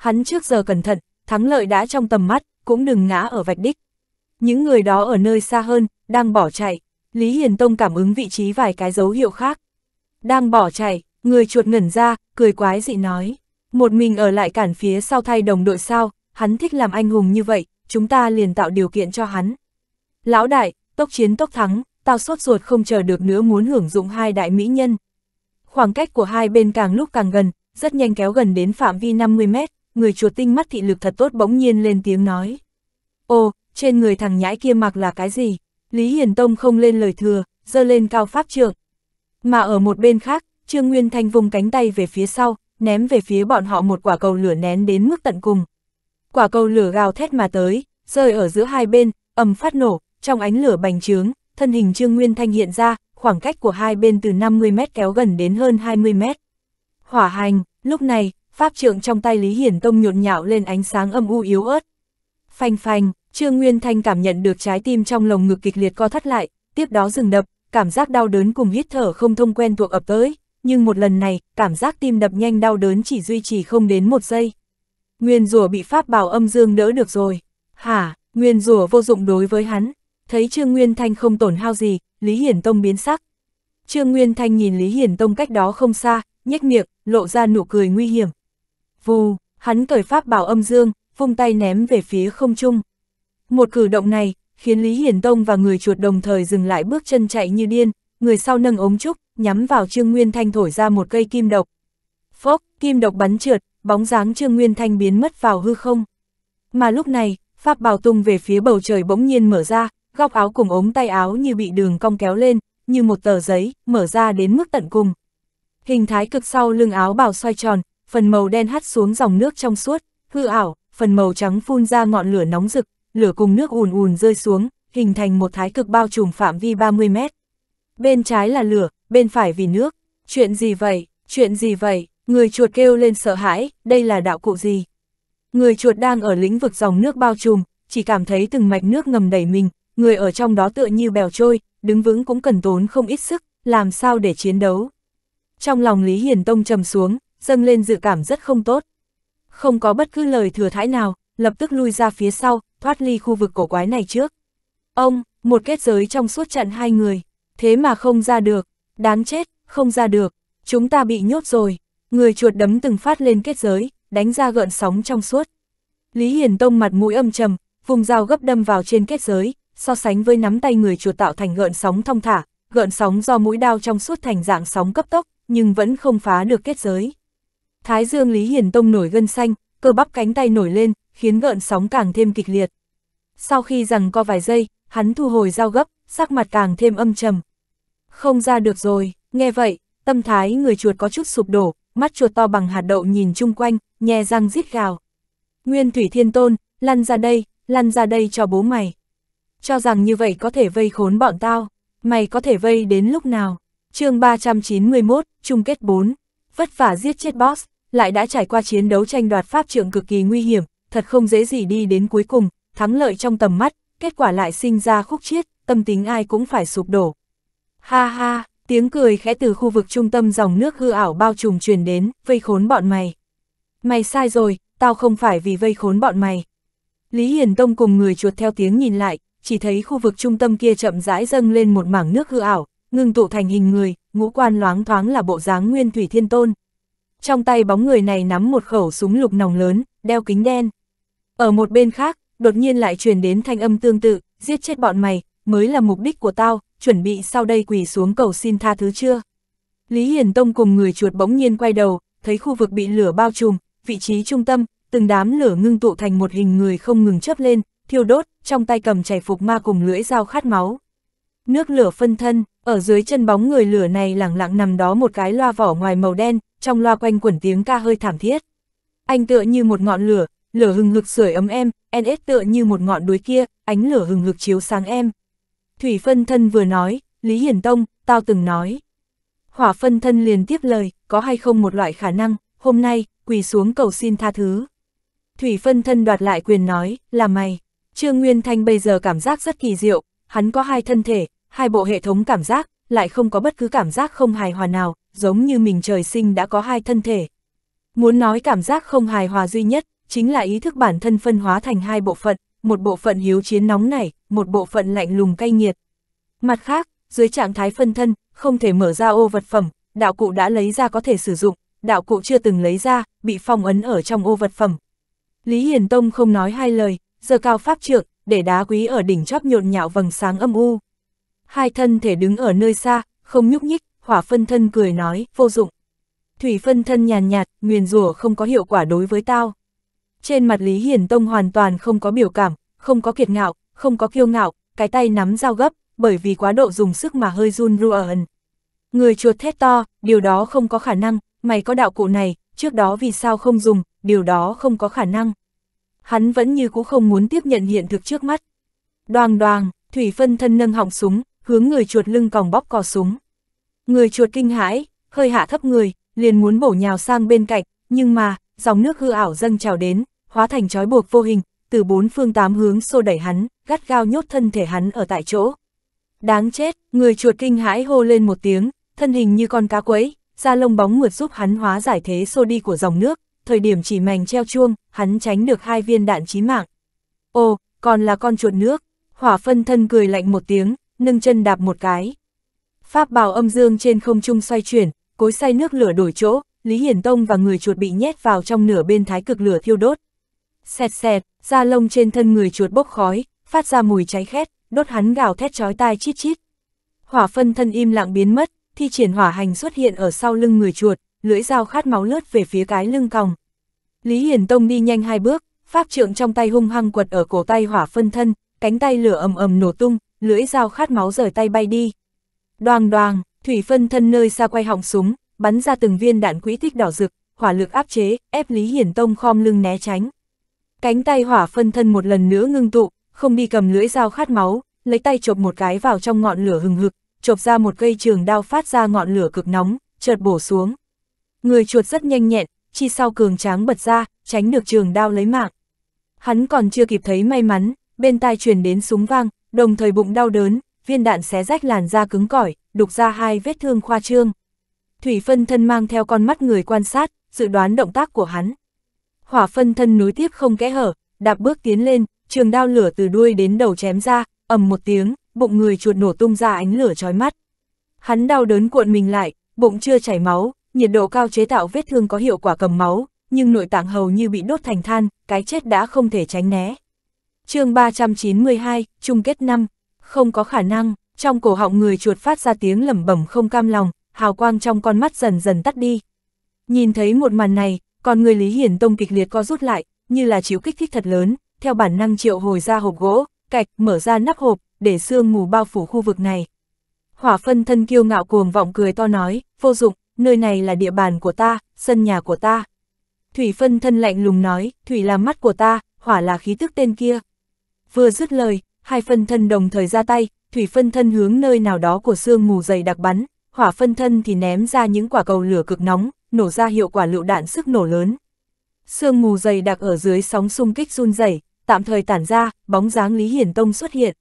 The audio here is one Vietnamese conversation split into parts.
hắn trước giờ cẩn thận, thắng lợi đã trong tầm mắt, cũng đừng ngã ở vạch đích. Những người đó ở nơi xa hơn, đang bỏ chạy, Lý Hiền Tông cảm ứng vị trí vài cái dấu hiệu khác. Đang bỏ chạy, người chuột ngẩn ra, cười quái dị nói. Một mình ở lại cản phía sau thay đồng đội sao, hắn thích làm anh hùng như vậy, chúng ta liền tạo điều kiện cho hắn. Lão đại, tốc chiến tốc thắng, tao sốt ruột không chờ được nữa muốn hưởng dụng hai đại mỹ nhân. Khoảng cách của hai bên càng lúc càng gần, rất nhanh kéo gần đến phạm vi 50 mét người chuột tinh mắt thị lực thật tốt bỗng nhiên lên tiếng nói. Ồ, trên người thằng nhãi kia mặc là cái gì? Lý Hiền Tông không lên lời thừa, dơ lên cao pháp trượng. Mà ở một bên khác, Trương Nguyên Thanh vùng cánh tay về phía sau, ném về phía bọn họ một quả cầu lửa nén đến mức tận cùng. Quả cầu lửa gào thét mà tới, rơi ở giữa hai bên, ầm phát nổ, trong ánh lửa bành trướng, thân hình Trương Nguyên Thanh hiện ra, khoảng cách của hai bên từ 50 mét kéo gần đến hơn 20 mét. Hỏa hành, lúc này, pháp trượng trong tay Lý Hiển Tông nhộn nhạo lên ánh sáng âm u yếu ớt. Phanh phanh, Trương Nguyên Thanh cảm nhận được trái tim trong lồng ngực kịch liệt co thắt lại, tiếp đó dừng đập, cảm giác đau đớn cùng hít thở không thông quen thuộc ập tới, nhưng một lần này, cảm giác tim đập nhanh đau đớn chỉ duy trì không đến một giây. Nguyên rùa bị pháp bảo âm dương đỡ được rồi. Hả, nguyên rùa vô dụng đối với hắn. Thấy Trương Nguyên Thanh không tổn hao gì, Lý Hiển Tông biến sắc. Trương Nguyên Thanh nhìn Lý Hiển Tông cách đó không xa, nhếch miệng, lộ ra nụ cười nguy hiểm. Vù, hắn cởi pháp bảo âm dương, vung tay ném về phía không trung. Một cử động này, khiến Lý Hiển Tông và người chuột đồng thời dừng lại bước chân chạy như điên, người sau nâng ống trúc, nhắm vào Trương Nguyên Thanh thổi ra một cây kim độc. Phốc, kim độc bắn trượt, bóng dáng Trương Nguyên Thanh biến mất vào hư không. Mà lúc này, pháp bảo tung về phía bầu trời bỗng nhiên mở ra, góc áo cùng ống tay áo như bị đường cong kéo lên, như một tờ giấy, mở ra đến mức tận cùng. Hình thái cực sau lưng áo bào xoay tròn, phần màu đen hắt xuống dòng nước trong suốt, hư ảo, phần màu trắng phun ra ngọn lửa nóng rực, lửa cùng nước ùn ùn rơi xuống, hình thành một thái cực bao trùm phạm vi 30 mét. Bên trái là lửa, bên phải vì nước. Chuyện gì vậy? Chuyện gì vậy? Người chuột kêu lên sợ hãi, đây là đạo cụ gì? Người chuột đang ở lĩnh vực dòng nước bao trùm, chỉ cảm thấy từng mạch nước ngầm đẩy mình, người ở trong đó tựa như bèo trôi, đứng vững cũng cần tốn không ít sức, làm sao để chiến đấu. Trong lòng Lý Hiền Tông trầm xuống, dâng lên dự cảm rất không tốt. Không có bất cứ lời thừa thãi nào, lập tức lui ra phía sau, thoát ly khu vực cổ quái này trước. Ông, một kết giới trong suốt chặn hai người, thế mà không ra được, đáng chết, không ra được, chúng ta bị nhốt rồi. Người chuột đấm từng phát lên kết giới, đánh ra gợn sóng trong suốt. Lý Hiền Tông mặt mũi âm trầm, vùng dao gấp đâm vào trên kết giới, so sánh với nắm tay người chuột tạo thành gợn sóng thông thả, gợn sóng do mũi đao trong suốt thành dạng sóng cấp tốc, nhưng vẫn không phá được kết giới. Thái Dương Lý Hiển Tông nổi gân xanh, cơ bắp cánh tay nổi lên, khiến gợn sóng càng thêm kịch liệt. Sau khi rằng co vài giây, hắn thu hồi dao gấp, sắc mặt càng thêm âm trầm. Không ra được rồi, nghe vậy, tâm thái người chuột có chút sụp đổ, mắt chuột to bằng hạt đậu nhìn chung quanh, nhè răng rít gào. Nguyên Thủy Thiên Tôn, lăn ra đây, lăn ra đây cho bố mày. Cho rằng như vậy có thể vây khốn bọn tao, mày có thể vây đến lúc nào. chương 391, chung kết 4 vất vả giết chết boss, lại đã trải qua chiến đấu tranh đoạt pháp trượng cực kỳ nguy hiểm, thật không dễ gì đi đến cuối cùng, thắng lợi trong tầm mắt, kết quả lại sinh ra khúc chiết, tâm tính ai cũng phải sụp đổ. Ha ha, tiếng cười khẽ từ khu vực trung tâm dòng nước hư ảo bao trùm truyền đến, vây khốn bọn mày. Mày sai rồi, tao không phải vì vây khốn bọn mày. Lý Hiền Tông cùng người chuột theo tiếng nhìn lại, chỉ thấy khu vực trung tâm kia chậm rãi dâng lên một mảng nước hư ảo, ngưng tụ thành hình người, ngũ quan loáng thoáng là bộ dáng nguyên thủy thiên tôn. Trong tay bóng người này nắm một khẩu súng lục nòng lớn, đeo kính đen. Ở một bên khác, đột nhiên lại truyền đến thanh âm tương tự, giết chết bọn mày, mới là mục đích của tao, chuẩn bị sau đây quỳ xuống cầu xin tha thứ chưa. Lý Hiền Tông cùng người chuột bỗng nhiên quay đầu, thấy khu vực bị lửa bao trùm, vị trí trung tâm, từng đám lửa ngưng tụ thành một hình người không ngừng chớp lên, thiêu đốt, trong tay cầm chảy phục ma cùng lưỡi dao khát máu nước lửa phân thân, ở dưới chân bóng người lửa này lẳng lặng nằm đó một cái loa vỏ ngoài màu đen, trong loa quanh quẩn tiếng ca hơi thảm thiết. Anh tựa như một ngọn lửa, lửa hừng hực sưởi ấm em, NS tựa như một ngọn đuối kia, ánh lửa hừng hực chiếu sáng em. Thủy phân thân vừa nói, Lý Hiển Tông, tao từng nói. Hỏa phân thân liền tiếp lời, có hay không một loại khả năng, hôm nay, quỳ xuống cầu xin tha thứ. Thủy phân thân đoạt lại quyền nói, là mày. Trương Nguyên Thanh bây giờ cảm giác rất kỳ diệu, hắn có hai thân thể, hai bộ hệ thống cảm giác, lại không có bất cứ cảm giác không hài hòa nào, giống như mình trời sinh đã có hai thân thể. Muốn nói cảm giác không hài hòa duy nhất, chính là ý thức bản thân phân hóa thành hai bộ phận, một bộ phận hiếu chiến nóng nảy, một bộ phận lạnh lùng cay nghiệt. Mặt khác, dưới trạng thái phân thân, không thể mở ra ô vật phẩm, đạo cụ đã lấy ra có thể sử dụng, đạo cụ chưa từng lấy ra, bị phong ấn ở trong ô vật phẩm. Lý Hiền Tông không nói hai lời, giờ cao pháp trượng, để đá quý ở đỉnh chóp nhộn nhạo vầng sáng âm u hai thân thể đứng ở nơi xa, không nhúc nhích, hỏa phân thân cười nói, vô dụng. Thủy phân thân nhàn nhạt, nguyền rủa không có hiệu quả đối với tao. Trên mặt Lý Hiển Tông hoàn toàn không có biểu cảm, không có kiệt ngạo, không có kiêu ngạo, cái tay nắm dao gấp, bởi vì quá độ dùng sức mà hơi run ruẩn. Người chuột thét to, điều đó không có khả năng, mày có đạo cụ này, trước đó vì sao không dùng, điều đó không có khả năng. Hắn vẫn như cũ không muốn tiếp nhận hiện thực trước mắt. Đoàng đoàng, thủy phân thân nâng họng súng, hướng người chuột lưng còng bóp cò súng. Người chuột kinh hãi, hơi hạ thấp người, liền muốn bổ nhào sang bên cạnh, nhưng mà, dòng nước hư ảo dâng trào đến, hóa thành trói buộc vô hình, từ bốn phương tám hướng xô đẩy hắn, gắt gao nhốt thân thể hắn ở tại chỗ. Đáng chết, người chuột kinh hãi hô lên một tiếng, thân hình như con cá quấy, da lông bóng mượt giúp hắn hóa giải thế xô đi của dòng nước, thời điểm chỉ mảnh treo chuông, hắn tránh được hai viên đạn chí mạng. Ồ, còn là con chuột nước, hỏa phân thân cười lạnh một tiếng, nâng chân đạp một cái. Pháp bào âm dương trên không trung xoay chuyển, cối xay nước lửa đổi chỗ, Lý Hiển Tông và người chuột bị nhét vào trong nửa bên thái cực lửa thiêu đốt. Xẹt xẹt, da lông trên thân người chuột bốc khói, phát ra mùi cháy khét, đốt hắn gào thét chói tai chít chít. Hỏa phân thân im lặng biến mất, thi triển hỏa hành xuất hiện ở sau lưng người chuột, lưỡi dao khát máu lướt về phía cái lưng còng. Lý Hiển Tông đi nhanh hai bước, pháp trượng trong tay hung hăng quật ở cổ tay hỏa phân thân, cánh tay lửa ầm ầm nổ tung, lưỡi dao khát máu rời tay bay đi. Đoàng đoàng, thủy phân thân nơi xa quay họng súng, bắn ra từng viên đạn quỹ tích đỏ rực, hỏa lực áp chế, ép Lý Hiển Tông khom lưng né tránh. Cánh tay hỏa phân thân một lần nữa ngưng tụ, không đi cầm lưỡi dao khát máu, lấy tay chộp một cái vào trong ngọn lửa hừng hực, chộp ra một cây trường đao phát ra ngọn lửa cực nóng, chợt bổ xuống. Người chuột rất nhanh nhẹn, chi sau cường tráng bật ra, tránh được trường đao lấy mạng. Hắn còn chưa kịp thấy may mắn, bên tai truyền đến súng vang, đồng thời bụng đau đớn, viên đạn xé rách làn da cứng cỏi, đục ra hai vết thương khoa trương. Thủy phân thân mang theo con mắt người quan sát, dự đoán động tác của hắn. Hỏa phân thân nối tiếp không kẽ hở, đạp bước tiến lên, trường đao lửa từ đuôi đến đầu chém ra, ầm một tiếng, bụng người chuột nổ tung ra ánh lửa chói mắt. Hắn đau đớn cuộn mình lại, bụng chưa chảy máu, nhiệt độ cao chế tạo vết thương có hiệu quả cầm máu, nhưng nội tạng hầu như bị đốt thành than, cái chết đã không thể tránh né chương 392, chung kết năm, không có khả năng, trong cổ họng người chuột phát ra tiếng lẩm bẩm không cam lòng, hào quang trong con mắt dần dần tắt đi. Nhìn thấy một màn này, con người Lý Hiển Tông kịch liệt co rút lại, như là chiếu kích thích thật lớn, theo bản năng triệu hồi ra hộp gỗ, cạch, mở ra nắp hộp, để sương mù bao phủ khu vực này. Hỏa phân thân kiêu ngạo cuồng vọng cười to nói, vô dụng, nơi này là địa bàn của ta, sân nhà của ta. Thủy phân thân lạnh lùng nói, thủy là mắt của ta, hỏa là khí tức tên kia, vừa dứt lời, hai phân thân đồng thời ra tay, thủy phân thân hướng nơi nào đó của sương mù dày đặc bắn, hỏa phân thân thì ném ra những quả cầu lửa cực nóng, nổ ra hiệu quả lựu đạn sức nổ lớn. Sương mù dày đặc ở dưới sóng xung kích run rẩy, tạm thời tản ra, bóng dáng Lý Hiển Tông xuất hiện.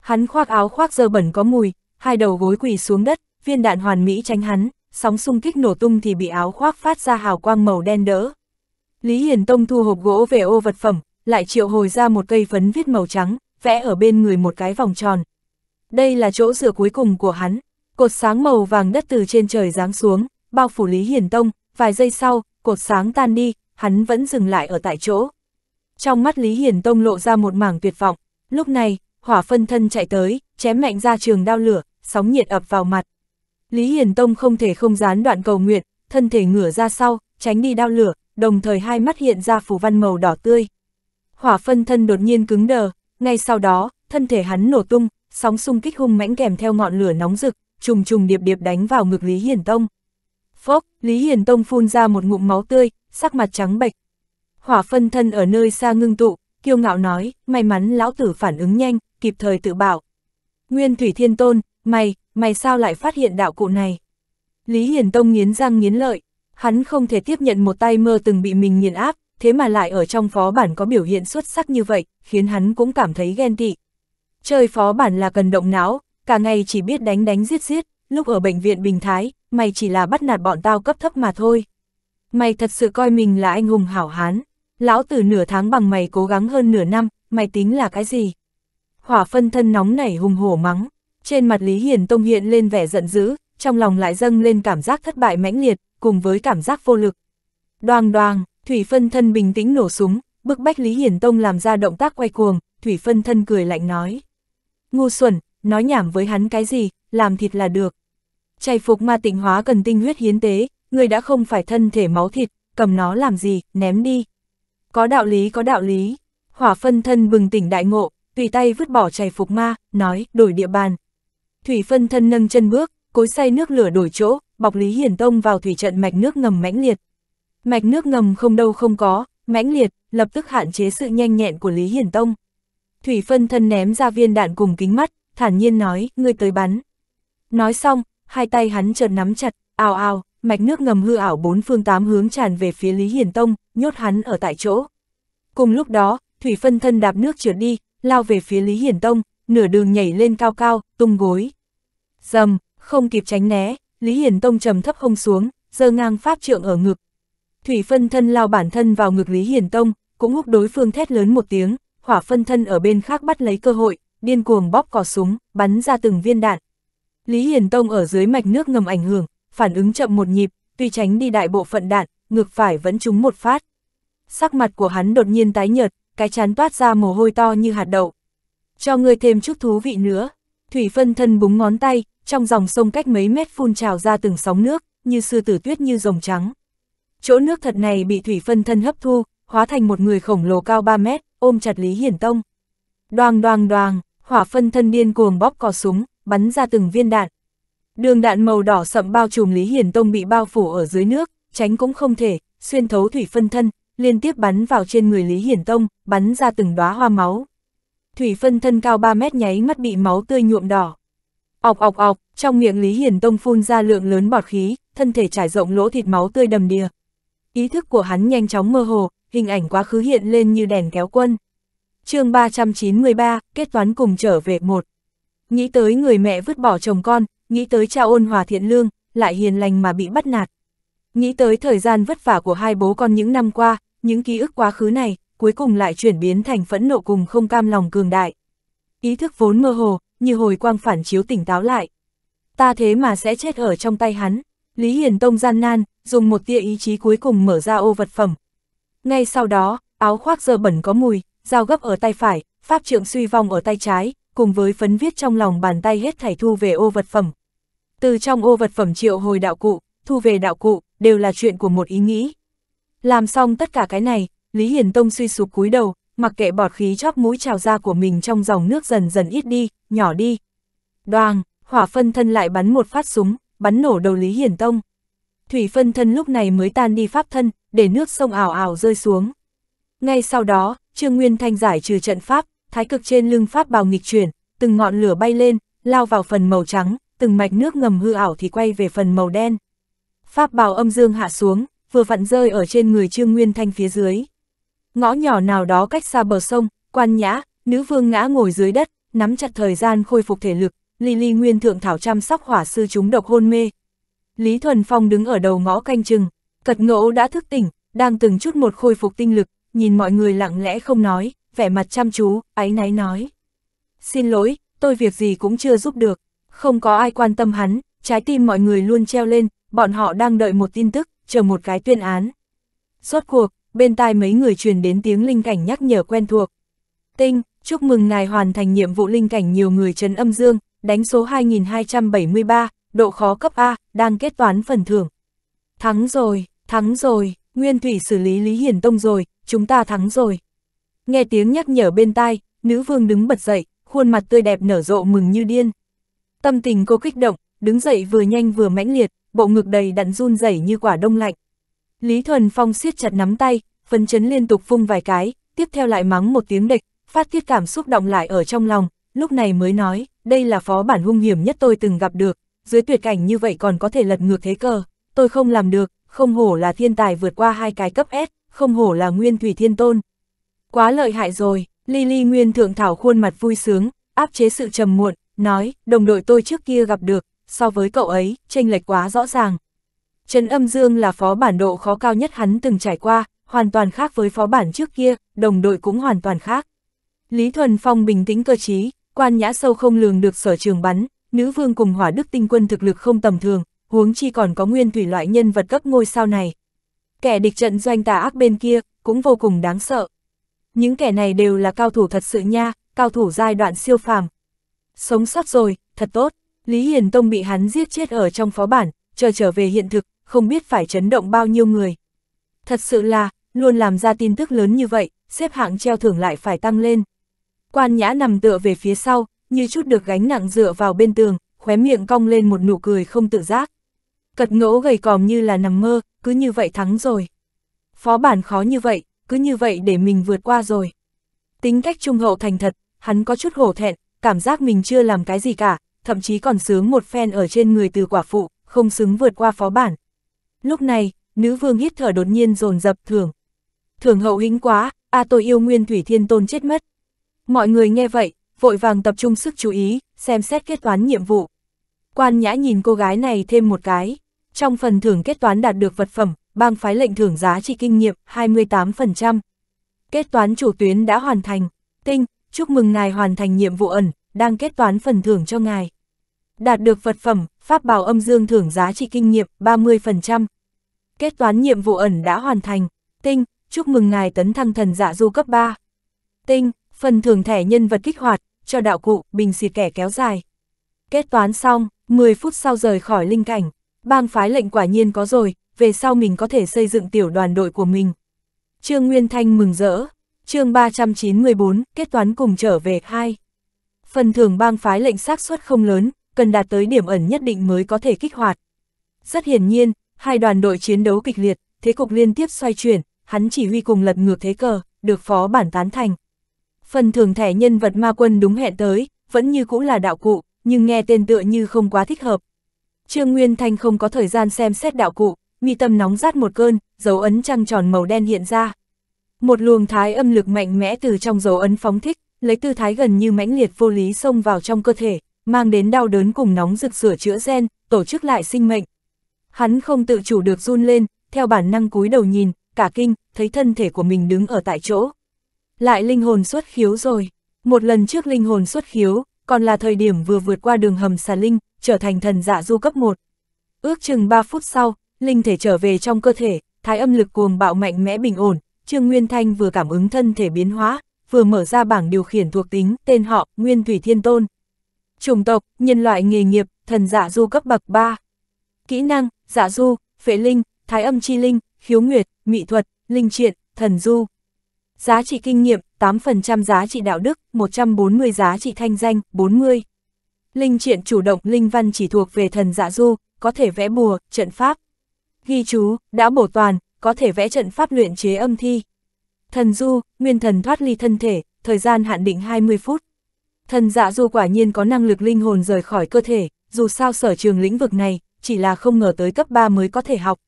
Hắn khoác áo khoác dơ bẩn có mùi, hai đầu gối quỳ xuống đất, viên đạn hoàn mỹ tránh hắn, sóng xung kích nổ tung thì bị áo khoác phát ra hào quang màu đen đỡ. Lý Hiển Tông thu hộp gỗ về ô vật phẩm, lại triệu hồi ra một cây phấn viết màu trắng, vẽ ở bên người một cái vòng tròn. Đây là chỗ rửa cuối cùng của hắn, cột sáng màu vàng đất từ trên trời giáng xuống, bao phủ Lý Hiển Tông, vài giây sau, cột sáng tan đi, hắn vẫn dừng lại ở tại chỗ. Trong mắt Lý Hiển Tông lộ ra một mảng tuyệt vọng, lúc này, hỏa phân thân chạy tới, chém mạnh ra trường đao lửa, sóng nhiệt ập vào mặt. Lý Hiển Tông không thể không gián đoạn cầu nguyện, thân thể ngửa ra sau, tránh đi đao lửa, đồng thời hai mắt hiện ra phủ văn màu đỏ tươi hỏa phân thân đột nhiên cứng đờ, ngay sau đó, thân thể hắn nổ tung, sóng xung kích hung mãnh kèm theo ngọn lửa nóng rực, trùng trùng điệp điệp đánh vào ngực Lý Hiển Tông. Phốc, Lý Hiển Tông phun ra một ngụm máu tươi, sắc mặt trắng bệch. Hỏa phân thân ở nơi xa ngưng tụ, kiêu ngạo nói, may mắn lão tử phản ứng nhanh, kịp thời tự bảo. Nguyên Thủy Thiên Tôn, mày, mày sao lại phát hiện đạo cụ này? Lý Hiển Tông nghiến răng nghiến lợi, hắn không thể tiếp nhận một tay mơ từng bị mình nghiền áp, thế mà lại ở trong phó bản có biểu hiện xuất sắc như vậy, khiến hắn cũng cảm thấy ghen tị. Chơi phó bản là cần động não, cả ngày chỉ biết đánh đánh giết giết, lúc ở bệnh viện Bình Thái, mày chỉ là bắt nạt bọn tao cấp thấp mà thôi. Mày thật sự coi mình là anh hùng hảo hán, lão tử nửa tháng bằng mày cố gắng hơn nửa năm, mày tính là cái gì? Hỏa phân thân nóng nảy hùng hổ mắng, trên mặt Lý Hiền Tông hiện lên vẻ giận dữ, trong lòng lại dâng lên cảm giác thất bại mãnh liệt, cùng với cảm giác vô lực. Đoang đoang, Thủy Phân Thân bình tĩnh nổ súng, bức bách Lý Hiển Tông làm ra động tác quay cuồng, Thủy Phân Thân cười lạnh nói. Ngu xuẩn, nói nhảm với hắn cái gì, làm thịt là được. Chạy phục ma tịnh hóa cần tinh huyết hiến tế, người đã không phải thân thể máu thịt, cầm nó làm gì, ném đi. Có đạo lý có đạo lý, hỏa phân thân bừng tỉnh đại ngộ, tùy tay vứt bỏ chạy phục ma, nói, đổi địa bàn. Thủy phân thân nâng chân bước, cối say nước lửa đổi chỗ, bọc Lý Hiển Tông vào thủy trận mạch nước ngầm mãnh liệt. Mạch nước ngầm không đâu không có, mãnh liệt, lập tức hạn chế sự nhanh nhẹn của Lý Hiển Tông. Thủy phân thân ném ra viên đạn cùng kính mắt, thản nhiên nói, ngươi tới bắn. Nói xong, hai tay hắn chợt nắm chặt, ào ào, mạch nước ngầm hư ảo bốn phương tám hướng tràn về phía Lý Hiển Tông, nhốt hắn ở tại chỗ. Cùng lúc đó, thủy phân thân đạp nước trượt đi, lao về phía Lý Hiển Tông, nửa đường nhảy lên cao cao, tung gối. Dầm, không kịp tránh né, Lý Hiển Tông trầm thấp hông xuống, dơ ngang pháp trượng ở ngực, Thủy phân thân lao bản thân vào ngực Lý Hiền Tông, cũng húc đối phương thét lớn một tiếng, hỏa phân thân ở bên khác bắt lấy cơ hội, điên cuồng bóp cò súng, bắn ra từng viên đạn. Lý Hiền Tông ở dưới mạch nước ngầm ảnh hưởng, phản ứng chậm một nhịp, tuy tránh đi đại bộ phận đạn, ngược phải vẫn trúng một phát. Sắc mặt của hắn đột nhiên tái nhợt, cái chán toát ra mồ hôi to như hạt đậu. Cho ngươi thêm chút thú vị nữa. Thủy phân thân búng ngón tay, trong dòng sông cách mấy mét phun trào ra từng sóng nước, như sư tử tuyết như rồng trắng chỗ nước thật này bị thủy phân thân hấp thu, hóa thành một người khổng lồ cao 3 mét, ôm chặt Lý Hiển Tông. Đoàng đoàng đoàng, hỏa phân thân điên cuồng bóp cò súng, bắn ra từng viên đạn. Đường đạn màu đỏ sậm bao trùm Lý Hiển Tông bị bao phủ ở dưới nước, tránh cũng không thể, xuyên thấu thủy phân thân, liên tiếp bắn vào trên người Lý Hiển Tông, bắn ra từng đóa hoa máu. Thủy phân thân cao 3 mét nháy mắt bị máu tươi nhuộm đỏ. Ọc ọc ọc, trong miệng Lý Hiển Tông phun ra lượng lớn bọt khí, thân thể trải rộng lỗ thịt máu tươi đầm đìa, ý thức của hắn nhanh chóng mơ hồ, hình ảnh quá khứ hiện lên như đèn kéo quân. chương 393, kết toán cùng trở về một. Nghĩ tới người mẹ vứt bỏ chồng con, nghĩ tới cha ôn hòa thiện lương, lại hiền lành mà bị bắt nạt. Nghĩ tới thời gian vất vả của hai bố con những năm qua, những ký ức quá khứ này, cuối cùng lại chuyển biến thành phẫn nộ cùng không cam lòng cường đại. Ý thức vốn mơ hồ, như hồi quang phản chiếu tỉnh táo lại. Ta thế mà sẽ chết ở trong tay hắn. Lý Hiền Tông gian nan, dùng một tia ý chí cuối cùng mở ra ô vật phẩm. Ngay sau đó, áo khoác dơ bẩn có mùi, dao gấp ở tay phải, pháp trượng suy vong ở tay trái, cùng với phấn viết trong lòng bàn tay hết thảy thu về ô vật phẩm. Từ trong ô vật phẩm triệu hồi đạo cụ, thu về đạo cụ, đều là chuyện của một ý nghĩ. Làm xong tất cả cái này, Lý hiền Tông suy sụp cúi đầu, mặc kệ bọt khí chóp mũi trào ra của mình trong dòng nước dần dần ít đi, nhỏ đi. Đoàng, hỏa phân thân lại bắn một phát súng, bắn nổ đầu Lý hiền Tông thủy phân thân lúc này mới tan đi pháp thân, để nước sông ảo ảo rơi xuống. Ngay sau đó, Trương Nguyên Thanh giải trừ trận pháp, thái cực trên lưng pháp bào nghịch chuyển, từng ngọn lửa bay lên, lao vào phần màu trắng, từng mạch nước ngầm hư ảo thì quay về phần màu đen. Pháp bào âm dương hạ xuống, vừa vặn rơi ở trên người Trương Nguyên Thanh phía dưới. Ngõ nhỏ nào đó cách xa bờ sông, quan nhã, nữ vương ngã ngồi dưới đất, nắm chặt thời gian khôi phục thể lực, Lily Nguyên Thượng Thảo chăm sóc hỏa sư chúng độc hôn mê, Lý Thuần Phong đứng ở đầu ngõ canh chừng, cật ngẫu đã thức tỉnh, đang từng chút một khôi phục tinh lực, nhìn mọi người lặng lẽ không nói, vẻ mặt chăm chú, áy náy nói. Xin lỗi, tôi việc gì cũng chưa giúp được, không có ai quan tâm hắn, trái tim mọi người luôn treo lên, bọn họ đang đợi một tin tức, chờ một cái tuyên án. Suốt cuộc, bên tai mấy người truyền đến tiếng linh cảnh nhắc nhở quen thuộc. Tinh, chúc mừng ngài hoàn thành nhiệm vụ linh cảnh nhiều người trấn âm dương, đánh số 2273, độ khó cấp A, đang kết toán phần thưởng. Thắng rồi, thắng rồi, Nguyên Thủy xử lý Lý Hiển Tông rồi, chúng ta thắng rồi. Nghe tiếng nhắc nhở bên tai, nữ vương đứng bật dậy, khuôn mặt tươi đẹp nở rộ mừng như điên. Tâm tình cô kích động, đứng dậy vừa nhanh vừa mãnh liệt, bộ ngực đầy đặn run rẩy như quả đông lạnh. Lý Thuần Phong siết chặt nắm tay, phấn chấn liên tục phung vài cái, tiếp theo lại mắng một tiếng địch, phát tiết cảm xúc động lại ở trong lòng, lúc này mới nói, đây là phó bản hung hiểm nhất tôi từng gặp được, dưới tuyệt cảnh như vậy còn có thể lật ngược thế cờ, tôi không làm được, không hổ là thiên tài vượt qua hai cái cấp S, không hổ là nguyên thủy thiên tôn. Quá lợi hại rồi, Lily Nguyên thượng thảo khuôn mặt vui sướng, áp chế sự trầm muộn, nói, đồng đội tôi trước kia gặp được, so với cậu ấy, chênh lệch quá rõ ràng. Trần Âm Dương là phó bản độ khó cao nhất hắn từng trải qua, hoàn toàn khác với phó bản trước kia, đồng đội cũng hoàn toàn khác. Lý Thuần Phong bình tĩnh cơ trí, quan nhã sâu không lường được sở trường bắn, nữ vương cùng hỏa đức tinh quân thực lực không tầm thường, huống chi còn có nguyên thủy loại nhân vật cấp ngôi sao này. Kẻ địch trận doanh tà ác bên kia, cũng vô cùng đáng sợ. Những kẻ này đều là cao thủ thật sự nha, cao thủ giai đoạn siêu phàm. Sống sót rồi, thật tốt, Lý Hiền Tông bị hắn giết chết ở trong phó bản, chờ trở về hiện thực, không biết phải chấn động bao nhiêu người. Thật sự là, luôn làm ra tin tức lớn như vậy, xếp hạng treo thưởng lại phải tăng lên. Quan nhã nằm tựa về phía sau, như chút được gánh nặng dựa vào bên tường, khóe miệng cong lên một nụ cười không tự giác. Cật ngỗ gầy còm như là nằm mơ, cứ như vậy thắng rồi. Phó bản khó như vậy, cứ như vậy để mình vượt qua rồi. Tính cách trung hậu thành thật, hắn có chút hổ thẹn, cảm giác mình chưa làm cái gì cả, thậm chí còn sướng một phen ở trên người từ quả phụ, không xứng vượt qua phó bản. Lúc này, nữ vương hít thở đột nhiên dồn dập thường. Thường hậu hĩnh quá, a à tôi yêu nguyên thủy thiên tôn chết mất. Mọi người nghe vậy, vội vàng tập trung sức chú ý, xem xét kết toán nhiệm vụ. Quan nhã nhìn cô gái này thêm một cái. Trong phần thưởng kết toán đạt được vật phẩm, bang phái lệnh thưởng giá trị kinh nghiệm 28%. Kết toán chủ tuyến đã hoàn thành. Tinh, chúc mừng ngài hoàn thành nhiệm vụ ẩn, đang kết toán phần thưởng cho ngài. Đạt được vật phẩm, pháp bảo âm dương thưởng giá trị kinh nghiệm 30%. Kết toán nhiệm vụ ẩn đã hoàn thành. Tinh, chúc mừng ngài tấn thăng thần dạ du cấp 3. Tinh, phần thưởng thẻ nhân vật kích hoạt, cho đạo cụ, bình xịt kẻ kéo dài. Kết toán xong, 10 phút sau rời khỏi linh cảnh, bang phái lệnh quả nhiên có rồi, về sau mình có thể xây dựng tiểu đoàn đội của mình. Trương Nguyên Thanh mừng rỡ, chương 394, kết toán cùng trở về 2. Phần thưởng bang phái lệnh xác suất không lớn, cần đạt tới điểm ẩn nhất định mới có thể kích hoạt. Rất hiển nhiên, hai đoàn đội chiến đấu kịch liệt, thế cục liên tiếp xoay chuyển, hắn chỉ huy cùng lật ngược thế cờ, được phó bản tán thành, Phần thưởng thẻ nhân vật ma quân đúng hẹn tới, vẫn như cũ là đạo cụ, nhưng nghe tên tựa như không quá thích hợp. Trương Nguyên Thanh không có thời gian xem xét đạo cụ, mi tâm nóng rát một cơn, dấu ấn trăng tròn màu đen hiện ra. Một luồng thái âm lực mạnh mẽ từ trong dấu ấn phóng thích, lấy tư thái gần như mãnh liệt vô lý xông vào trong cơ thể, mang đến đau đớn cùng nóng rực sửa chữa gen, tổ chức lại sinh mệnh. Hắn không tự chủ được run lên, theo bản năng cúi đầu nhìn, cả kinh, thấy thân thể của mình đứng ở tại chỗ. Lại linh hồn xuất khiếu rồi. Một lần trước linh hồn xuất khiếu, còn là thời điểm vừa vượt qua đường hầm xà linh, trở thành thần dạ du cấp 1. Ước chừng 3 phút sau, linh thể trở về trong cơ thể, thái âm lực cuồng bạo mạnh mẽ bình ổn, Trương Nguyên Thanh vừa cảm ứng thân thể biến hóa, vừa mở ra bảng điều khiển thuộc tính, tên họ, Nguyên Thủy Thiên Tôn. Chủng tộc, nhân loại nghề nghiệp, thần dạ du cấp bậc 3. Kỹ năng, dạ du, phệ linh, thái âm chi linh, khiếu nguyệt, mỹ thuật, linh triện, thần du giá trị kinh nghiệm, 8% giá trị đạo đức, 140 giá trị thanh danh, 40. Linh triện chủ động linh văn chỉ thuộc về thần dạ du, có thể vẽ bùa, trận pháp. Ghi chú, đã bổ toàn, có thể vẽ trận pháp luyện chế âm thi. Thần du, nguyên thần thoát ly thân thể, thời gian hạn định 20 phút. Thần dạ du quả nhiên có năng lực linh hồn rời khỏi cơ thể, dù sao sở trường lĩnh vực này, chỉ là không ngờ tới cấp 3 mới có thể học.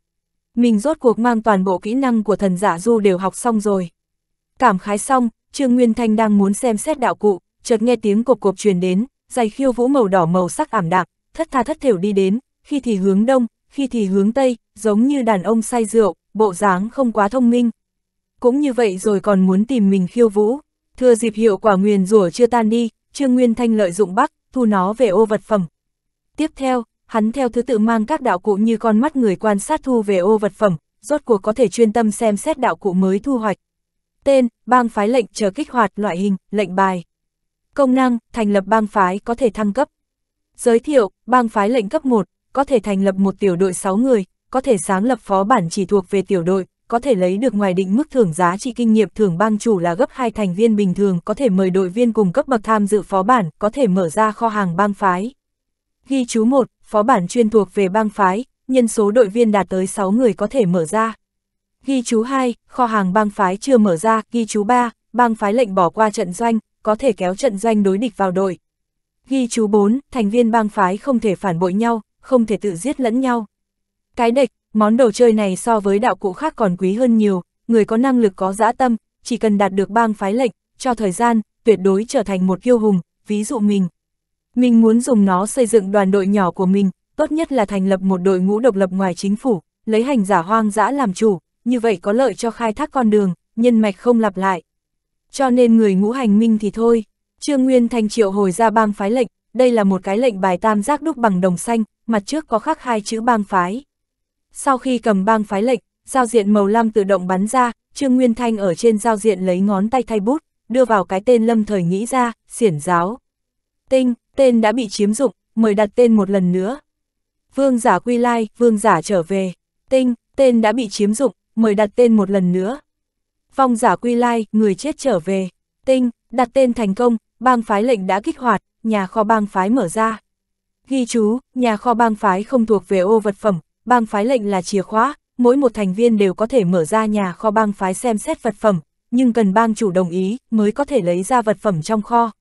Mình rốt cuộc mang toàn bộ kỹ năng của thần giả dạ du đều học xong rồi. Cảm khái xong, Trương Nguyên Thanh đang muốn xem xét đạo cụ, chợt nghe tiếng cộp cộp truyền đến, giày khiêu vũ màu đỏ màu sắc ảm đạm, thất tha thất thểu đi đến, khi thì hướng đông, khi thì hướng tây, giống như đàn ông say rượu, bộ dáng không quá thông minh. Cũng như vậy rồi còn muốn tìm mình khiêu vũ. Thừa dịp hiệu quả nguyền rủa chưa tan đi, Trương Nguyên Thanh lợi dụng bắc, thu nó về ô vật phẩm. Tiếp theo, hắn theo thứ tự mang các đạo cụ như con mắt người quan sát thu về ô vật phẩm, rốt cuộc có thể chuyên tâm xem xét đạo cụ mới thu hoạch tên, bang phái lệnh chờ kích hoạt loại hình, lệnh bài. Công năng, thành lập bang phái có thể thăng cấp. Giới thiệu, bang phái lệnh cấp 1, có thể thành lập một tiểu đội 6 người, có thể sáng lập phó bản chỉ thuộc về tiểu đội, có thể lấy được ngoài định mức thưởng giá trị kinh nghiệm thưởng bang chủ là gấp 2 thành viên bình thường, có thể mời đội viên cùng cấp bậc tham dự phó bản, có thể mở ra kho hàng bang phái. Ghi chú 1, phó bản chuyên thuộc về bang phái, nhân số đội viên đạt tới 6 người có thể mở ra. Ghi chú 2, kho hàng bang phái chưa mở ra, ghi chú 3, bang phái lệnh bỏ qua trận doanh, có thể kéo trận doanh đối địch vào đội. Ghi chú 4, thành viên bang phái không thể phản bội nhau, không thể tự giết lẫn nhau. Cái địch, món đồ chơi này so với đạo cụ khác còn quý hơn nhiều, người có năng lực có dã tâm, chỉ cần đạt được bang phái lệnh, cho thời gian, tuyệt đối trở thành một kiêu hùng, ví dụ mình. Mình muốn dùng nó xây dựng đoàn đội nhỏ của mình, tốt nhất là thành lập một đội ngũ độc lập ngoài chính phủ, lấy hành giả hoang dã làm chủ, như vậy có lợi cho khai thác con đường, nhân mạch không lặp lại. Cho nên người ngũ hành minh thì thôi, Trương Nguyên Thanh triệu hồi ra bang phái lệnh, đây là một cái lệnh bài tam giác đúc bằng đồng xanh, mặt trước có khắc hai chữ bang phái. Sau khi cầm bang phái lệnh, giao diện màu lam tự động bắn ra, Trương Nguyên Thanh ở trên giao diện lấy ngón tay thay bút, đưa vào cái tên lâm thời nghĩ ra, xiển giáo. Tinh, tên đã bị chiếm dụng, mời đặt tên một lần nữa. Vương giả quy lai, vương giả trở về. Tinh, tên đã bị chiếm dụng, mời đặt tên một lần nữa. Phong giả quy lai, người chết trở về. Tinh, đặt tên thành công, bang phái lệnh đã kích hoạt, nhà kho bang phái mở ra. Ghi chú, nhà kho bang phái không thuộc về ô vật phẩm, bang phái lệnh là chìa khóa, mỗi một thành viên đều có thể mở ra nhà kho bang phái xem xét vật phẩm, nhưng cần bang chủ đồng ý mới có thể lấy ra vật phẩm trong kho.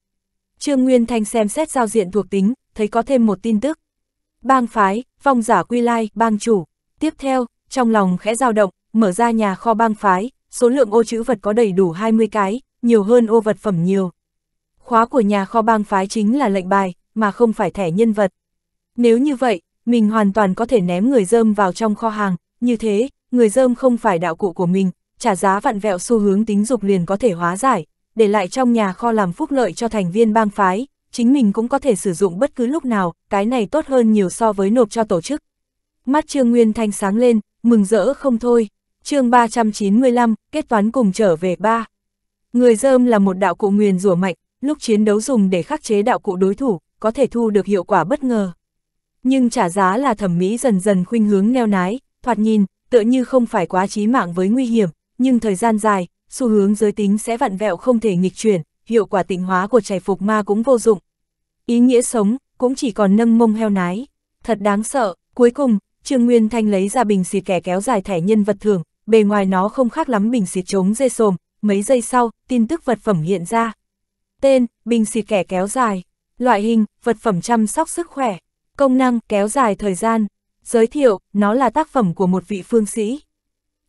Trương Nguyên Thanh xem xét giao diện thuộc tính, thấy có thêm một tin tức. Bang phái, phong giả quy lai, bang chủ. Tiếp theo, trong lòng khẽ dao động, mở ra nhà kho bang phái, số lượng ô chữ vật có đầy đủ 20 cái, nhiều hơn ô vật phẩm nhiều. Khóa của nhà kho bang phái chính là lệnh bài, mà không phải thẻ nhân vật. Nếu như vậy, mình hoàn toàn có thể ném người dơm vào trong kho hàng, như thế, người dơm không phải đạo cụ của mình, trả giá vặn vẹo xu hướng tính dục liền có thể hóa giải, để lại trong nhà kho làm phúc lợi cho thành viên bang phái, chính mình cũng có thể sử dụng bất cứ lúc nào, cái này tốt hơn nhiều so với nộp cho tổ chức. Mắt Trương Nguyên Thanh sáng lên, mừng rỡ không thôi chương 395, kết toán cùng trở về ba Người dơm là một đạo cụ nguyền rủa mạnh, lúc chiến đấu dùng để khắc chế đạo cụ đối thủ, có thể thu được hiệu quả bất ngờ. Nhưng trả giá là thẩm mỹ dần dần khuynh hướng neo nái, thoạt nhìn, tựa như không phải quá chí mạng với nguy hiểm, nhưng thời gian dài, xu hướng giới tính sẽ vặn vẹo không thể nghịch chuyển, hiệu quả tịnh hóa của chảy phục ma cũng vô dụng. Ý nghĩa sống, cũng chỉ còn nâng mông heo nái. Thật đáng sợ, cuối cùng, Trương Nguyên Thanh lấy ra bình xịt kẻ kéo dài thẻ nhân vật thường bề ngoài nó không khác lắm bình xịt chống dê sồm, mấy giây sau, tin tức vật phẩm hiện ra. Tên, bình xịt kẻ kéo dài. Loại hình, vật phẩm chăm sóc sức khỏe. Công năng, kéo dài thời gian. Giới thiệu, nó là tác phẩm của một vị phương sĩ.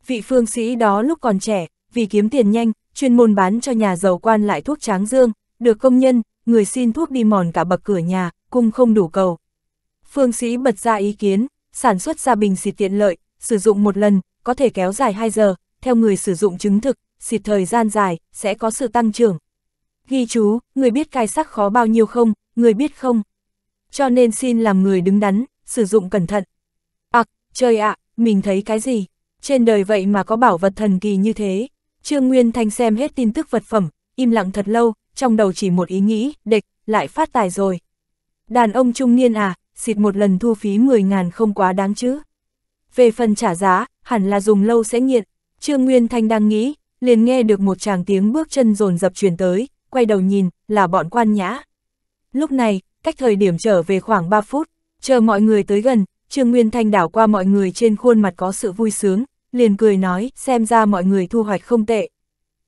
Vị phương sĩ đó lúc còn trẻ, vì kiếm tiền nhanh, chuyên môn bán cho nhà giàu quan lại thuốc tráng dương, được công nhân, người xin thuốc đi mòn cả bậc cửa nhà, cung không đủ cầu. Phương sĩ bật ra ý kiến, sản xuất ra bình xịt tiện lợi, sử dụng một lần, có thể kéo dài 2 giờ, theo người sử dụng chứng thực, xịt thời gian dài, sẽ có sự tăng trưởng. Ghi chú, người biết cai sắc khó bao nhiêu không, người biết không. Cho nên xin làm người đứng đắn, sử dụng cẩn thận. Ặc, trời ạ, mình thấy cái gì? Trên đời vậy mà có bảo vật thần kỳ như thế. Trương Nguyên Thanh xem hết tin tức vật phẩm, im lặng thật lâu, trong đầu chỉ một ý nghĩ, địch, lại phát tài rồi. Đàn ông trung niên à, xịt một lần thu phí 10.000 không quá đáng chứ về phần trả giá, hẳn là dùng lâu sẽ nghiện. Trương Nguyên Thanh đang nghĩ, liền nghe được một chàng tiếng bước chân rồn dập truyền tới, quay đầu nhìn, là bọn quan nhã. Lúc này, cách thời điểm trở về khoảng 3 phút, chờ mọi người tới gần, Trương Nguyên Thanh đảo qua mọi người trên khuôn mặt có sự vui sướng, liền cười nói, xem ra mọi người thu hoạch không tệ.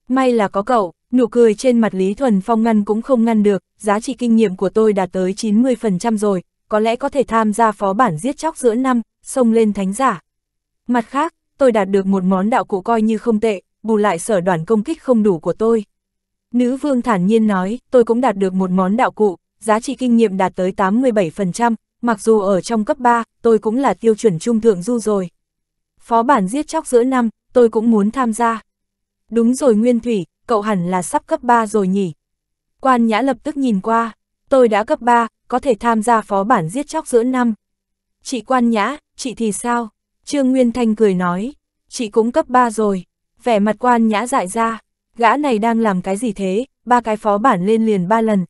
May là có cậu, nụ cười trên mặt Lý Thuần Phong ngăn cũng không ngăn được, giá trị kinh nghiệm của tôi đạt tới 90% rồi, có lẽ có thể tham gia phó bản giết chóc giữa năm, xông lên thánh giả. Mặt khác, tôi đạt được một món đạo cụ coi như không tệ, bù lại sở đoàn công kích không đủ của tôi. Nữ vương thản nhiên nói, tôi cũng đạt được một món đạo cụ, giá trị kinh nghiệm đạt tới 87%, mặc dù ở trong cấp 3, tôi cũng là tiêu chuẩn trung thượng du rồi. Phó bản giết chóc giữa năm, tôi cũng muốn tham gia. Đúng rồi Nguyên Thủy, cậu hẳn là sắp cấp 3 rồi nhỉ. Quan Nhã lập tức nhìn qua, tôi đã cấp 3, có thể tham gia phó bản giết chóc giữa năm. Chị Quan Nhã, chị thì sao? Trương Nguyên Thanh cười nói, chị cũng cấp 3 rồi, vẻ mặt quan nhã dại ra, gã này đang làm cái gì thế, ba cái phó bản lên liền ba lần.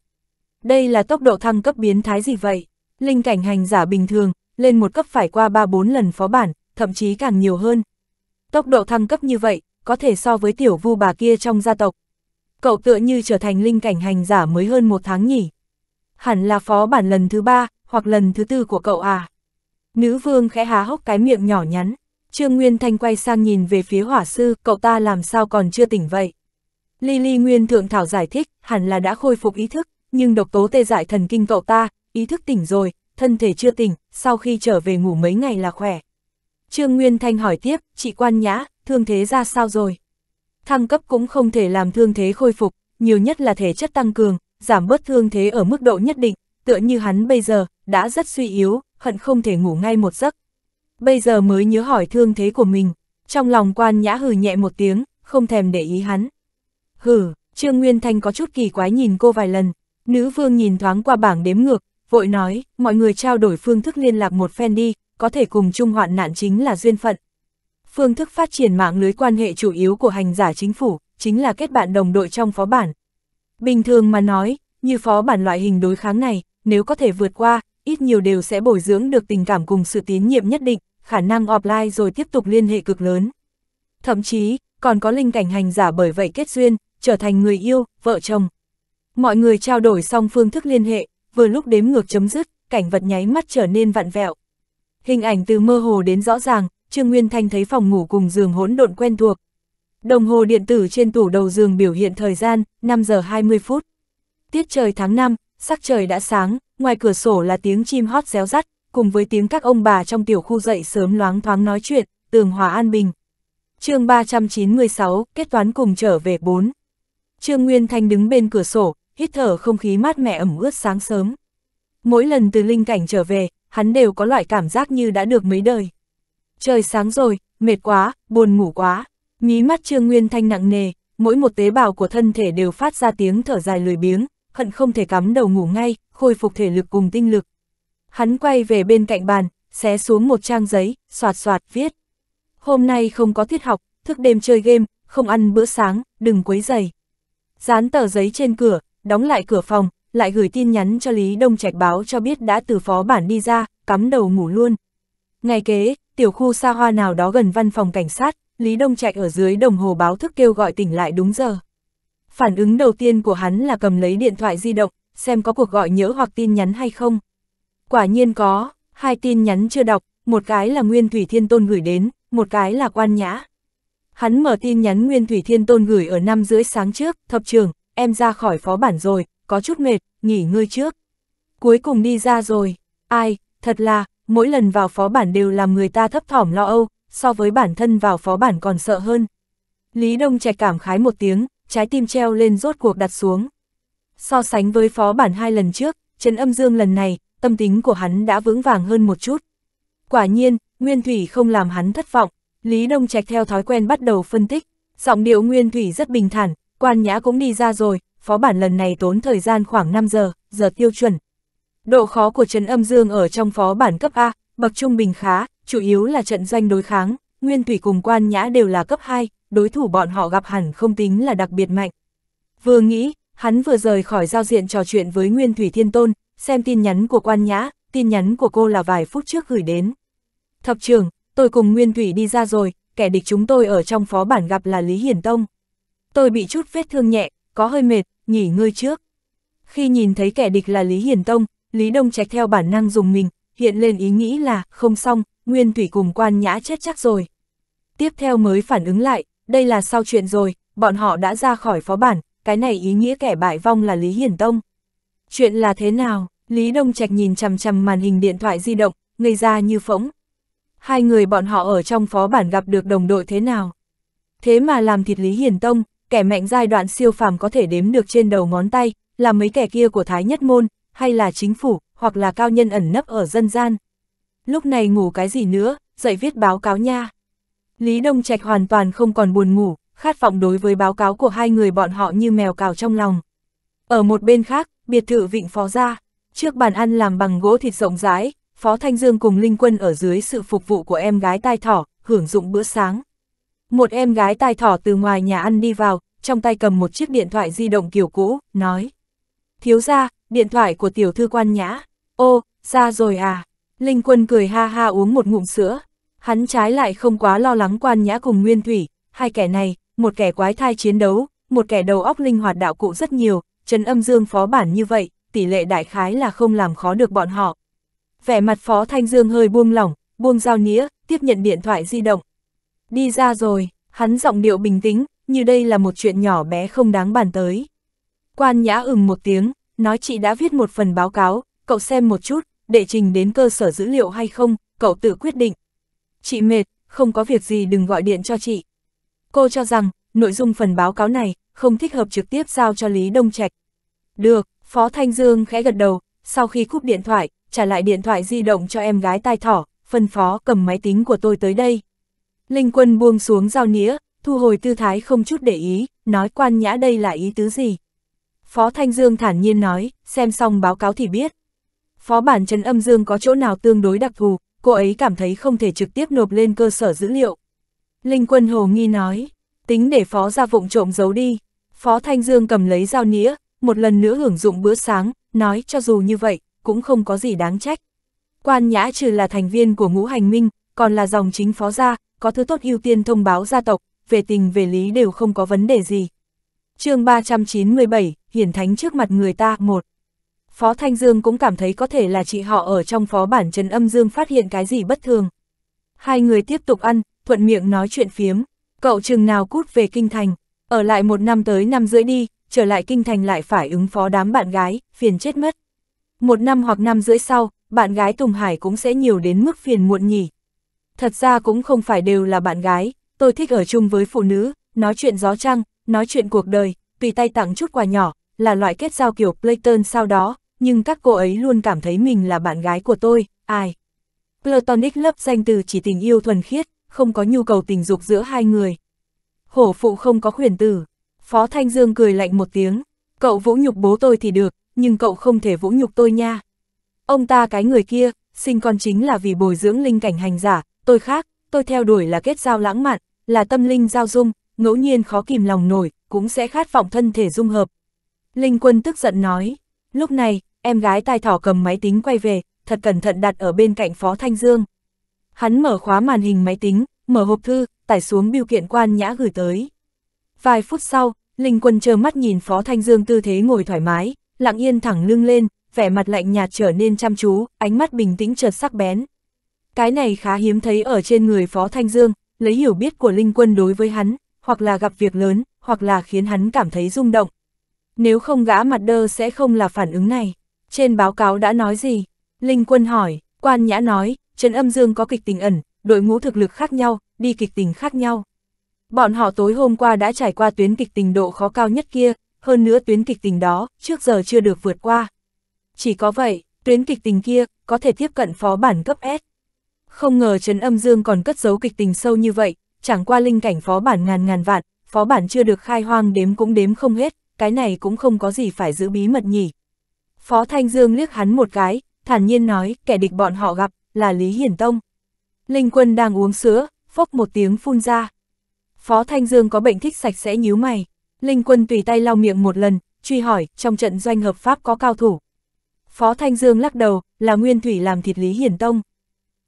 Đây là tốc độ thăng cấp biến thái gì vậy? Linh cảnh hành giả bình thường, lên một cấp phải qua 3-4 lần phó bản, thậm chí càng nhiều hơn. Tốc độ thăng cấp như vậy, có thể so với tiểu vu bà kia trong gia tộc. Cậu tựa như trở thành linh cảnh hành giả mới hơn một tháng nhỉ. Hẳn là phó bản lần thứ ba, hoặc lần thứ tư của cậu à. Nữ vương khẽ há hốc cái miệng nhỏ nhắn, Trương Nguyên Thanh quay sang nhìn về phía hỏa sư, cậu ta làm sao còn chưa tỉnh vậy? Lily Nguyên Thượng Thảo giải thích, hẳn là đã khôi phục ý thức, nhưng độc tố tê dại thần kinh cậu ta, ý thức tỉnh rồi, thân thể chưa tỉnh, sau khi trở về ngủ mấy ngày là khỏe. Trương Nguyên Thanh hỏi tiếp, chị Quan Nhã, thương thế ra sao rồi? Thăng cấp cũng không thể làm thương thế khôi phục, nhiều nhất là thể chất tăng cường, giảm bớt thương thế ở mức độ nhất định, tựa như hắn bây giờ, đã rất suy yếu, hận không thể ngủ ngay một giấc. Bây giờ mới nhớ hỏi thương thế của mình, trong lòng quan nhã hừ nhẹ một tiếng, không thèm để ý hắn. Hừ, Trương Nguyên Thanh có chút kỳ quái nhìn cô vài lần, nữ vương nhìn thoáng qua bảng đếm ngược, vội nói, mọi người trao đổi phương thức liên lạc một phen đi, có thể cùng chung hoạn nạn chính là duyên phận. Phương thức phát triển mạng lưới quan hệ chủ yếu của hành giả chính phủ, chính là kết bạn đồng đội trong phó bản. Bình thường mà nói, như phó bản loại hình đối kháng này, nếu có thể vượt qua, ít nhiều đều sẽ bồi dưỡng được tình cảm cùng sự tín nhiệm nhất định, khả năng offline rồi tiếp tục liên hệ cực lớn. Thậm chí, còn có linh cảnh hành giả bởi vậy kết duyên, trở thành người yêu, vợ chồng. Mọi người trao đổi xong phương thức liên hệ, vừa lúc đếm ngược chấm dứt, cảnh vật nháy mắt trở nên vặn vẹo. Hình ảnh từ mơ hồ đến rõ ràng, Trương Nguyên Thanh thấy phòng ngủ cùng giường hỗn độn quen thuộc. Đồng hồ điện tử trên tủ đầu giường biểu hiện thời gian, 5 giờ 20 phút. Tiết trời tháng 5, sắc trời đã sáng, ngoài cửa sổ là tiếng chim hót réo rắt, cùng với tiếng các ông bà trong tiểu khu dậy sớm loáng thoáng nói chuyện, tường hòa an bình. chương 396, kết toán cùng trở về 4. Trương Nguyên Thanh đứng bên cửa sổ, hít thở không khí mát mẻ ẩm ướt sáng sớm. Mỗi lần từ linh cảnh trở về, hắn đều có loại cảm giác như đã được mấy đời. Trời sáng rồi, mệt quá, buồn ngủ quá. Mí mắt Trương Nguyên Thanh nặng nề, mỗi một tế bào của thân thể đều phát ra tiếng thở dài lười biếng, hận không thể cắm đầu ngủ ngay, khôi phục thể lực cùng tinh lực. Hắn quay về bên cạnh bàn, xé xuống một trang giấy, soạt soạt viết. Hôm nay không có tiết học, thức đêm chơi game, không ăn bữa sáng, đừng quấy giày. Dán tờ giấy trên cửa, đóng lại cửa phòng, lại gửi tin nhắn cho Lý Đông Trạch báo cho biết đã từ phó bản đi ra, cắm đầu ngủ luôn. Ngày kế, tiểu khu xa hoa nào đó gần văn phòng cảnh sát, Lý Đông Trạch ở dưới đồng hồ báo thức kêu gọi tỉnh lại đúng giờ phản ứng đầu tiên của hắn là cầm lấy điện thoại di động, xem có cuộc gọi nhớ hoặc tin nhắn hay không. Quả nhiên có, hai tin nhắn chưa đọc, một cái là Nguyên Thủy Thiên Tôn gửi đến, một cái là Quan Nhã. Hắn mở tin nhắn Nguyên Thủy Thiên Tôn gửi ở năm rưỡi sáng trước, thập trường, em ra khỏi phó bản rồi, có chút mệt, nghỉ ngơi trước. Cuối cùng đi ra rồi, ai, thật là, mỗi lần vào phó bản đều làm người ta thấp thỏm lo âu, so với bản thân vào phó bản còn sợ hơn. Lý Đông Trạch cảm khái một tiếng, trái tim treo lên rốt cuộc đặt xuống. So sánh với phó bản hai lần trước, Trần Âm Dương lần này, tâm tính của hắn đã vững vàng hơn một chút. Quả nhiên, Nguyên Thủy không làm hắn thất vọng, Lý Đông Trạch theo thói quen bắt đầu phân tích, giọng điệu Nguyên Thủy rất bình thản, quan nhã cũng đi ra rồi, phó bản lần này tốn thời gian khoảng 5 giờ, giờ tiêu chuẩn. Độ khó của Trần Âm Dương ở trong phó bản cấp A, bậc trung bình khá, chủ yếu là trận doanh đối kháng, Nguyên Thủy cùng quan nhã đều là cấp 2, đối thủ bọn họ gặp hẳn không tính là đặc biệt mạnh. Vừa nghĩ, hắn vừa rời khỏi giao diện trò chuyện với Nguyên Thủy Thiên Tôn, xem tin nhắn của quan nhã, tin nhắn của cô là vài phút trước gửi đến. Thập trưởng, tôi cùng Nguyên Thủy đi ra rồi, kẻ địch chúng tôi ở trong phó bản gặp là Lý Hiển Tông. Tôi bị chút vết thương nhẹ, có hơi mệt, nghỉ ngơi trước. Khi nhìn thấy kẻ địch là Lý Hiển Tông, Lý Đông Trạch theo bản năng dùng mình, hiện lên ý nghĩ là không xong, Nguyên Thủy cùng quan nhã chết chắc rồi. Tiếp theo mới phản ứng lại, đây là sau chuyện rồi, bọn họ đã ra khỏi phó bản, cái này ý nghĩa kẻ bại vong là Lý Hiển Tông. Chuyện là thế nào? Lý Đông Trạch nhìn chằm chằm màn hình điện thoại di động, ngây ra như phỗng. Hai người bọn họ ở trong phó bản gặp được đồng đội thế nào? Thế mà làm thịt Lý Hiển Tông, kẻ mạnh giai đoạn siêu phàm có thể đếm được trên đầu ngón tay, là mấy kẻ kia của Thái Nhất Môn, hay là chính phủ, hoặc là cao nhân ẩn nấp ở dân gian. Lúc này ngủ cái gì nữa, dậy viết báo cáo nha. Lý Đông Trạch hoàn toàn không còn buồn ngủ, khát vọng đối với báo cáo của hai người bọn họ như mèo cào trong lòng. Ở một bên khác, biệt thự Vịnh Phó ra, trước bàn ăn làm bằng gỗ thịt rộng rãi, Phó Thanh Dương cùng Linh Quân ở dưới sự phục vụ của em gái tai thỏ, hưởng dụng bữa sáng. Một em gái tai thỏ từ ngoài nhà ăn đi vào, trong tay cầm một chiếc điện thoại di động kiểu cũ, nói. Thiếu ra, điện thoại của tiểu thư quan nhã. Ô, ra rồi à. Linh Quân cười ha ha uống một ngụm sữa, Hắn trái lại không quá lo lắng quan nhã cùng nguyên thủy, hai kẻ này, một kẻ quái thai chiến đấu, một kẻ đầu óc linh hoạt đạo cụ rất nhiều, trấn âm dương phó bản như vậy, tỷ lệ đại khái là không làm khó được bọn họ. Vẻ mặt phó thanh dương hơi buông lỏng, buông dao nĩa, tiếp nhận điện thoại di động. Đi ra rồi, hắn giọng điệu bình tĩnh, như đây là một chuyện nhỏ bé không đáng bàn tới. Quan nhã ừm một tiếng, nói chị đã viết một phần báo cáo, cậu xem một chút, để trình đến cơ sở dữ liệu hay không, cậu tự quyết định chị mệt, không có việc gì đừng gọi điện cho chị. Cô cho rằng, nội dung phần báo cáo này, không thích hợp trực tiếp giao cho Lý Đông Trạch. Được, Phó Thanh Dương khẽ gật đầu, sau khi cúp điện thoại, trả lại điện thoại di động cho em gái tai thỏ, phân phó cầm máy tính của tôi tới đây. Linh quân buông xuống giao nĩa, thu hồi tư thái không chút để ý, nói quan nhã đây là ý tứ gì. Phó Thanh Dương thản nhiên nói, xem xong báo cáo thì biết. Phó bản trần âm dương có chỗ nào tương đối đặc thù, cô ấy cảm thấy không thể trực tiếp nộp lên cơ sở dữ liệu. Linh Quân Hồ nghi nói, tính để Phó ra vụng trộm giấu đi. Phó Thanh Dương cầm lấy dao nĩa, một lần nữa hưởng dụng bữa sáng, nói cho dù như vậy, cũng không có gì đáng trách. Quan Nhã trừ là thành viên của ngũ hành minh, còn là dòng chính Phó gia, có thứ tốt ưu tiên thông báo gia tộc, về tình về lý đều không có vấn đề gì. chương 397, Hiển Thánh trước mặt người ta, một Phó Thanh Dương cũng cảm thấy có thể là chị họ ở trong phó bản Trần Âm Dương phát hiện cái gì bất thường. Hai người tiếp tục ăn, thuận miệng nói chuyện phiếm, cậu chừng nào cút về Kinh Thành, ở lại một năm tới năm rưỡi đi, trở lại Kinh Thành lại phải ứng phó đám bạn gái, phiền chết mất. Một năm hoặc năm rưỡi sau, bạn gái Tùng Hải cũng sẽ nhiều đến mức phiền muộn nhỉ. Thật ra cũng không phải đều là bạn gái, tôi thích ở chung với phụ nữ, nói chuyện gió trăng, nói chuyện cuộc đời, tùy tay tặng chút quà nhỏ, là loại kết giao kiểu Playton sau đó, nhưng các cô ấy luôn cảm thấy mình là bạn gái của tôi, ai. Platonic lấp danh từ chỉ tình yêu thuần khiết, không có nhu cầu tình dục giữa hai người. Hổ phụ không có khuyển tử. Phó Thanh Dương cười lạnh một tiếng. Cậu vũ nhục bố tôi thì được, nhưng cậu không thể vũ nhục tôi nha. Ông ta cái người kia, sinh con chính là vì bồi dưỡng linh cảnh hành giả, tôi khác, tôi theo đuổi là kết giao lãng mạn, là tâm linh giao dung, ngẫu nhiên khó kìm lòng nổi, cũng sẽ khát vọng thân thể dung hợp. Linh quân tức giận nói, Lúc này, em gái tai thỏ cầm máy tính quay về, thật cẩn thận đặt ở bên cạnh Phó Thanh Dương. Hắn mở khóa màn hình máy tính, mở hộp thư, tải xuống biêu kiện quan nhã gửi tới. Vài phút sau, Linh Quân trơ mắt nhìn Phó Thanh Dương tư thế ngồi thoải mái, lặng yên thẳng lưng lên, vẻ mặt lạnh nhạt trở nên chăm chú, ánh mắt bình tĩnh chợt sắc bén. Cái này khá hiếm thấy ở trên người Phó Thanh Dương, lấy hiểu biết của Linh Quân đối với hắn, hoặc là gặp việc lớn, hoặc là khiến hắn cảm thấy rung động, nếu không gã mặt đơ sẽ không là phản ứng này. Trên báo cáo đã nói gì? Linh quân hỏi, quan nhã nói, trần Âm Dương có kịch tình ẩn, đội ngũ thực lực khác nhau, đi kịch tình khác nhau. Bọn họ tối hôm qua đã trải qua tuyến kịch tình độ khó cao nhất kia, hơn nữa tuyến kịch tình đó, trước giờ chưa được vượt qua. Chỉ có vậy, tuyến kịch tình kia, có thể tiếp cận phó bản cấp S. Không ngờ trần Âm Dương còn cất giấu kịch tình sâu như vậy, chẳng qua linh cảnh phó bản ngàn ngàn vạn, phó bản chưa được khai hoang đếm cũng đếm không hết, cái này cũng không có gì phải giữ bí mật nhỉ. Phó Thanh Dương liếc hắn một cái, thản nhiên nói, kẻ địch bọn họ gặp, là Lý Hiển Tông. Linh Quân đang uống sữa, phốc một tiếng phun ra. Phó Thanh Dương có bệnh thích sạch sẽ nhíu mày. Linh Quân tùy tay lau miệng một lần, truy hỏi, trong trận doanh hợp pháp có cao thủ. Phó Thanh Dương lắc đầu, là Nguyên Thủy làm thịt Lý Hiển Tông.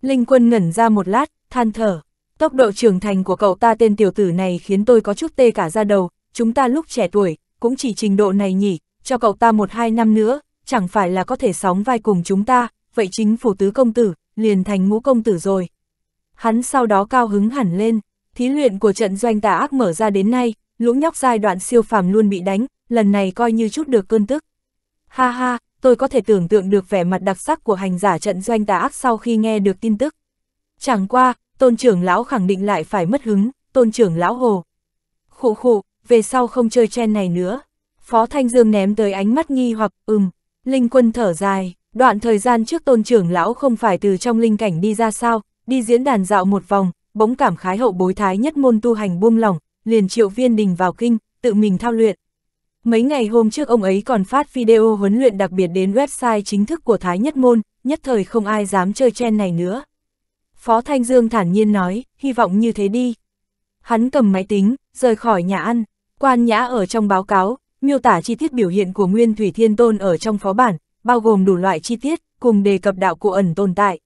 Linh Quân ngẩn ra một lát, than thở. Tốc độ trưởng thành của cậu ta tên tiểu tử này khiến tôi có chút tê cả ra đầu, chúng ta lúc trẻ tuổi, cũng chỉ trình độ này nhỉ, cho cậu ta một hai năm nữa, chẳng phải là có thể sóng vai cùng chúng ta, vậy chính phủ tứ công tử, liền thành ngũ công tử rồi. Hắn sau đó cao hứng hẳn lên, thí luyện của trận doanh tà ác mở ra đến nay, lũ nhóc giai đoạn siêu phàm luôn bị đánh, lần này coi như chút được cơn tức. Ha ha, tôi có thể tưởng tượng được vẻ mặt đặc sắc của hành giả trận doanh tà ác sau khi nghe được tin tức. Chẳng qua, tôn trưởng lão khẳng định lại phải mất hứng, tôn trưởng lão hồ. Khụ khụ, về sau không chơi chen này nữa. Phó Thanh Dương ném tới ánh mắt nghi hoặc, ừm, Linh Quân thở dài, đoạn thời gian trước tôn trưởng lão không phải từ trong linh cảnh đi ra sao, đi diễn đàn dạo một vòng, bỗng cảm khái hậu bối thái nhất môn tu hành buông lỏng, liền triệu viên đình vào kinh, tự mình thao luyện. Mấy ngày hôm trước ông ấy còn phát video huấn luyện đặc biệt đến website chính thức của Thái Nhất Môn, nhất thời không ai dám chơi chen này nữa. Phó Thanh Dương thản nhiên nói, hy vọng như thế đi. Hắn cầm máy tính, rời khỏi nhà ăn, Quan Nhã ở trong báo cáo, miêu tả chi tiết biểu hiện của Nguyên Thủy Thiên Tôn ở trong phó bản, bao gồm đủ loại chi tiết, cùng đề cập đạo cụ ẩn tồn tại.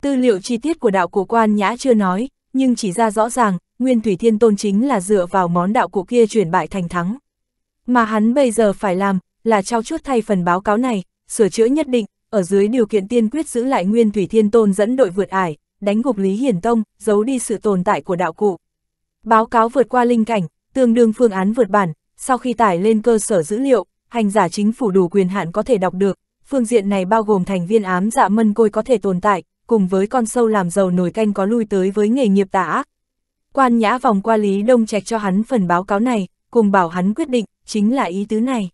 Tư liệu chi tiết của đạo cụ Quan Nhã chưa nói, nhưng chỉ ra rõ ràng, Nguyên Thủy Thiên Tôn chính là dựa vào món đạo cụ kia chuyển bại thành thắng. Mà hắn bây giờ phải làm, là trao chuốt thay phần báo cáo này, sửa chữa nhất định, ở dưới điều kiện tiên quyết giữ lại Nguyên Thủy Thiên Tôn dẫn đội vượt ải, đánh gục Lý Hiển Tông, giấu đi sự tồn tại của đạo cụ. Báo cáo vượt qua linh cảnh, tương đương phương án vượt bản, sau khi tải lên cơ sở dữ liệu, hành giả chính phủ đủ quyền hạn có thể đọc được, phương diện này bao gồm thành viên ám dạ mân côi có thể tồn tại, cùng với con sâu làm giàu nổi canh có lui tới với nghề nghiệp tà ác. Quan nhã vòng qua Lý Đông Trạch cho hắn phần báo cáo này, cùng bảo hắn quyết định, chính là ý tứ này.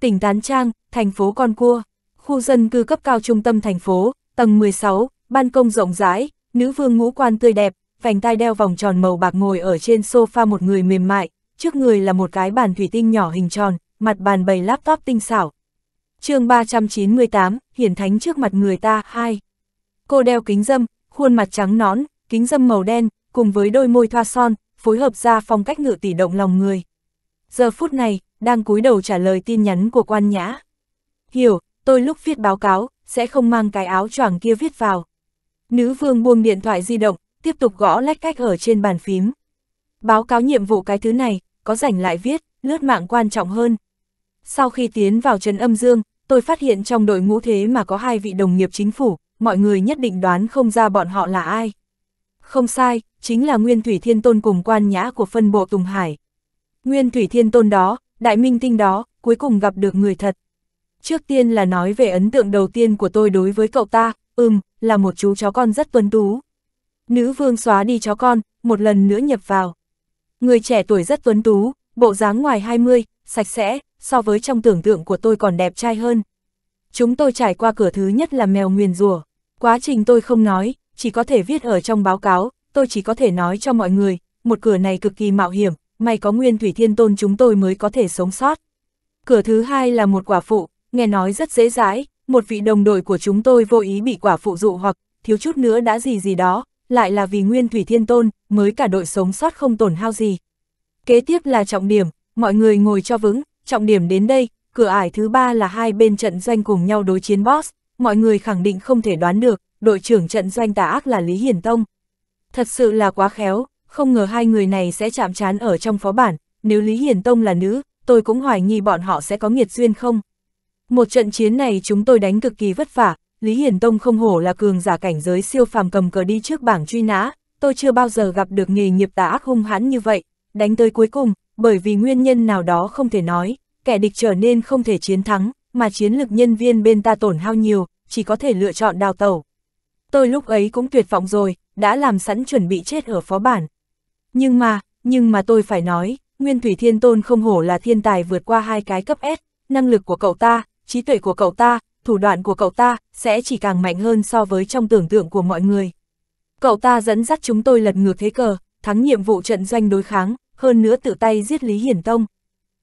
Tỉnh Tán Trang, thành phố Con Cua, khu dân cư cấp cao trung tâm thành phố, tầng 16, ban công rộng rãi, nữ vương ngũ quan tươi đẹp, vành tai đeo vòng tròn màu bạc ngồi ở trên sofa một người mềm mại, trước người là một cái bàn thủy tinh nhỏ hình tròn, mặt bàn bày laptop tinh xảo. chương 398, hiển thánh trước mặt người ta, hai. Cô đeo kính dâm, khuôn mặt trắng nón, kính dâm màu đen, cùng với đôi môi thoa son, phối hợp ra phong cách ngự tỷ động lòng người. Giờ phút này, đang cúi đầu trả lời tin nhắn của quan nhã. Hiểu, tôi lúc viết báo cáo, sẽ không mang cái áo choàng kia viết vào. Nữ vương buông điện thoại di động, tiếp tục gõ lách cách ở trên bàn phím. Báo cáo nhiệm vụ cái thứ này, có rảnh lại viết, lướt mạng quan trọng hơn. Sau khi tiến vào trấn âm dương, tôi phát hiện trong đội ngũ thế mà có hai vị đồng nghiệp chính phủ, mọi người nhất định đoán không ra bọn họ là ai. Không sai, chính là Nguyên Thủy Thiên Tôn cùng quan nhã của phân bộ Tùng Hải. Nguyên Thủy Thiên Tôn đó, Đại Minh Tinh đó, cuối cùng gặp được người thật. Trước tiên là nói về ấn tượng đầu tiên của tôi đối với cậu ta, ừm, là một chú chó con rất tuấn tú. Nữ vương xóa đi chó con, một lần nữa nhập vào. Người trẻ tuổi rất tuấn tú, bộ dáng ngoài 20, sạch sẽ, so với trong tưởng tượng của tôi còn đẹp trai hơn. Chúng tôi trải qua cửa thứ nhất là mèo nguyền rủa. Quá trình tôi không nói, chỉ có thể viết ở trong báo cáo, tôi chỉ có thể nói cho mọi người, một cửa này cực kỳ mạo hiểm, may có nguyên thủy thiên tôn chúng tôi mới có thể sống sót. Cửa thứ hai là một quả phụ, nghe nói rất dễ dãi, một vị đồng đội của chúng tôi vô ý bị quả phụ dụ hoặc thiếu chút nữa đã gì gì đó, lại là vì Nguyên Thủy Thiên Tôn, mới cả đội sống sót không tổn hao gì. Kế tiếp là trọng điểm, mọi người ngồi cho vững, trọng điểm đến đây, cửa ải thứ ba là hai bên trận doanh cùng nhau đối chiến boss, mọi người khẳng định không thể đoán được, đội trưởng trận doanh tà ác là Lý Hiển Tông. Thật sự là quá khéo, không ngờ hai người này sẽ chạm trán ở trong phó bản, nếu Lý Hiển Tông là nữ, tôi cũng hoài nghi bọn họ sẽ có nghiệt duyên không. Một trận chiến này chúng tôi đánh cực kỳ vất vả, Lý Hiển Tông không hổ là cường giả cảnh giới siêu phàm cầm cờ đi trước bảng truy nã, tôi chưa bao giờ gặp được nghề nghiệp tà ác hung hãn như vậy, đánh tới cuối cùng, bởi vì nguyên nhân nào đó không thể nói, kẻ địch trở nên không thể chiến thắng, mà chiến lực nhân viên bên ta tổn hao nhiều, chỉ có thể lựa chọn đào tẩu. Tôi lúc ấy cũng tuyệt vọng rồi, đã làm sẵn chuẩn bị chết ở phó bản. Nhưng mà, nhưng mà tôi phải nói, Nguyên Thủy Thiên Tôn không hổ là thiên tài vượt qua hai cái cấp S, năng lực của cậu ta, trí tuệ của cậu ta, thủ đoạn của cậu ta sẽ chỉ càng mạnh hơn so với trong tưởng tượng của mọi người. Cậu ta dẫn dắt chúng tôi lật ngược thế cờ, thắng nhiệm vụ trận doanh đối kháng, hơn nữa tự tay giết Lý Hiển Tông.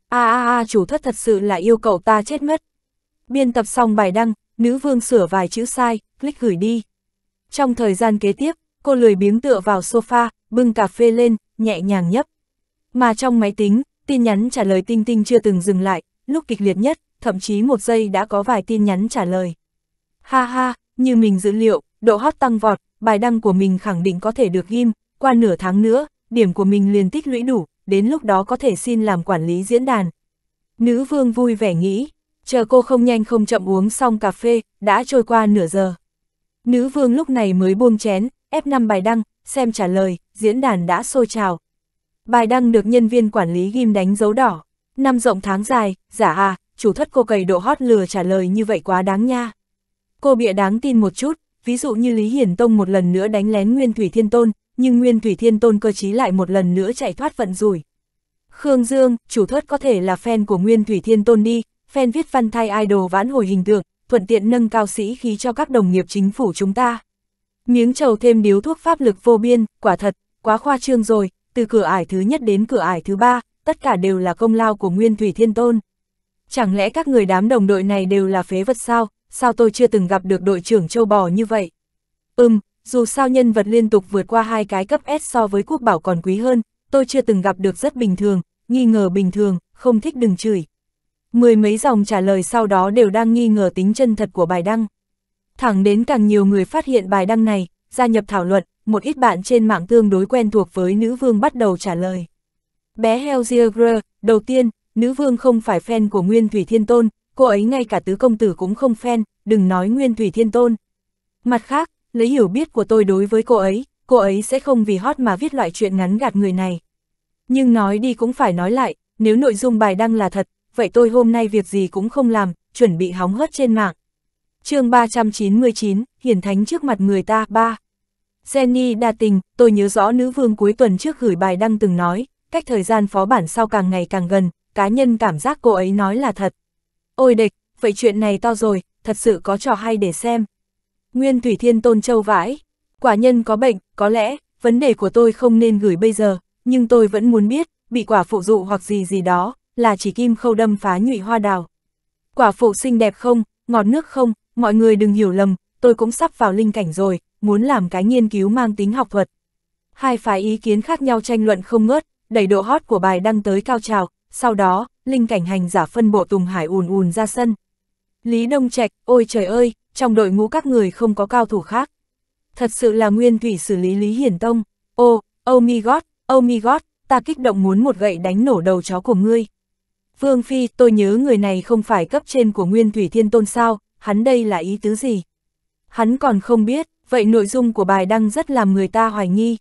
A a a chủ thất thật sự là yêu cậu ta chết mất. Biên tập xong bài đăng, nữ vương sửa vài chữ sai, click gửi đi. Trong thời gian kế tiếp, cô lười biếng tựa vào sofa, bưng cà phê lên, nhẹ nhàng nhấp. Mà trong máy tính, tin nhắn trả lời tinh tinh chưa từng dừng lại, lúc kịch liệt nhất, thậm chí một giây đã có vài tin nhắn trả lời. Ha ha, như mình dữ liệu, độ hot tăng vọt, bài đăng của mình khẳng định có thể được ghim, qua nửa tháng nữa, điểm của mình liền tích lũy đủ, đến lúc đó có thể xin làm quản lý diễn đàn. Nữ vương vui vẻ nghĩ, chờ cô không nhanh không chậm uống xong cà phê, đã trôi qua nửa giờ. Nữ vương lúc này mới buông chén, ép 5 bài đăng, xem trả lời, diễn đàn đã sôi trào. Bài đăng được nhân viên quản lý ghim đánh dấu đỏ. Năm rộng tháng dài, giả à, chủ thất cô cầy độ hót lừa trả lời như vậy quá đáng nha. Cô bịa đáng tin một chút, ví dụ như Lý Hiển Tông một lần nữa đánh lén Nguyên Thủy Thiên Tôn, nhưng Nguyên Thủy Thiên Tôn cơ chí lại một lần nữa chạy thoát vận rủi. Khương Dương, chủ thất có thể là fan của Nguyên Thủy Thiên Tôn đi, fan viết văn thay idol vãn hồi hình tượng, thuận tiện nâng cao sĩ khí cho các đồng nghiệp chính phủ chúng ta. Miếng trầu thêm điếu thuốc pháp lực vô biên, quả thật, quá khoa trương rồi, từ cửa ải thứ nhất đến cửa ải thứ ba, tất cả đều là công lao của Nguyên Thủy Thiên Tôn chẳng lẽ các người đám đồng đội này đều là phế vật sao, sao tôi chưa từng gặp được đội trưởng châu bò như vậy. Ừm, dù sao nhân vật liên tục vượt qua hai cái cấp S so với quốc bảo còn quý hơn, tôi chưa từng gặp được rất bình thường, nghi ngờ bình thường, không thích đừng chửi. Mười mấy dòng trả lời sau đó đều đang nghi ngờ tính chân thật của bài đăng. Thẳng đến càng nhiều người phát hiện bài đăng này, gia nhập thảo luận, một ít bạn trên mạng tương đối quen thuộc với nữ vương bắt đầu trả lời. Bé Helzier, đầu tiên, nữ vương không phải fan của Nguyên Thủy Thiên Tôn, cô ấy ngay cả tứ công tử cũng không fan, đừng nói Nguyên Thủy Thiên Tôn. Mặt khác, lấy hiểu biết của tôi đối với cô ấy, cô ấy sẽ không vì hot mà viết loại chuyện ngắn gạt người này. Nhưng nói đi cũng phải nói lại, nếu nội dung bài đăng là thật, vậy tôi hôm nay việc gì cũng không làm, chuẩn bị hóng hớt trên mạng. chương 399, hiển thánh trước mặt người ta, 3. Jenny đa tình, tôi nhớ rõ nữ vương cuối tuần trước gửi bài đăng từng nói, cách thời gian phó bản sau càng ngày càng gần, cá nhân cảm giác cô ấy nói là thật. Ôi địch, vậy chuyện này to rồi, thật sự có trò hay để xem. Nguyên Thủy Thiên Tôn Châu vãi, quả nhân có bệnh, có lẽ, vấn đề của tôi không nên gửi bây giờ, nhưng tôi vẫn muốn biết, bị quả phụ dụ hoặc gì gì đó, là chỉ kim khâu đâm phá nhụy hoa đào. Quả phụ xinh đẹp không, ngọt nước không, mọi người đừng hiểu lầm, tôi cũng sắp vào linh cảnh rồi, muốn làm cái nghiên cứu mang tính học thuật. Hai phái ý kiến khác nhau tranh luận không ngớt, đẩy độ hot của bài đăng tới cao trào, sau đó, linh cảnh hành giả phân bộ Tùng Hải ùn ùn ra sân. Lý Đông Trạch, ôi trời ơi, trong đội ngũ các người không có cao thủ khác. Thật sự là nguyên thủy xử lý Lý Hiển Tông. Ô, oh, oh my god, oh my god, ta kích động muốn một gậy đánh nổ đầu chó của ngươi. Vương Phi, tôi nhớ người này không phải cấp trên của Nguyên Thủy Thiên Tôn sao, hắn đây là ý tứ gì? Hắn còn không biết, vậy nội dung của bài đăng rất làm người ta hoài nghi.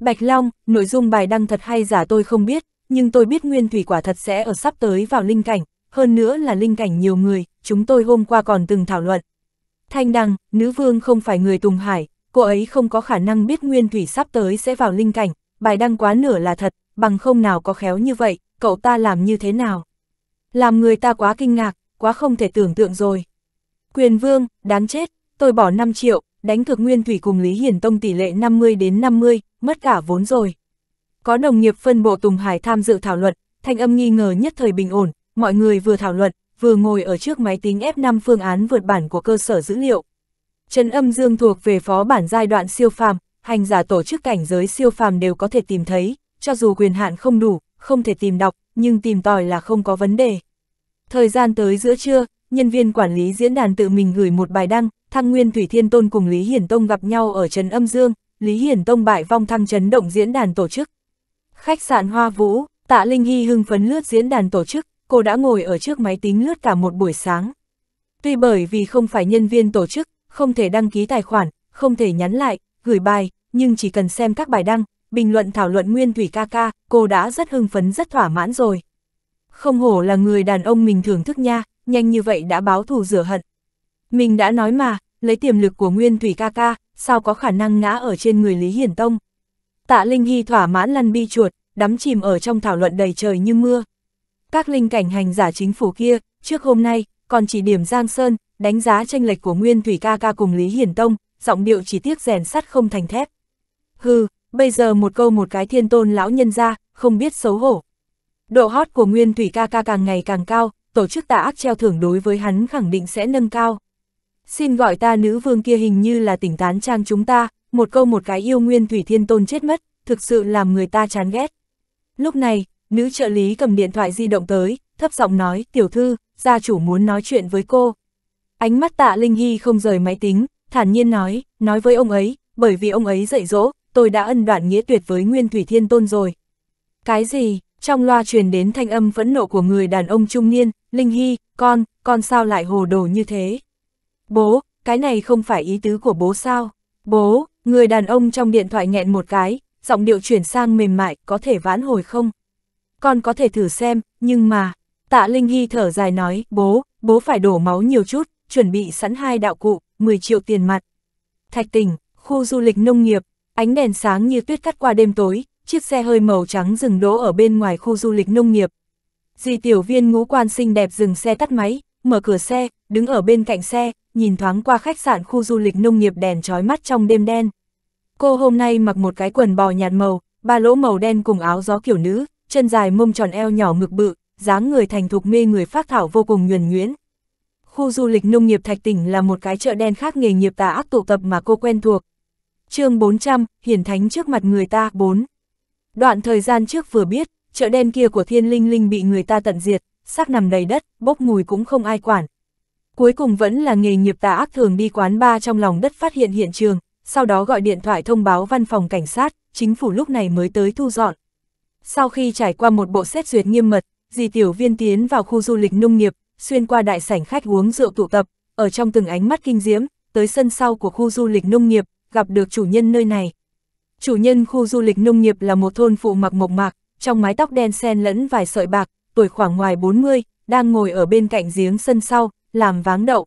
Bạch Long, nội dung bài đăng thật hay giả tôi không biết, nhưng tôi biết nguyên thủy quả thật sẽ ở sắp tới vào linh cảnh, hơn nữa là linh cảnh nhiều người, chúng tôi hôm qua còn từng thảo luận. Thanh đăng, nữ vương không phải người Tùng Hải, cô ấy không có khả năng biết nguyên thủy sắp tới sẽ vào linh cảnh, bài đăng quá nửa là thật, bằng không nào có khéo như vậy, cậu ta làm như thế nào? Làm người ta quá kinh ngạc, quá không thể tưởng tượng rồi. Quyền vương, đáng chết, tôi bỏ 5 triệu, đánh cược nguyên thủy cùng Lý Hiển Tông tỷ lệ 50 đến 50, mất cả vốn rồi. Có đồng nghiệp phân bộ Tùng Hải tham dự thảo luận, thanh âm nghi ngờ nhất thời bình ổn, mọi người vừa thảo luận, vừa ngồi ở trước máy tính F5 phương án vượt bản của cơ sở dữ liệu. Trần âm dương thuộc về phó bản giai đoạn siêu phàm, hành giả tổ chức cảnh giới siêu phàm đều có thể tìm thấy, cho dù quyền hạn không đủ, không thể tìm đọc, nhưng tìm tòi là không có vấn đề. Thời gian tới giữa trưa, nhân viên quản lý diễn đàn tự mình gửi một bài đăng, Thăng Nguyên Thủy Thiên Tôn cùng Lý Hiển Tông gặp nhau ở Trần Âm Dương, Lý Hiển Tông bại vong thăng chấn động diễn đàn tổ chức, Khách sạn Hoa Vũ, Tạ Linh Hy hưng phấn lướt diễn đàn tổ chức, cô đã ngồi ở trước máy tính lướt cả một buổi sáng. Tuy bởi vì không phải nhân viên tổ chức, không thể đăng ký tài khoản, không thể nhắn lại, gửi bài, nhưng chỉ cần xem các bài đăng, bình luận thảo luận Nguyên Thủy ca ca, cô đã rất hưng phấn rất thỏa mãn rồi. Không hổ là người đàn ông mình thưởng thức nha, nhanh như vậy đã báo thù rửa hận. Mình đã nói mà, lấy tiềm lực của Nguyên Thủy ca ca, sao có khả năng ngã ở trên người Lý Hiển Tông. Tạ Linh Hy thỏa mãn lăn bi chuột, đắm chìm ở trong thảo luận đầy trời như mưa. Các linh cảnh hành giả chính phủ kia, trước hôm nay, còn chỉ điểm Giang Sơn, đánh giá tranh lệch của Nguyên Thủy ca ca cùng Lý Hiển Tông, giọng điệu chỉ tiếc rèn sắt không thành thép. Hừ, bây giờ một câu một cái thiên tôn lão nhân ra, không biết xấu hổ. Độ hot của Nguyên Thủy ca ca càng ngày càng cao, tổ chức tạ ác treo thưởng đối với hắn khẳng định sẽ nâng cao. Xin gọi ta nữ vương kia hình như là tỉnh tán trang chúng ta, một câu một cái yêu nguyên thủy thiên tôn chết mất, thực sự làm người ta chán ghét. Lúc này, nữ trợ lý cầm điện thoại di động tới, thấp giọng nói, tiểu thư, gia chủ muốn nói chuyện với cô. Ánh mắt tạ Linh Hy không rời máy tính, thản nhiên nói, nói với ông ấy, bởi vì ông ấy dạy dỗ, tôi đã ân đoạn nghĩa tuyệt với Nguyên Thủy Thiên Tôn rồi. Cái gì? Trong loa truyền đến thanh âm phẫn nộ của người đàn ông trung niên, Linh Hy, con, con sao lại hồ đồ như thế? Bố, cái này không phải ý tứ của bố sao? Bố, Người đàn ông trong điện thoại nghẹn một cái, giọng điệu chuyển sang mềm mại, có thể vãn hồi không? Con có thể thử xem, nhưng mà... Tạ Linh Hy thở dài nói, bố, bố phải đổ máu nhiều chút, chuẩn bị sẵn hai đạo cụ, 10 triệu tiền mặt. Thạch tỉnh, khu du lịch nông nghiệp, ánh đèn sáng như tuyết cắt qua đêm tối, chiếc xe hơi màu trắng dừng đỗ ở bên ngoài khu du lịch nông nghiệp. Di tiểu viên ngũ quan xinh đẹp dừng xe tắt máy, mở cửa xe, đứng ở bên cạnh xe, nhìn thoáng qua khách sạn khu du lịch nông nghiệp đèn trói mắt trong đêm đen. Cô hôm nay mặc một cái quần bò nhạt màu, ba lỗ màu đen cùng áo gió kiểu nữ, chân dài mông tròn eo nhỏ ngực bự, dáng người thành thục mê người phát thảo vô cùng nhuần nhuyễn. Khu du lịch nông nghiệp Thạch Tỉnh là một cái chợ đen khác nghề nghiệp tà ác tụ tập mà cô quen thuộc. chương 400, hiển thánh trước mặt người ta 4. Đoạn thời gian trước vừa biết, chợ đen kia của thiên linh linh bị người ta tận diệt, xác nằm đầy đất, bốc mùi cũng không ai quản. Cuối cùng vẫn là nghề nghiệp tà ác thường đi quán ba trong lòng đất phát hiện hiện trường, sau đó gọi điện thoại thông báo văn phòng cảnh sát, chính phủ lúc này mới tới thu dọn. Sau khi trải qua một bộ xét duyệt nghiêm mật, dì tiểu viên tiến vào khu du lịch nông nghiệp, xuyên qua đại sảnh khách uống rượu tụ tập, ở trong từng ánh mắt kinh diễm, tới sân sau của khu du lịch nông nghiệp, gặp được chủ nhân nơi này. Chủ nhân khu du lịch nông nghiệp là một thôn phụ mặc mộc mạc, trong mái tóc đen xen lẫn vài sợi bạc, tuổi khoảng ngoài 40, đang ngồi ở bên cạnh giếng sân sau, làm váng đậu.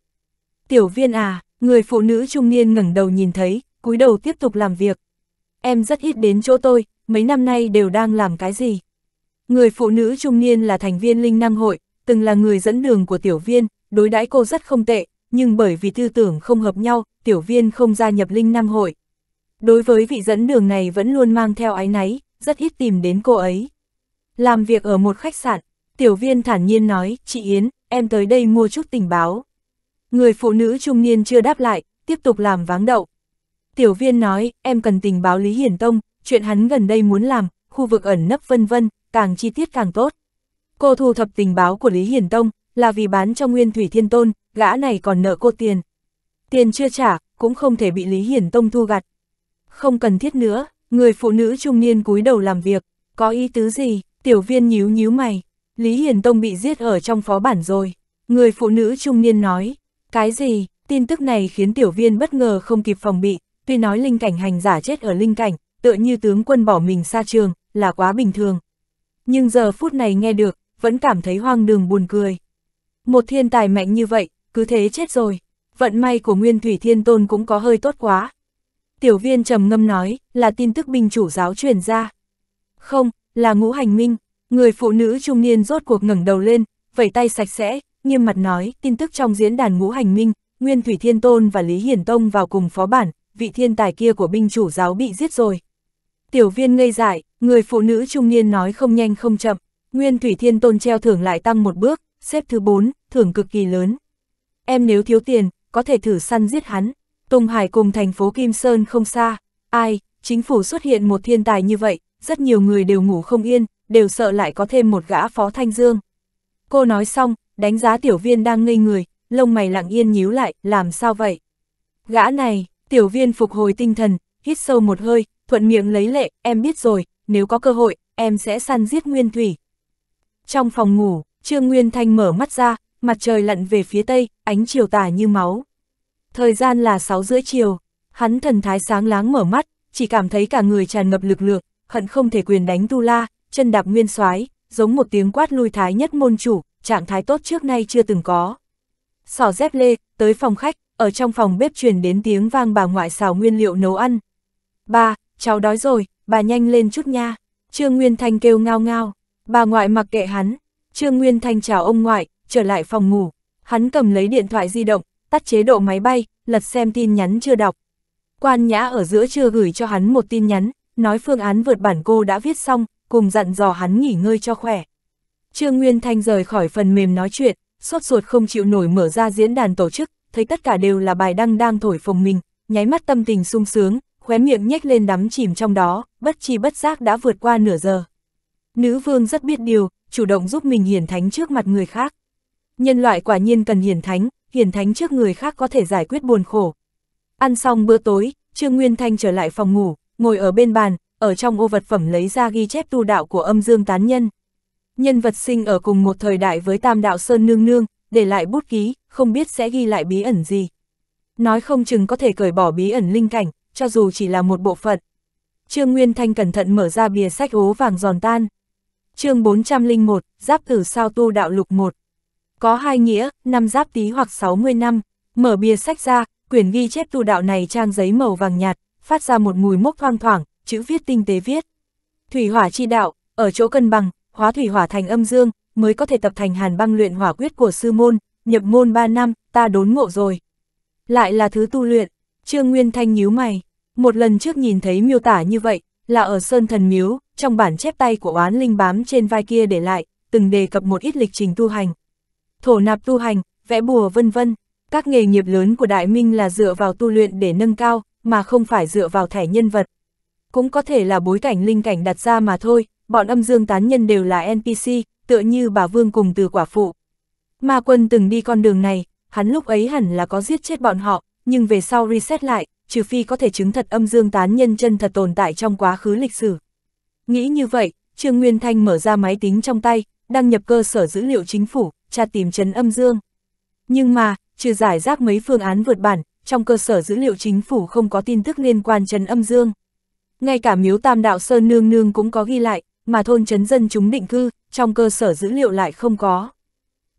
Tiểu viên à, người phụ nữ trung niên ngẩng đầu nhìn thấy, cúi đầu tiếp tục làm việc. Em rất ít đến chỗ tôi, mấy năm nay đều đang làm cái gì? Người phụ nữ trung niên là thành viên Linh Năng Hội, từng là người dẫn đường của tiểu viên, đối đãi cô rất không tệ, nhưng bởi vì tư tưởng không hợp nhau, tiểu viên không gia nhập Linh Năng Hội. Đối với vị dẫn đường này vẫn luôn mang theo ái náy, rất ít tìm đến cô ấy. Làm việc ở một khách sạn, tiểu viên thản nhiên nói, chị Yến, em tới đây mua chút tình báo. Người phụ nữ trung niên chưa đáp lại, tiếp tục làm váng đậu. Tiểu viên nói, em cần tình báo Lý Hiển Tông, chuyện hắn gần đây muốn làm, khu vực ẩn nấp vân vân, càng chi tiết càng tốt. Cô thu thập tình báo của Lý Hiển Tông, là vì bán cho Nguyên Thủy Thiên Tôn, gã này còn nợ cô tiền. Tiền chưa trả, cũng không thể bị Lý Hiển Tông thu gặt. Không cần thiết nữa, người phụ nữ trung niên cúi đầu làm việc, có ý tứ gì, tiểu viên nhíu nhíu mày. Lý Hiển Tông bị giết ở trong phó bản rồi, người phụ nữ trung niên nói, cái gì, tin tức này khiến tiểu viên bất ngờ không kịp phòng bị, Tuy nói linh cảnh hành giả chết ở linh cảnh, tựa như tướng quân bỏ mình xa trường, là quá bình thường. Nhưng giờ phút này nghe được, vẫn cảm thấy hoang đường buồn cười. Một thiên tài mạnh như vậy, cứ thế chết rồi. Vận may của Nguyên Thủy Thiên Tôn cũng có hơi tốt quá. Tiểu viên trầm ngâm nói, là tin tức binh chủ giáo truyền ra. Không, là ngũ hành minh, người phụ nữ trung niên rốt cuộc ngẩng đầu lên, vẩy tay sạch sẽ, nghiêm mặt nói, tin tức trong diễn đàn ngũ hành minh, Nguyên Thủy Thiên Tôn và Lý Hiển Tông vào cùng phó bản, vị thiên tài kia của binh chủ giáo bị giết rồi. Tiểu viên ngây dại, người phụ nữ trung niên nói không nhanh không chậm, Nguyên Thủy Thiên Tôn treo thưởng lại tăng một bước, xếp thứ bốn, thưởng cực kỳ lớn. Em nếu thiếu tiền, có thể thử săn giết hắn. Tùng Hải cùng thành phố Kim Sơn không xa. Ai, chính phủ xuất hiện một thiên tài như vậy, rất nhiều người đều ngủ không yên, đều sợ lại có thêm một gã phó thanh dương. Cô nói xong, đánh giá tiểu viên đang ngây người, lông mày lặng yên nhíu lại, làm sao vậy? Gã này, Tiểu viên phục hồi tinh thần, hít sâu một hơi, thuận miệng lấy lệ, em biết rồi, nếu có cơ hội, em sẽ săn giết Nguyên Thủy. Trong phòng ngủ, Trương Nguyên Thanh mở mắt ra, mặt trời lặn về phía tây, ánh chiều tà như máu. Thời gian là 6 rưỡi chiều, hắn thần thái sáng láng mở mắt, chỉ cảm thấy cả người tràn ngập lực lượng, hận không thể quyền đánh tu la, chân đạp nguyên soái giống một tiếng quát lui thái nhất môn chủ, trạng thái tốt trước nay chưa từng có. Sỏ dép lê, tới phòng khách, ở trong phòng bếp truyền đến tiếng vang bà ngoại xào nguyên liệu nấu ăn. bà cháu đói rồi, bà nhanh lên chút nha. Trương Nguyên Thanh kêu ngao ngao, bà ngoại mặc kệ hắn. Trương Nguyên Thanh chào ông ngoại, trở lại phòng ngủ. Hắn cầm lấy điện thoại di động, tắt chế độ máy bay, lật xem tin nhắn chưa đọc. Quan Nhã ở giữa chưa gửi cho hắn một tin nhắn, nói phương án vượt bản cô đã viết xong, cùng dặn dò hắn nghỉ ngơi cho khỏe. Trương Nguyên Thanh rời khỏi phần mềm nói chuyện, sốt ruột không chịu nổi mở ra diễn đàn tổ chức, thấy tất cả đều là bài đăng đang thổi phồng mình, nháy mắt tâm tình sung sướng, khóe miệng nhếch lên đắm chìm trong đó, bất chi bất giác đã vượt qua nửa giờ. Nữ vương rất biết điều, chủ động giúp mình hiển thánh trước mặt người khác. Nhân loại quả nhiên cần hiển thánh, hiển thánh trước người khác có thể giải quyết buồn khổ. Ăn xong bữa tối, Trương Nguyên Thanh trở lại phòng ngủ, ngồi ở bên bàn, ở trong ô vật phẩm lấy ra ghi chép tu đạo của âm dương tán nhân. Nhân vật sinh ở cùng một thời đại với tam đạo Sơn Nương Nương, để lại bút ký, không biết sẽ ghi lại bí ẩn gì. Nói không chừng có thể cởi bỏ bí ẩn linh cảnh, cho dù chỉ là một bộ phận. Trương Nguyên Thanh cẩn thận mở ra bìa sách ố vàng giòn tan. chương 401, Giáp Tử Sao Tu Đạo Lục 1. Có hai nghĩa, năm giáp tí hoặc 60 năm, mở bìa sách ra, quyển ghi chép tu đạo này trang giấy màu vàng nhạt, phát ra một mùi mốc thoang thoảng, chữ viết tinh tế viết. Thủy hỏa chi đạo, ở chỗ cân bằng, hóa thủy hỏa thành âm dương, mới có thể tập thành hàn băng luyện hỏa quyết của sư môn, nhập môn 3 năm, ta đốn ngộ rồi. Lại là thứ tu luyện, Trương Nguyên Thanh nhíu mày, một lần trước nhìn thấy miêu tả như vậy, là ở Sơn Thần Miếu, trong bản chép tay của oán linh bám trên vai kia để lại, từng đề cập một ít lịch trình tu hành. Thổ nạp tu hành, vẽ bùa vân vân, các nghề nghiệp lớn của Đại Minh là dựa vào tu luyện để nâng cao, mà không phải dựa vào thẻ nhân vật. Cũng có thể là bối cảnh linh cảnh đặt ra mà thôi, bọn âm dương tán nhân đều là NPC, tựa như bà Vương cùng từ quả phụ. Ma quân từng đi con đường này, hắn lúc ấy hẳn là có giết chết bọn họ, nhưng về sau reset lại, trừ phi có thể chứng thật âm dương tán nhân chân thật tồn tại trong quá khứ lịch sử. Nghĩ như vậy, Trương Nguyên Thanh mở ra máy tính trong tay, đăng nhập cơ sở dữ liệu chính phủ, tra tìm chân âm dương. Nhưng mà, trừ giải rác mấy phương án vượt bản, trong cơ sở dữ liệu chính phủ không có tin tức liên quan chân âm dương. Ngay cả miếu tam đạo sơn nương nương cũng có ghi lại, mà thôn chấn dân chúng định cư, trong cơ sở dữ liệu lại không có.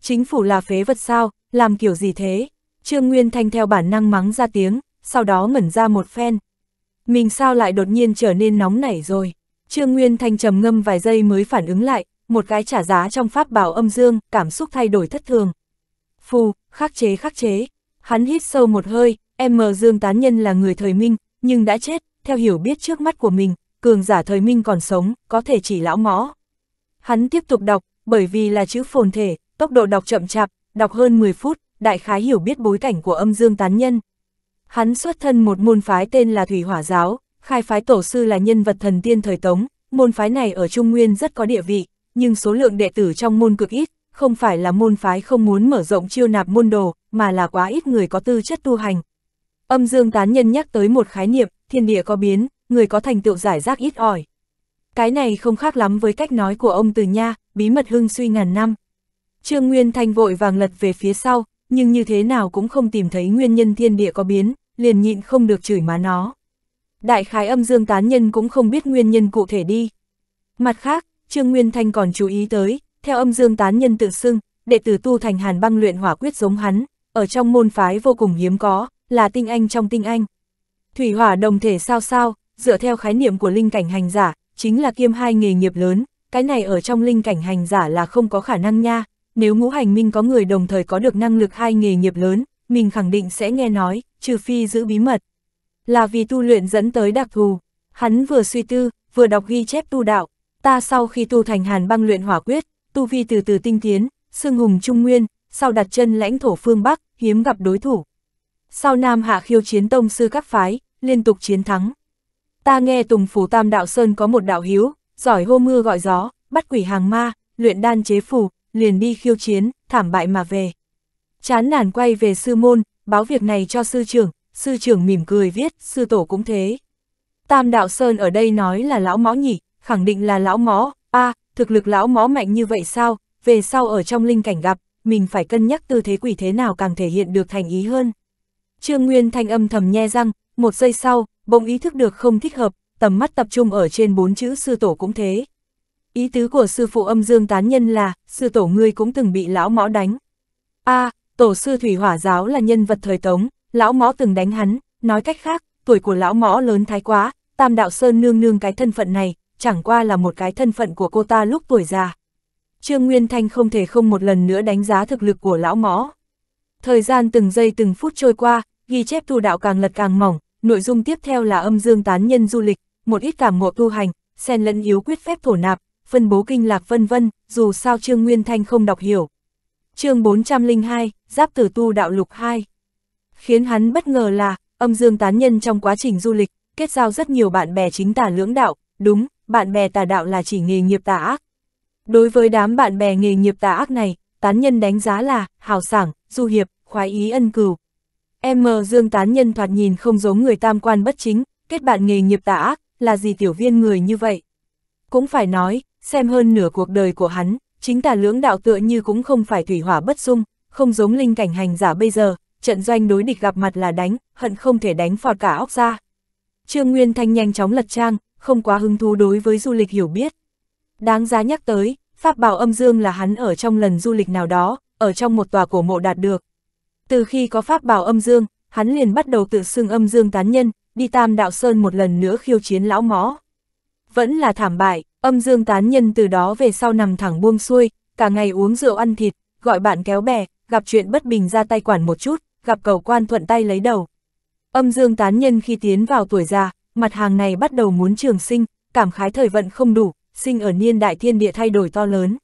Chính phủ là phế vật sao, làm kiểu gì thế? Trương Nguyên Thanh theo bản năng mắng ra tiếng, sau đó ngẩn ra một phen. Mình sao lại đột nhiên trở nên nóng nảy rồi? Trương Nguyên Thanh trầm ngâm vài giây mới phản ứng lại, một cái trả giá trong pháp bảo âm dương, cảm xúc thay đổi thất thường. Phù, khắc chế khắc chế. Hắn hít sâu một hơi, em Dương Tán Nhân là người thời minh, nhưng đã chết, theo hiểu biết trước mắt của mình, cường giả thời minh còn sống, có thể chỉ lão mõ Hắn tiếp tục đọc, bởi vì là chữ phồn thể, tốc độ đọc chậm chạp, đọc hơn 10 phút, đại khái hiểu biết bối cảnh của âm dương tán nhân. Hắn xuất thân một môn phái tên là Thủy Hỏa Giáo, khai phái tổ sư là nhân vật thần tiên thời Tống, môn phái này ở Trung Nguyên rất có địa vị, nhưng số lượng đệ tử trong môn cực ít, không phải là môn phái không muốn mở rộng chiêu nạp môn đồ, mà là quá ít người có tư chất tu hành. Âm dương tán nhân nhắc tới một khái niệm, thiên địa có biến, người có thành tựu giải rác ít ỏi. Cái này không khác lắm với cách nói của ông từ nha, bí mật hưng suy ngàn năm. Trương Nguyên Thanh vội vàng lật về phía sau, nhưng như thế nào cũng không tìm thấy nguyên nhân thiên địa có biến, liền nhịn không được chửi má nó. Đại khái âm dương tán nhân cũng không biết nguyên nhân cụ thể đi. Mặt khác, Trương Nguyên Thanh còn chú ý tới, theo âm dương tán nhân tự xưng, đệ tử tu thành hàn băng luyện hỏa quyết giống hắn, ở trong môn phái vô cùng hiếm có, là tinh anh trong tinh anh. Thủy hỏa đồng thể sao sao, dựa theo khái niệm của linh cảnh hành giả, chính là kiêm hai nghề nghiệp lớn, cái này ở trong linh cảnh hành giả là không có khả năng nha, nếu ngũ hành minh có người đồng thời có được năng lực hai nghề nghiệp lớn, mình khẳng định sẽ nghe nói, trừ phi giữ bí mật. Là vì tu luyện dẫn tới đặc thù, hắn vừa suy tư, vừa đọc ghi chép tu đạo, ta sau khi tu thành hàn băng luyện hỏa quyết, tu vi từ từ tinh tiến, xương hùng trung nguyên, sau đặt chân lãnh thổ phương Bắc, hiếm gặp đối thủ. Sau Nam Hạ khiêu chiến tông sư các phái, liên tục chiến thắng. Ta nghe Tùng Phù Tam Đạo Sơn có một đạo hiếu, giỏi hô mưa gọi gió, bắt quỷ hàng ma, luyện đan chế phù, liền đi khiêu chiến, thảm bại mà về. Chán nản quay về sư môn, báo việc này cho sư trưởng, sư trưởng mỉm cười viết, sư tổ cũng thế. Tam Đạo Sơn ở đây nói là lão mõ nhỉ, khẳng định là lão mõ a à, thực lực lão mõ mạnh như vậy sao, về sau ở trong linh cảnh gặp, mình phải cân nhắc tư thế quỷ thế nào càng thể hiện được thành ý hơn. Trương Nguyên thanh âm thầm nhe răng, một giây sau, bỗng ý thức được không thích hợp, tầm mắt tập trung ở trên bốn chữ sư tổ cũng thế. Ý tứ của sư phụ âm dương tán nhân là, sư tổ ngươi cũng từng bị lão mõ đánh. a à, tổ sư thủy hỏa giáo là nhân vật thời tống, lão mõ từng đánh hắn, nói cách khác, tuổi của lão mõ lớn thái quá, tam đạo sơn nương nương cái thân phận này, chẳng qua là một cái thân phận của cô ta lúc tuổi già. Trương Nguyên Thanh không thể không một lần nữa đánh giá thực lực của lão mõ. Thời gian từng giây từng phút trôi qua, ghi chép tu đạo càng lật càng mỏng, nội dung tiếp theo là âm dương tán nhân du lịch, một ít cảm ngộ tu hành, xen lẫn yếu quyết phép thổ nạp, phân bố kinh lạc vân vân, dù sao Trương Nguyên Thanh không đọc hiểu. chương 402, Giáp Tử Tu Đạo Lục 2 Khiến hắn bất ngờ là, âm dương tán nhân trong quá trình du lịch, kết giao rất nhiều bạn bè chính tả lưỡng đạo, đúng, bạn bè tà đạo là chỉ nghề nghiệp tà ác. Đối với đám bạn bè nghề nghiệp tà ác này, tán nhân đánh giá là hào sảng, du hiệp, khoái ý ân cừu, M. Dương Tán Nhân thoạt nhìn không giống người tam quan bất chính, kết bạn nghề nghiệp tà ác, là gì tiểu viên người như vậy? Cũng phải nói, xem hơn nửa cuộc đời của hắn, chính tà lưỡng đạo tựa như cũng không phải thủy hỏa bất dung, không giống linh cảnh hành giả bây giờ, trận doanh đối địch gặp mặt là đánh, hận không thể đánh phọt cả óc ra. Trương Nguyên Thanh nhanh chóng lật trang, không quá hứng thú đối với du lịch hiểu biết. Đáng giá nhắc tới, Pháp bảo âm dương là hắn ở trong lần du lịch nào đó, ở trong một tòa cổ mộ đạt được, từ khi có pháp bảo âm dương, hắn liền bắt đầu tự xưng âm dương tán nhân, đi Tam Đạo Sơn một lần nữa khiêu chiến lão ngó. Vẫn là thảm bại, âm dương tán nhân từ đó về sau nằm thẳng buông xuôi, cả ngày uống rượu ăn thịt, gọi bạn kéo bè, gặp chuyện bất bình ra tay quản một chút, gặp cầu quan thuận tay lấy đầu. Âm dương tán nhân khi tiến vào tuổi già, mặt hàng này bắt đầu muốn trường sinh, cảm khái thời vận không đủ, sinh ở niên đại thiên địa thay đổi to lớn.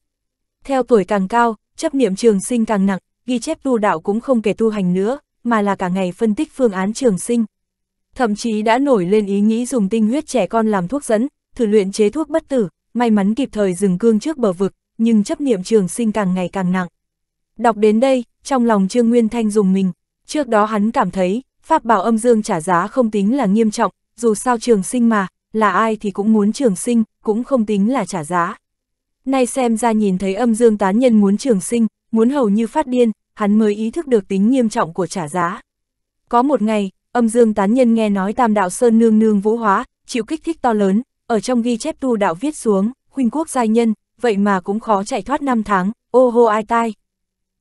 Theo tuổi càng cao, chấp niệm trường sinh càng nặng, ghi chép tu đạo cũng không kể tu hành nữa, mà là cả ngày phân tích phương án trường sinh. Thậm chí đã nổi lên ý nghĩ dùng tinh huyết trẻ con làm thuốc dẫn, thử luyện chế thuốc bất tử, may mắn kịp thời dừng cương trước bờ vực, nhưng chấp niệm trường sinh càng ngày càng nặng. Đọc đến đây, trong lòng Trương Nguyên Thanh dùng mình, trước đó hắn cảm thấy, pháp bảo âm dương trả giá không tính là nghiêm trọng, dù sao trường sinh mà, là ai thì cũng muốn trường sinh, cũng không tính là trả giá. Nay xem ra nhìn thấy âm dương tán nhân muốn trường sinh, muốn hầu như phát điên, hắn mới ý thức được tính nghiêm trọng của trả giá. Có một ngày, âm dương tán nhân nghe nói tam đạo sơn nương nương vũ hóa, chịu kích thích to lớn, ở trong ghi chép tu đạo viết xuống, huynh quốc giai nhân, vậy mà cũng khó chạy thoát năm tháng, ô hô ai tai.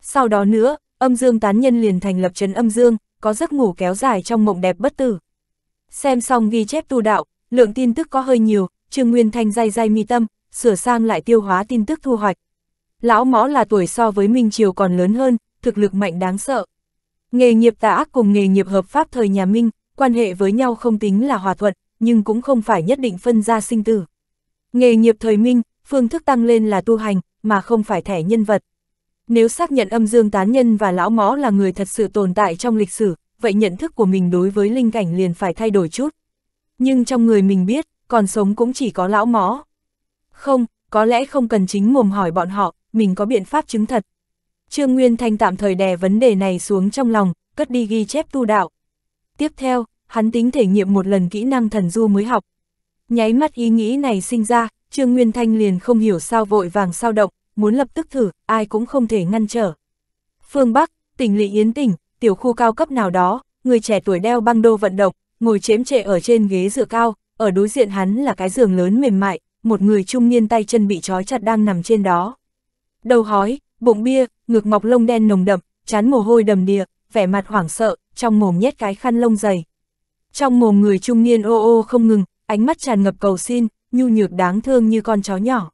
Sau đó nữa, âm dương tán nhân liền thành lập trấn âm dương, có giấc ngủ kéo dài trong mộng đẹp bất tử. Xem xong ghi chép tu đạo, lượng tin tức có hơi nhiều, Trương Nguyên Thanh dai dai mi tâm, sửa sang lại tiêu hóa tin tức thu hoạch, Lão Mõ là tuổi so với Minh Triều còn lớn hơn, thực lực mạnh đáng sợ. Nghề nghiệp tà ác cùng nghề nghiệp hợp pháp thời nhà Minh, quan hệ với nhau không tính là hòa thuận, nhưng cũng không phải nhất định phân ra sinh tử. Nghề nghiệp thời Minh, phương thức tăng lên là tu hành, mà không phải thẻ nhân vật. Nếu xác nhận âm dương tán nhân và lão mõ là người thật sự tồn tại trong lịch sử, vậy nhận thức của mình đối với linh cảnh liền phải thay đổi chút. Nhưng trong người mình biết, còn sống cũng chỉ có lão mõ. Không, có lẽ không cần chính mồm hỏi bọn họ, mình có biện pháp chứng thật. Trương Nguyên Thanh tạm thời đè vấn đề này xuống trong lòng, cất đi ghi chép tu đạo. Tiếp theo, hắn tính thể nghiệm một lần kỹ năng thần du mới học. Nháy mắt ý nghĩ này sinh ra, Trương Nguyên Thanh liền không hiểu sao vội vàng sao động, muốn lập tức thử, ai cũng không thể ngăn trở. Phương Bắc, tỉnh Lị Yến tỉnh, tiểu khu cao cấp nào đó, người trẻ tuổi đeo băng đô vận động, ngồi chém trệ ở trên ghế dựa cao, ở đối diện hắn là cái giường lớn mềm mại, một người trung niên tay chân bị trói chặt đang nằm trên đó đầu hói, bụng bia, ngực mọc lông đen nồng đậm, chán mồ hôi đầm đìa, vẻ mặt hoảng sợ, trong mồm nhét cái khăn lông dày. Trong mồm người trung niên ô ô không ngừng, ánh mắt tràn ngập cầu xin, nhu nhược đáng thương như con chó nhỏ.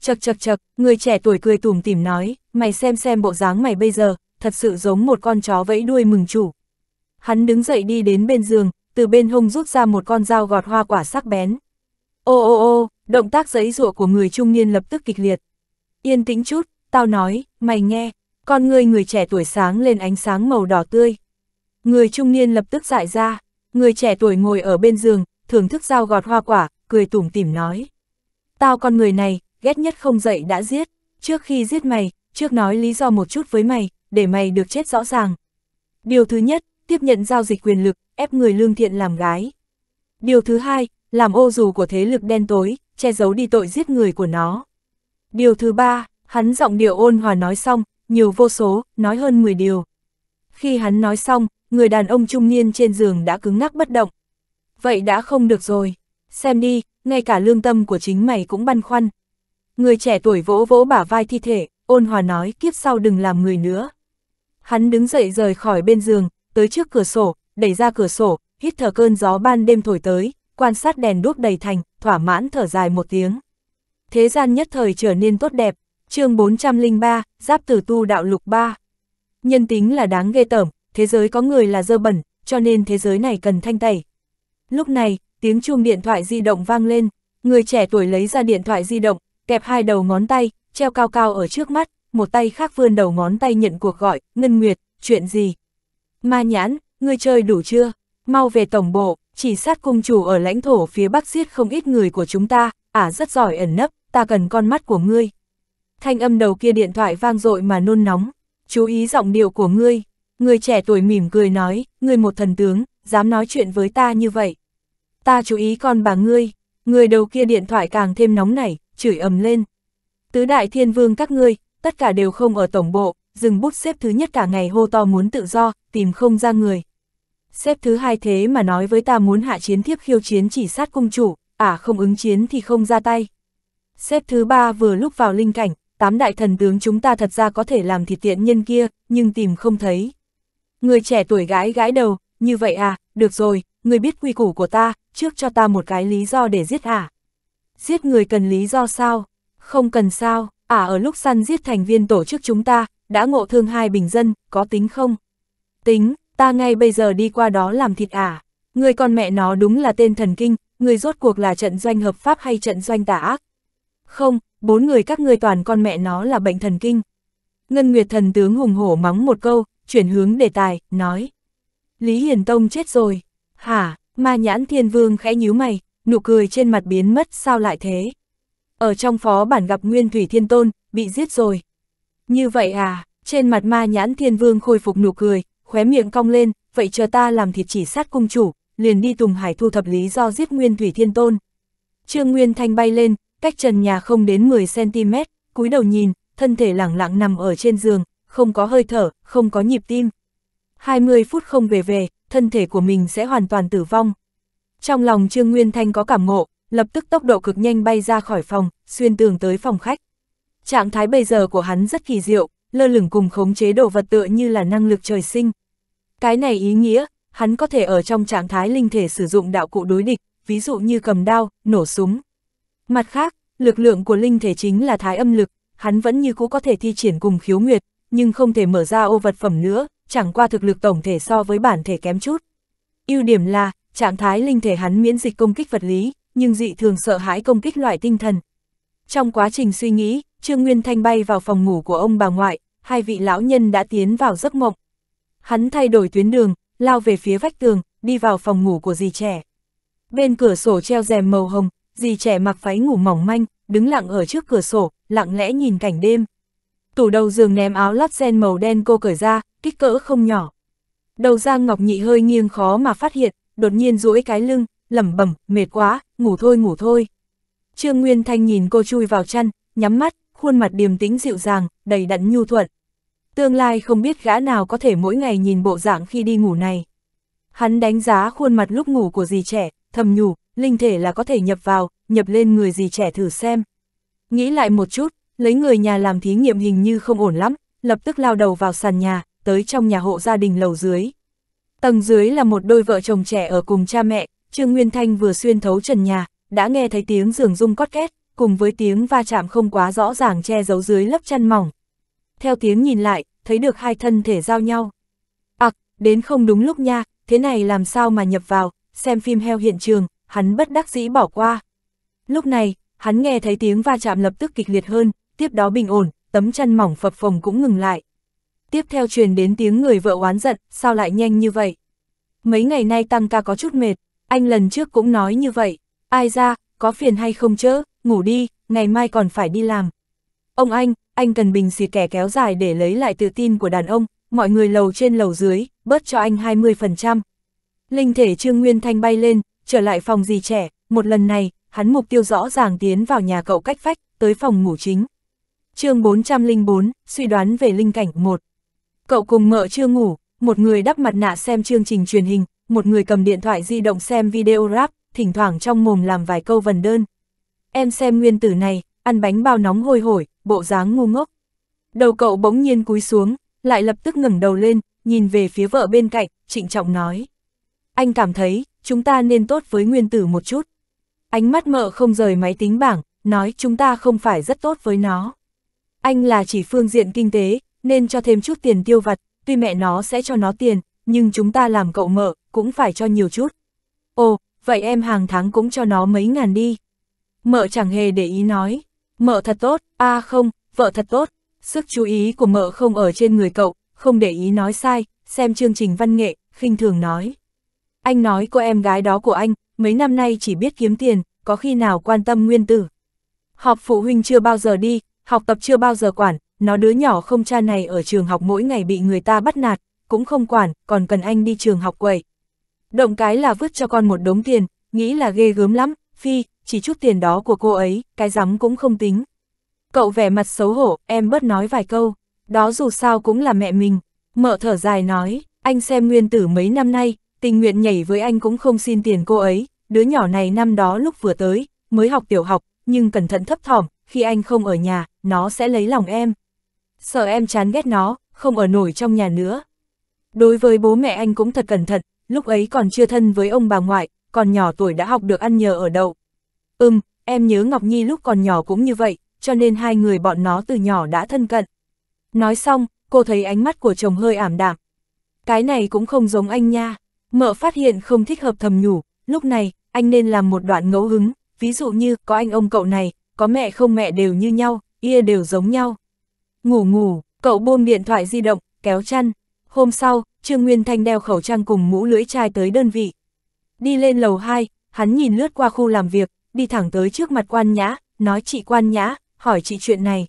Chật chật chật, người trẻ tuổi cười tủm tỉm nói, mày xem xem bộ dáng mày bây giờ, thật sự giống một con chó vẫy đuôi mừng chủ. Hắn đứng dậy đi đến bên giường, từ bên hông rút ra một con dao gọt hoa quả sắc bén. Ô ô ô, động tác giấy rụa của người trung niên lập tức kịch liệt, Yên tĩnh chút, tao nói, mày nghe, con người người trẻ tuổi sáng lên ánh sáng màu đỏ tươi. Người trung niên lập tức dại ra, người trẻ tuổi ngồi ở bên giường, thưởng thức dao gọt hoa quả, cười tủm tỉm nói. Tao con người này, ghét nhất không dậy đã giết, trước khi giết mày, trước nói lý do một chút với mày, để mày được chết rõ ràng. Điều thứ nhất, tiếp nhận giao dịch quyền lực, ép người lương thiện làm gái. Điều thứ hai, làm ô dù của thế lực đen tối, che giấu đi tội giết người của nó. Điều thứ ba, hắn giọng điệu ôn hòa nói xong, nhiều vô số, nói hơn 10 điều. Khi hắn nói xong, người đàn ông trung niên trên giường đã cứng ngắc bất động. Vậy đã không được rồi, xem đi, ngay cả lương tâm của chính mày cũng băn khoăn. Người trẻ tuổi vỗ vỗ bả vai thi thể, ôn hòa nói kiếp sau đừng làm người nữa. Hắn đứng dậy rời khỏi bên giường, tới trước cửa sổ, đẩy ra cửa sổ, hít thở cơn gió ban đêm thổi tới, quan sát đèn đuốc đầy thành, thỏa mãn thở dài một tiếng thế gian nhất thời trở nên tốt đẹp, chương 403, Giáp Tử Tu Đạo Lục 3. Nhân tính là đáng ghê tởm, thế giới có người là dơ bẩn, cho nên thế giới này cần thanh tẩy. Lúc này, tiếng chuông điện thoại di động vang lên, người trẻ tuổi lấy ra điện thoại di động, kẹp hai đầu ngón tay, treo cao cao ở trước mắt, một tay khác vươn đầu ngón tay nhận cuộc gọi, Ngân Nguyệt, chuyện gì? Ma nhãn, người chơi đủ chưa? Mau về tổng bộ, chỉ sát cung chủ ở lãnh thổ phía bắc giết không ít người của chúng ta, ả à, rất giỏi ẩn nấp, ta cần con mắt của ngươi. Thanh âm đầu kia điện thoại vang dội mà nôn nóng, chú ý giọng điệu của ngươi. Người trẻ tuổi mỉm cười nói, ngươi một thần tướng, dám nói chuyện với ta như vậy. Ta chú ý con bà ngươi, người đầu kia điện thoại càng thêm nóng nảy, chửi ầm lên. Tứ đại thiên vương các ngươi, tất cả đều không ở tổng bộ, dừng bút xếp thứ nhất cả ngày hô to muốn tự do, tìm không ra người. Xếp thứ hai thế mà nói với ta muốn hạ chiến thiếp khiêu chiến chỉ sát cung chủ, ả à không ứng chiến thì không ra tay. Xếp thứ ba vừa lúc vào linh cảnh, tám đại thần tướng chúng ta thật ra có thể làm thịt tiện nhân kia, nhưng tìm không thấy. Người trẻ tuổi gái gái đầu, như vậy à, được rồi, người biết quy củ của ta, trước cho ta một cái lý do để giết ả. À. Giết người cần lý do sao? Không cần sao, ả à ở lúc săn giết thành viên tổ chức chúng ta, đã ngộ thương hai bình dân, có tính không? Tính, ta ngay bây giờ đi qua đó làm thịt ả. À. Người con mẹ nó đúng là tên thần kinh, người rốt cuộc là trận doanh hợp pháp hay trận doanh tà ác? Không, bốn người các ngươi toàn con mẹ nó là bệnh thần kinh. Ngân Nguyệt thần tướng hùng hổ mắng một câu, chuyển hướng đề tài, nói. Lý Hiền Tông chết rồi. Hả, ma nhãn thiên vương khẽ nhíu mày, nụ cười trên mặt biến mất sao lại thế? Ở trong phó bản gặp Nguyên Thủy Thiên Tôn, bị giết rồi. Như vậy à, trên mặt ma nhãn thiên vương khôi phục nụ cười, khóe miệng cong lên, vậy chờ ta làm thịt chỉ sát cung chủ, liền đi Tùng Hải thu thập lý do giết Nguyên Thủy Thiên Tôn. Trương Nguyên Thanh bay lên, cách trần nhà không đến 10cm, cúi đầu nhìn, thân thể lẳng lặng nằm ở trên giường, không có hơi thở, không có nhịp tim. 20 phút không về về, thân thể của mình sẽ hoàn toàn tử vong. Trong lòng Trương Nguyên Thanh có cảm ngộ, lập tức tốc độ cực nhanh bay ra khỏi phòng, xuyên tường tới phòng khách. Trạng thái bây giờ của hắn rất kỳ diệu, lơ lửng cùng khống chế đồ vật tựa như là năng lực trời sinh. Cái này ý nghĩa, hắn có thể ở trong trạng thái linh thể sử dụng đạo cụ đối địch, ví dụ như cầm đao, nổ súng. Mặt khác, lực lượng của linh thể chính là thái âm lực, hắn vẫn như cũ có thể thi triển cùng khiếu nguyệt, nhưng không thể mở ra ô vật phẩm nữa, chẳng qua thực lực tổng thể so với bản thể kém chút. ưu điểm là, trạng thái linh thể hắn miễn dịch công kích vật lý, nhưng dị thường sợ hãi công kích loại tinh thần. Trong quá trình suy nghĩ, Trương Nguyên Thanh bay vào phòng ngủ của ông bà ngoại, hai vị lão nhân đã tiến vào giấc mộng. Hắn thay đổi tuyến đường, lao về phía vách tường, đi vào phòng ngủ của dì trẻ. Bên cửa sổ treo rèm màu hồng, dì trẻ mặc váy ngủ mỏng manh, đứng lặng ở trước cửa sổ, lặng lẽ nhìn cảnh đêm. Tủ đầu giường ném áo lót sen màu đen cô cởi ra, kích cỡ không nhỏ. Đầu Giang Ngọc Nhị hơi nghiêng khó mà phát hiện, đột nhiên duỗi cái lưng, lẩm bẩm, mệt quá, ngủ thôi ngủ thôi. Trương Nguyên Thanh nhìn cô chui vào chăn, nhắm mắt, khuôn mặt điềm tĩnh dịu dàng, đầy đặn nhu thuận. Tương lai không biết gã nào có thể mỗi ngày nhìn bộ dạng khi đi ngủ này. Hắn đánh giá khuôn mặt lúc ngủ của dì trẻ, thầm nhủ, linh thể là có thể nhập vào, nhập lên người dì trẻ thử xem. Nghĩ lại một chút, lấy người nhà làm thí nghiệm hình như không ổn lắm, lập tức lao đầu vào sàn nhà, tới trong nhà hộ gia đình lầu dưới. Tầng dưới là một đôi vợ chồng trẻ ở cùng cha mẹ, Trương Nguyên Thanh vừa xuyên thấu trần nhà, đã nghe thấy tiếng giường rung cót két, cùng với tiếng va chạm không quá rõ ràng che giấu dưới lớp chăn mỏng, theo tiếng nhìn lại, thấy được hai thân thể giao nhau. Ặc, à, đến không đúng lúc nha, thế này làm sao mà nhập vào, xem phim heo hiện trường, hắn bất đắc dĩ bỏ qua. Lúc này, hắn nghe thấy tiếng va chạm lập tức kịch liệt hơn, tiếp đó bình ổn, tấm chăn mỏng phập phồng cũng ngừng lại. Tiếp theo truyền đến tiếng người vợ oán giận, sao lại nhanh như vậy? Mấy ngày nay tăng ca có chút mệt, anh lần trước cũng nói như vậy, ai ra, có phiền hay không chớ, ngủ đi, ngày mai còn phải đi làm. Ông anh, anh cần bình xịt kẻ kéo dài để lấy lại tự tin của đàn ông, mọi người lầu trên lầu dưới, bớt cho anh 20%. Linh thể Trương Nguyên Thanh bay lên, trở lại phòng dì trẻ, một lần này, hắn mục tiêu rõ ràng tiến vào nhà cậu cách vách, tới phòng ngủ chính. chương 404, suy đoán về linh cảnh 1. Cậu cùng mợ chưa ngủ, một người đắp mặt nạ xem chương trình truyền hình, một người cầm điện thoại di động xem video rap, thỉnh thoảng trong mồm làm vài câu vần đơn. Em xem nguyên tử này, ăn bánh bao nóng hôi hổi, bộ dáng ngu ngốc. Đầu cậu bỗng nhiên cúi xuống, lại lập tức ngẩng đầu lên, nhìn về phía vợ bên cạnh, trịnh trọng nói. Anh cảm thấy, chúng ta nên tốt với nguyên tử một chút. Ánh mắt mợ không rời máy tính bảng, nói chúng ta không phải rất tốt với nó. Anh là chỉ phương diện kinh tế, nên cho thêm chút tiền tiêu vặt, tuy mẹ nó sẽ cho nó tiền, nhưng chúng ta làm cậu mợ, cũng phải cho nhiều chút. Ồ, vậy em hàng tháng cũng cho nó mấy ngàn đi. Mợ chẳng hề để ý nói, Mợ thật tốt, a à không, vợ thật tốt. Sức chú ý của mợ không ở trên người cậu, không để ý nói sai, xem chương trình văn nghệ, khinh thường nói. Anh nói cô em gái đó của anh, mấy năm nay chỉ biết kiếm tiền, có khi nào quan tâm nguyên tử. Họp phụ huynh chưa bao giờ đi, học tập chưa bao giờ quản, nó đứa nhỏ không cha này ở trường học mỗi ngày bị người ta bắt nạt, cũng không quản, còn cần anh đi trường học quầy. Động cái là vứt cho con một đống tiền, nghĩ là ghê gớm lắm, phi, chỉ chút tiền đó của cô ấy, cái rắm cũng không tính. Cậu vẻ mặt xấu hổ, em bớt nói vài câu, đó dù sao cũng là mẹ mình. Mợ thở dài nói, anh xem nguyên tử mấy năm nay, tình nguyện nhảy với anh cũng không xin tiền cô ấy, đứa nhỏ này năm đó lúc vừa tới, mới học tiểu học, nhưng cẩn thận thấp thỏm, khi anh không ở nhà, nó sẽ lấy lòng em. Sợ em chán ghét nó, không ở nổi trong nhà nữa. Đối với bố mẹ anh cũng thật cẩn thận, lúc ấy còn chưa thân với ông bà ngoại, còn nhỏ tuổi đã học được ăn nhờ ở đậu, Ừm, em nhớ Ngọc Nhi lúc còn nhỏ cũng như vậy, cho nên hai người bọn nó từ nhỏ đã thân cận. Nói xong, cô thấy ánh mắt của chồng hơi ảm đạm. Cái này cũng không giống anh nha. Mợ phát hiện không thích hợp thầm nhủ, lúc này, anh nên làm một đoạn ngẫu hứng, ví dụ như có anh ông cậu này, có mẹ không mẹ đều như nhau, ia đều giống nhau. Ngủ ngủ, cậu buông điện thoại di động, kéo chăn. Hôm sau, Trương Nguyên Thanh đeo khẩu trang cùng mũ lưỡi chai tới đơn vị. Đi lên lầu 2, hắn nhìn lướt qua khu làm việc, đi thẳng tới trước mặt quan nhã, nói chị quan nhã, hỏi chị chuyện này.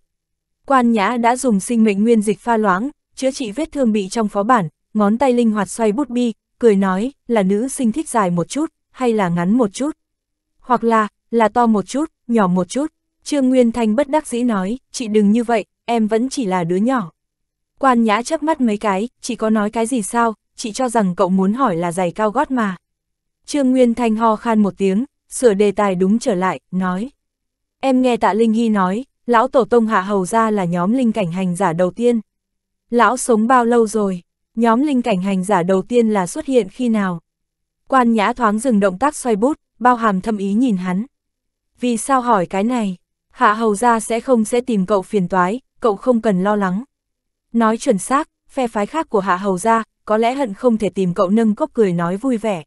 Quan nhã đã dùng sinh mệnh nguyên dịch pha loãng, chữa trị vết thương bị trong phó bản, ngón tay linh hoạt xoay bút bi, cười nói, là nữ sinh thích dài một chút, hay là ngắn một chút. Hoặc là, là to một chút, nhỏ một chút. Trương Nguyên Thanh bất đắc dĩ nói, chị đừng như vậy, em vẫn chỉ là đứa nhỏ. Quan nhã chớp mắt mấy cái, chị có nói cái gì sao, chị cho rằng cậu muốn hỏi là giày cao gót mà. Trương Nguyên Thanh ho khan một tiếng, sửa đề tài đúng trở lại, nói. Em nghe tạ Linh Hy nói, lão tổ tông hạ hầu ra là nhóm linh cảnh hành giả đầu tiên. Lão sống bao lâu rồi? Nhóm linh cảnh hành giả đầu tiên là xuất hiện khi nào? Quan nhã thoáng dừng động tác xoay bút, bao hàm thâm ý nhìn hắn. Vì sao hỏi cái này? Hạ hầu ra sẽ không sẽ tìm cậu phiền toái, cậu không cần lo lắng. Nói chuẩn xác, phe phái khác của hạ hầu ra, có lẽ hận không thể tìm cậu nâng cốc cười nói vui vẻ.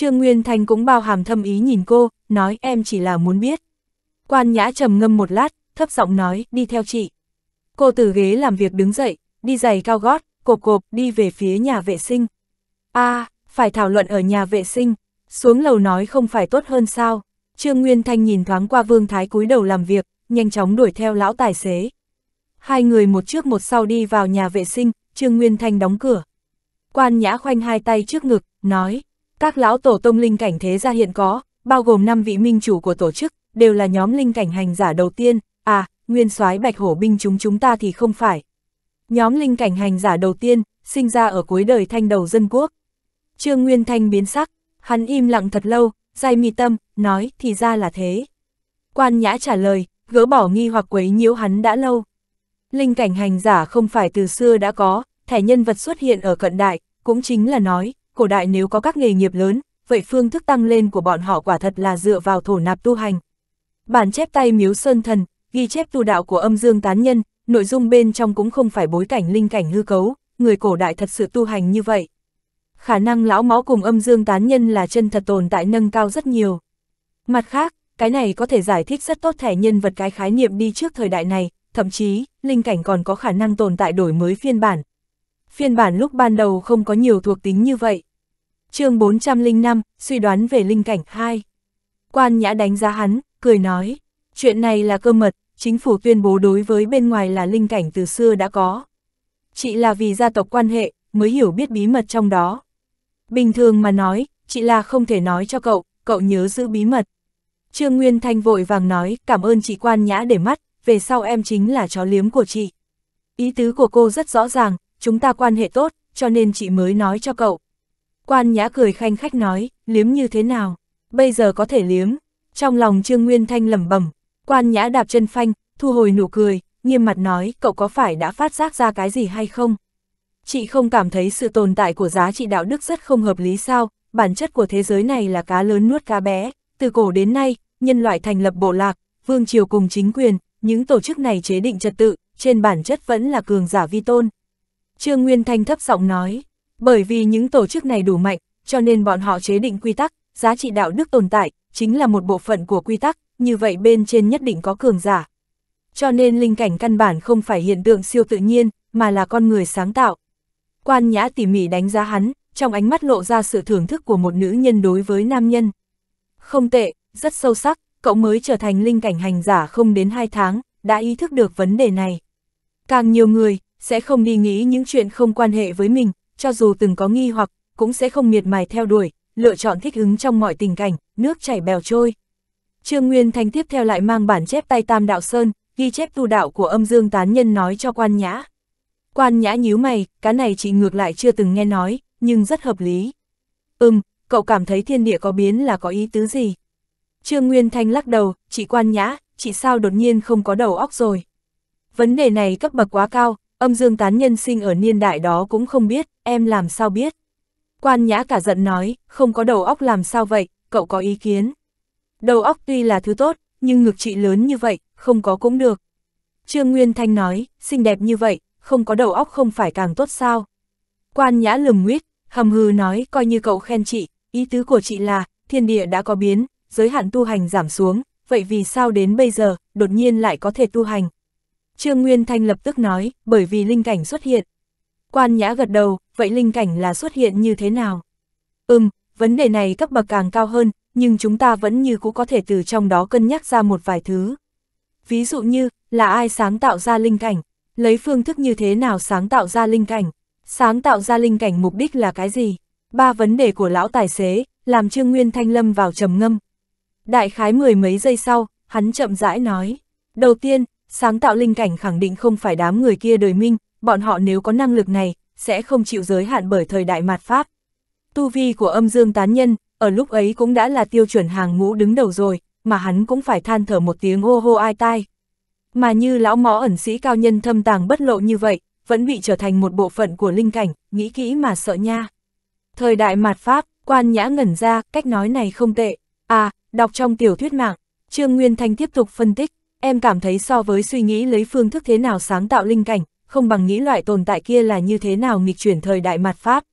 Trương Nguyên Thanh cũng bao hàm thâm ý nhìn cô, nói em chỉ là muốn biết. Quan Nhã trầm ngâm một lát, thấp giọng nói, đi theo chị. Cô từ ghế làm việc đứng dậy, đi giày cao gót, cộp cộp đi về phía nhà vệ sinh. a à, phải thảo luận ở nhà vệ sinh, xuống lầu nói không phải tốt hơn sao. Trương Nguyên Thanh nhìn thoáng qua Vương Thái cúi đầu làm việc, nhanh chóng đuổi theo lão tài xế. Hai người một trước một sau đi vào nhà vệ sinh, Trương Nguyên Thanh đóng cửa. Quan Nhã khoanh hai tay trước ngực, nói, các lão tổ tông linh cảnh thế gia hiện có, bao gồm 5 vị minh chủ của tổ chức, đều là nhóm linh cảnh hành giả đầu tiên, à, nguyên soái bạch hổ binh chúng chúng ta thì không phải. Nhóm linh cảnh hành giả đầu tiên, sinh ra ở cuối đời thanh đầu dân quốc. Trương Nguyên Thanh biến sắc, hắn im lặng thật lâu, dai mi tâm, nói thì ra là thế. Quan Nhã trả lời, gỡ bỏ nghi hoặc quấy nhiễu hắn đã lâu. Linh cảnh hành giả không phải từ xưa đã có, thẻ nhân vật xuất hiện ở cận đại, cũng chính là nói, cổ đại nếu có các nghề nghiệp lớn, vậy phương thức tăng lên của bọn họ quả thật là dựa vào thổ nạp tu hành. Bản chép tay miếu sơn thần, ghi chép tu đạo của âm dương tán nhân, nội dung bên trong cũng không phải bối cảnh linh cảnh hư cấu, người cổ đại thật sự tu hành như vậy. Khả năng lão máu cùng âm dương tán nhân là chân thật tồn tại nâng cao rất nhiều. Mặt khác, cái này có thể giải thích rất tốt thẻ nhân vật cái khái niệm đi trước thời đại này, thậm chí, linh cảnh còn có khả năng tồn tại đổi mới phiên bản. Phiên bản lúc ban đầu không có nhiều thuộc tính như vậy chương 405, suy đoán về linh cảnh 2. Quan Nhã đánh giá hắn, cười nói, chuyện này là cơ mật, chính phủ tuyên bố đối với bên ngoài là linh cảnh từ xưa đã có. Chị là vì gia tộc quan hệ, mới hiểu biết bí mật trong đó. Bình thường mà nói, chị là không thể nói cho cậu, cậu nhớ giữ bí mật. Trương Nguyên Thanh vội vàng nói, cảm ơn chị Quan Nhã để mắt, về sau em chính là chó liếm của chị. Ý tứ của cô rất rõ ràng, chúng ta quan hệ tốt, cho nên chị mới nói cho cậu. Quan nhã cười khanh khách nói, liếm như thế nào, bây giờ có thể liếm. Trong lòng Trương Nguyên Thanh lẩm bẩm, quan nhã đạp chân phanh, thu hồi nụ cười, nghiêm mặt nói, cậu có phải đã phát giác ra cái gì hay không? Chị không cảm thấy sự tồn tại của giá trị đạo đức rất không hợp lý sao, bản chất của thế giới này là cá lớn nuốt cá bé, từ cổ đến nay, nhân loại thành lập bộ lạc, vương triều cùng chính quyền, những tổ chức này chế định trật tự, trên bản chất vẫn là cường giả vi tôn. Trương Nguyên Thanh thấp giọng nói, bởi vì những tổ chức này đủ mạnh, cho nên bọn họ chế định quy tắc, giá trị đạo đức tồn tại, chính là một bộ phận của quy tắc, như vậy bên trên nhất định có cường giả. Cho nên linh cảnh căn bản không phải hiện tượng siêu tự nhiên, mà là con người sáng tạo. Quan nhã tỉ mỉ đánh giá hắn, trong ánh mắt lộ ra sự thưởng thức của một nữ nhân đối với nam nhân. Không tệ, rất sâu sắc, cậu mới trở thành linh cảnh hành giả không đến hai tháng, đã ý thức được vấn đề này. Càng nhiều người, sẽ không đi nghĩ những chuyện không quan hệ với mình, cho dù từng có nghi hoặc, cũng sẽ không miệt mài theo đuổi, lựa chọn thích ứng trong mọi tình cảnh, nước chảy bèo trôi. Trương Nguyên Thanh tiếp theo lại mang bản chép tay Tam Đạo Sơn, ghi chép tu đạo của âm dương tán nhân nói cho quan nhã. Quan nhã nhíu mày, cái này chị ngược lại chưa từng nghe nói, nhưng rất hợp lý. Ừm, cậu cảm thấy thiên địa có biến là có ý tứ gì? Trương Nguyên Thanh lắc đầu, chị quan nhã, chị sao đột nhiên không có đầu óc rồi? Vấn đề này cấp bậc quá cao, Âm dương tán nhân sinh ở niên đại đó cũng không biết, em làm sao biết. Quan nhã cả giận nói, không có đầu óc làm sao vậy, cậu có ý kiến. Đầu óc tuy là thứ tốt, nhưng ngực trị lớn như vậy, không có cũng được. Trương Nguyên Thanh nói, xinh đẹp như vậy, không có đầu óc không phải càng tốt sao. Quan nhã lầm nguyết, hầm hư nói, coi như cậu khen chị, ý tứ của chị là, thiên địa đã có biến, giới hạn tu hành giảm xuống, vậy vì sao đến bây giờ, đột nhiên lại có thể tu hành. Trương Nguyên Thanh lập tức nói, bởi vì linh cảnh xuất hiện. Quan Nhã gật đầu, vậy linh cảnh là xuất hiện như thế nào? Ừm, vấn đề này cấp bậc càng cao hơn, nhưng chúng ta vẫn như cũ có thể từ trong đó cân nhắc ra một vài thứ. Ví dụ như, là ai sáng tạo ra linh cảnh, lấy phương thức như thế nào sáng tạo ra linh cảnh, sáng tạo ra linh cảnh mục đích là cái gì? Ba vấn đề của lão tài xế, làm Trương Nguyên Thanh lâm vào trầm ngâm. Đại khái mười mấy giây sau, hắn chậm rãi nói. Đầu tiên, sáng tạo linh cảnh khẳng định không phải đám người kia đời minh, bọn họ nếu có năng lực này, sẽ không chịu giới hạn bởi thời đại mạt Pháp. Tu vi của âm dương tán nhân, ở lúc ấy cũng đã là tiêu chuẩn hàng ngũ đứng đầu rồi, mà hắn cũng phải than thở một tiếng ô hô ai tai. Mà như lão mó ẩn sĩ cao nhân thâm tàng bất lộ như vậy, vẫn bị trở thành một bộ phận của linh cảnh, nghĩ kỹ mà sợ nha. Thời đại mạt Pháp, quan nhã ngẩn ra, cách nói này không tệ. À, đọc trong tiểu thuyết mạng, Trương Nguyên Thanh tiếp tục phân tích. Em cảm thấy so với suy nghĩ lấy phương thức thế nào sáng tạo linh cảnh, không bằng nghĩ loại tồn tại kia là như thế nào nghịch chuyển thời đại mặt Pháp.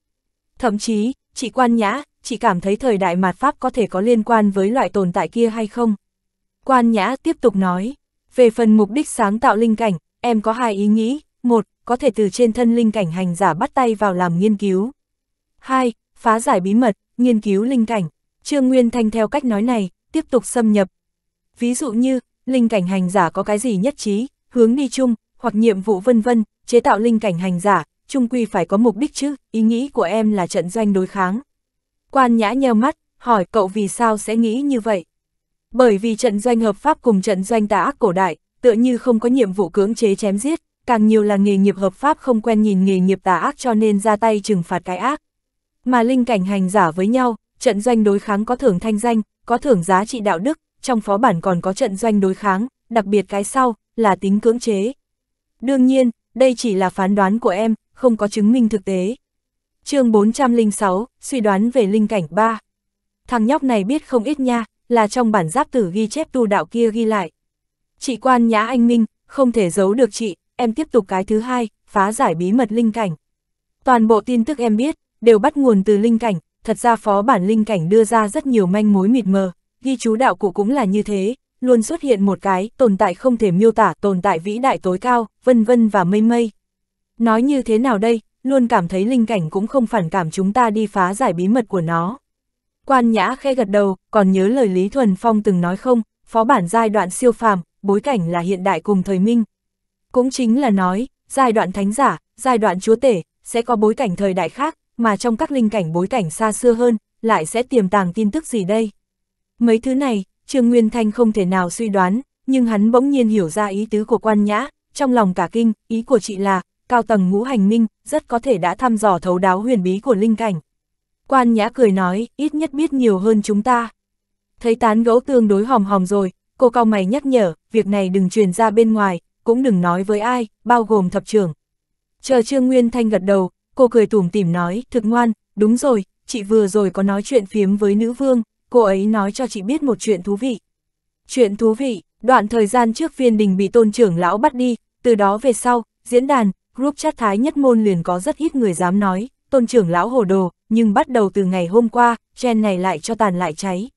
Thậm chí, chị Quan Nhã, chị cảm thấy thời đại mạt Pháp có thể có liên quan với loại tồn tại kia hay không? Quan Nhã tiếp tục nói, về phần mục đích sáng tạo linh cảnh, em có hai ý nghĩ, một, có thể từ trên thân linh cảnh hành giả bắt tay vào làm nghiên cứu. Hai, phá giải bí mật, nghiên cứu linh cảnh. Trương Nguyên Thanh theo cách nói này, tiếp tục xâm nhập. Ví dụ như, linh cảnh hành giả có cái gì nhất trí, hướng đi chung, hoặc nhiệm vụ vân vân, chế tạo linh cảnh hành giả, chung quy phải có mục đích chứ, ý nghĩ của em là trận doanh đối kháng. Quan nhã nheo mắt, hỏi cậu vì sao sẽ nghĩ như vậy? Bởi vì trận doanh hợp pháp cùng trận doanh tà ác cổ đại, tựa như không có nhiệm vụ cưỡng chế chém giết, càng nhiều là nghề nghiệp hợp pháp không quen nhìn nghề nghiệp tà ác cho nên ra tay trừng phạt cái ác. Mà linh cảnh hành giả với nhau, trận doanh đối kháng có thưởng thanh danh, có thưởng giá trị đạo đức, trong phó bản còn có trận doanh đối kháng, đặc biệt cái sau, là tính cưỡng chế. Đương nhiên, đây chỉ là phán đoán của em, không có chứng minh thực tế. chương 406, suy đoán về linh cảnh 3. Thằng nhóc này biết không ít nha, là trong bản giáp tử ghi chép tu đạo kia ghi lại. Chị quan nhã anh Minh, không thể giấu được chị, em tiếp tục cái thứ hai, phá giải bí mật linh cảnh. Toàn bộ tin tức em biết, đều bắt nguồn từ linh cảnh, thật ra phó bản linh cảnh đưa ra rất nhiều manh mối mịt mờ, ghi chú đạo cụ cũng là như thế, luôn xuất hiện một cái, tồn tại không thể miêu tả, tồn tại vĩ đại tối cao, vân vân và mây mây. Nói như thế nào đây, luôn cảm thấy linh cảnh cũng không phản cảm chúng ta đi phá giải bí mật của nó. Quan Nhã khe gật đầu, còn nhớ lời Lý Thuần Phong từng nói không, phó bản giai đoạn siêu phàm, bối cảnh là hiện đại cùng thời minh. Cũng chính là nói, giai đoạn thánh giả, giai đoạn chúa tể, sẽ có bối cảnh thời đại khác, mà trong các linh cảnh bối cảnh xa xưa hơn, lại sẽ tiềm tàng tin tức gì đây? Mấy thứ này, Trương Nguyên Thanh không thể nào suy đoán, nhưng hắn bỗng nhiên hiểu ra ý tứ của quan nhã, trong lòng cả kinh, ý của chị là, cao tầng ngũ hành minh, rất có thể đã thăm dò thấu đáo huyền bí của linh cảnh. Quan nhã cười nói, ít nhất biết nhiều hơn chúng ta. Thấy tán gẫu tương đối hòm hòm rồi, cô cao mày nhắc nhở, việc này đừng truyền ra bên ngoài, cũng đừng nói với ai, bao gồm thập trưởng. Chờ Trương Nguyên Thanh gật đầu, cô cười tủm tỉm nói, thực ngoan, đúng rồi, chị vừa rồi có nói chuyện phiếm với nữ vương, cô ấy nói cho chị biết một chuyện thú vị. Chuyện thú vị, đoạn thời gian trước viên đình bị tôn trưởng lão bắt đi, từ đó về sau, diễn đàn, group chat thái nhất môn liền có rất ít người dám nói, tôn trưởng lão hồ đồ, nhưng bắt đầu từ ngày hôm qua, trend này lại cho tàn lại cháy.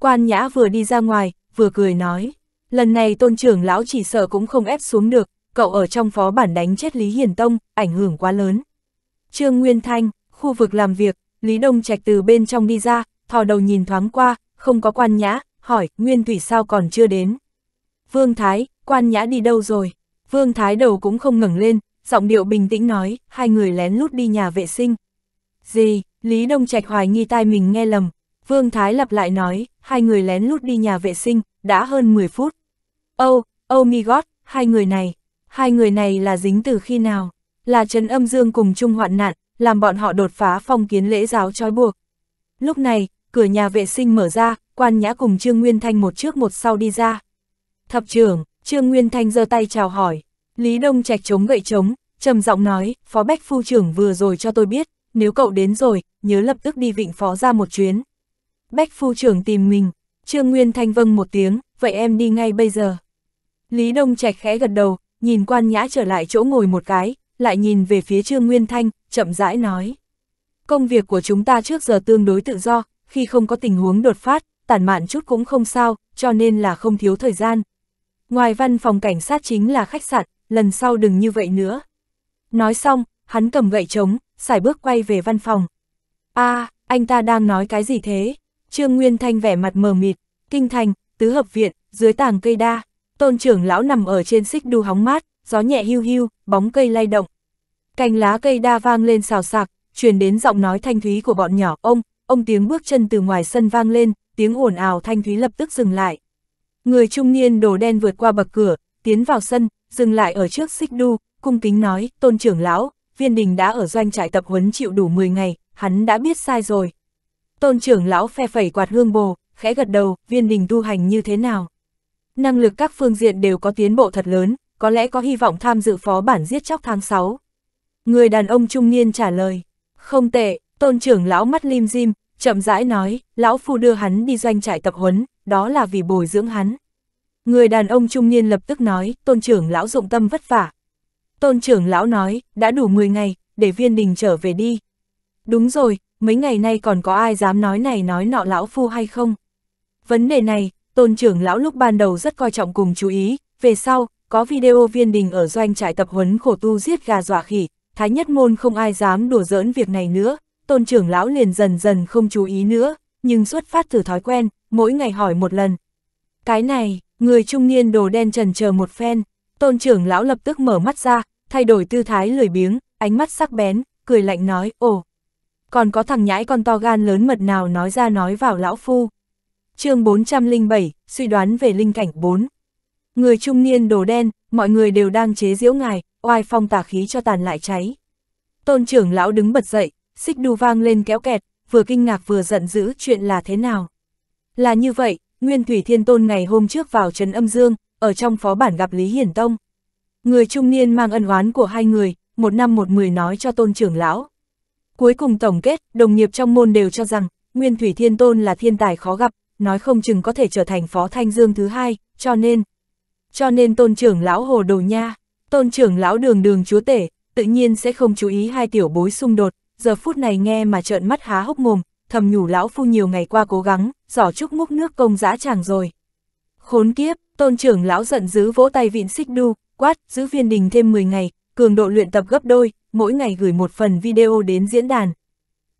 Quan nhã vừa đi ra ngoài, vừa cười nói, lần này tôn trưởng lão chỉ sợ cũng không ép xuống được, cậu ở trong phó bản đánh chết Lý Hiền Tông, ảnh hưởng quá lớn. Trương Nguyên Thanh, khu vực làm việc, Lý Đông Trạch từ bên trong đi ra, thò đầu nhìn thoáng qua, không có quan nhã, hỏi, Nguyên Thủy sao còn chưa đến. Vương Thái, quan nhã đi đâu rồi? Vương Thái đầu cũng không ngẩng lên, giọng điệu bình tĩnh nói, hai người lén lút đi nhà vệ sinh. Gì, Lý Đông Trạch hoài nghi tai mình nghe lầm. Vương Thái lặp lại nói, hai người lén lút đi nhà vệ sinh, đã hơn 10 phút. ô, oh, Âu oh my god, hai người này, hai người này là dính từ khi nào? Là Trần Âm Dương cùng chung hoạn nạn, làm bọn họ đột phá phong kiến lễ giáo trói buộc. Lúc này, cửa nhà vệ sinh mở ra, quan nhã cùng Trương Nguyên Thanh một trước một sau đi ra. Thập trưởng, Trương Nguyên Thanh giơ tay chào hỏi, Lý Đông Trạch chống gậy chống, trầm giọng nói, Phó Bách Phu trưởng vừa rồi cho tôi biết, nếu cậu đến rồi, nhớ lập tức đi vịnh phó ra một chuyến. Bách Phu trưởng tìm mình, Trương Nguyên Thanh vâng một tiếng, vậy em đi ngay bây giờ. Lý Đông Trạch khẽ gật đầu, nhìn quan nhã trở lại chỗ ngồi một cái, lại nhìn về phía Trương Nguyên Thanh, chậm rãi nói. Công việc của chúng ta trước giờ tương đối tự do, khi không có tình huống đột phát, tản mạn chút cũng không sao, cho nên là không thiếu thời gian. Ngoài văn phòng cảnh sát chính là khách sạn, lần sau đừng như vậy nữa. Nói xong, hắn cầm gậy trống, xài bước quay về văn phòng. a à, anh ta đang nói cái gì thế? Trương Nguyên Thanh vẻ mặt mờ mịt, kinh thành, tứ hợp viện, dưới tàng cây đa, tôn trưởng lão nằm ở trên xích đu hóng mát, gió nhẹ hưu hưu, bóng cây lay động. Cành lá cây đa vang lên xào sạc, truyền đến giọng nói thanh thúy của bọn nhỏ, ông, ông tiếng bước chân từ ngoài sân vang lên, tiếng ồn ào thanh thúy lập tức dừng lại. Người trung niên đồ đen vượt qua bậc cửa, tiến vào sân, dừng lại ở trước xích đu, cung kính nói, tôn trưởng lão, viên đình đã ở doanh trại tập huấn chịu đủ 10 ngày, hắn đã biết sai rồi. Tôn trưởng lão phe phẩy quạt hương bồ, khẽ gật đầu, viên đình tu hành như thế nào. Năng lực các phương diện đều có tiến bộ thật lớn, có lẽ có hy vọng tham dự phó bản giết chóc tháng 6. Người đàn ông trung niên trả lời, không tệ, Tôn trưởng lão mắt lim dim, chậm rãi nói, lão phu đưa hắn đi doanh trại tập huấn, đó là vì bồi dưỡng hắn. Người đàn ông trung niên lập tức nói, tôn trưởng lão dụng tâm vất vả. Tôn trưởng lão nói, đã đủ 10 ngày, để viên đình trở về đi. Đúng rồi, mấy ngày nay còn có ai dám nói này nói nọ lão phu hay không? Vấn đề này, tôn trưởng lão lúc ban đầu rất coi trọng cùng chú ý, về sau, có video viên đình ở doanh trại tập huấn khổ tu giết gà dọa khỉ, thái nhất môn không ai dám đùa giỡn việc này nữa, tôn trưởng lão liền dần dần không chú ý nữa, nhưng xuất phát từ thói quen, mỗi ngày hỏi một lần. Cái này, người trung niên đồ đen trần chờ một phen, tôn trưởng lão lập tức mở mắt ra, thay đổi tư thái lười biếng, ánh mắt sắc bén, cười lạnh nói, ồ, còn có thằng nhãi con to gan lớn mật nào nói ra nói vào lão phu. chương 407, suy đoán về linh cảnh 4. Người trung niên đồ đen, mọi người đều đang chế giễu ngài, oai phong tà khí cho tàn lại cháy. Tôn trưởng lão đứng bật dậy, Xích đu vang lên kéo kẹt, vừa kinh ngạc vừa giận dữ chuyện là thế nào. Là như vậy, Nguyên Thủy Thiên Tôn ngày hôm trước vào Trấn Âm Dương, ở trong phó bản gặp Lý Hiển Tông. Người trung niên mang ân oán của hai người, một năm một mười nói cho tôn trưởng lão. Cuối cùng tổng kết, đồng nghiệp trong môn đều cho rằng, Nguyên Thủy Thiên Tôn là thiên tài khó gặp, nói không chừng có thể trở thành phó thanh dương thứ hai, cho nên... Cho nên tôn trưởng lão hồ đồ nha, tôn trưởng lão đường đường chúa tể, tự nhiên sẽ không chú ý hai tiểu bối xung đột, giờ phút này nghe mà trợn mắt há hốc mồm, thầm nhủ lão phu nhiều ngày qua cố gắng, giỏ trúc múc nước công dã chàng rồi. Khốn kiếp, tôn trưởng lão giận dữ vỗ tay vịn xích đu, quát, giữ viên đình thêm 10 ngày, cường độ luyện tập gấp đôi, mỗi ngày gửi một phần video đến diễn đàn.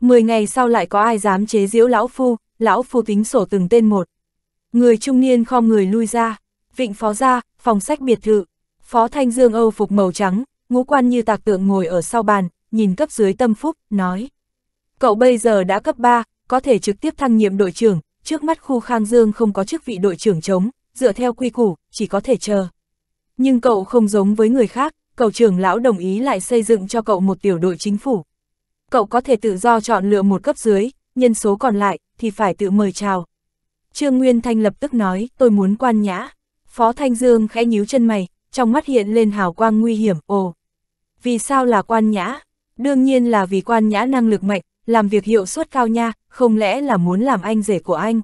10 ngày sau lại có ai dám chế giễu lão phu, lão phu tính sổ từng tên một. Người trung niên khom người lui ra, vịnh phó ra, phòng sách biệt thự, phó thanh dương âu phục màu trắng, ngũ quan như tạc tượng ngồi ở sau bàn, nhìn cấp dưới tâm phúc, nói. Cậu bây giờ đã cấp 3, có thể trực tiếp thăng nhiệm đội trưởng, trước mắt khu Khang Dương không có chức vị đội trưởng chống, dựa theo quy củ, chỉ có thể chờ. Nhưng cậu không giống với người khác, cậu trưởng lão đồng ý lại xây dựng cho cậu một tiểu đội chính phủ. Cậu có thể tự do chọn lựa một cấp dưới, nhân số còn lại thì phải tự mời chào. Trương Nguyên Thanh lập tức nói, tôi muốn quan nhã. Phó Thanh Dương khẽ nhíu chân mày, trong mắt hiện lên hào quang nguy hiểm, ồ. Vì sao là quan nhã? Đương nhiên là vì quan nhã năng lực mạnh, làm việc hiệu suất cao nha, không lẽ là muốn làm anh rể của anh.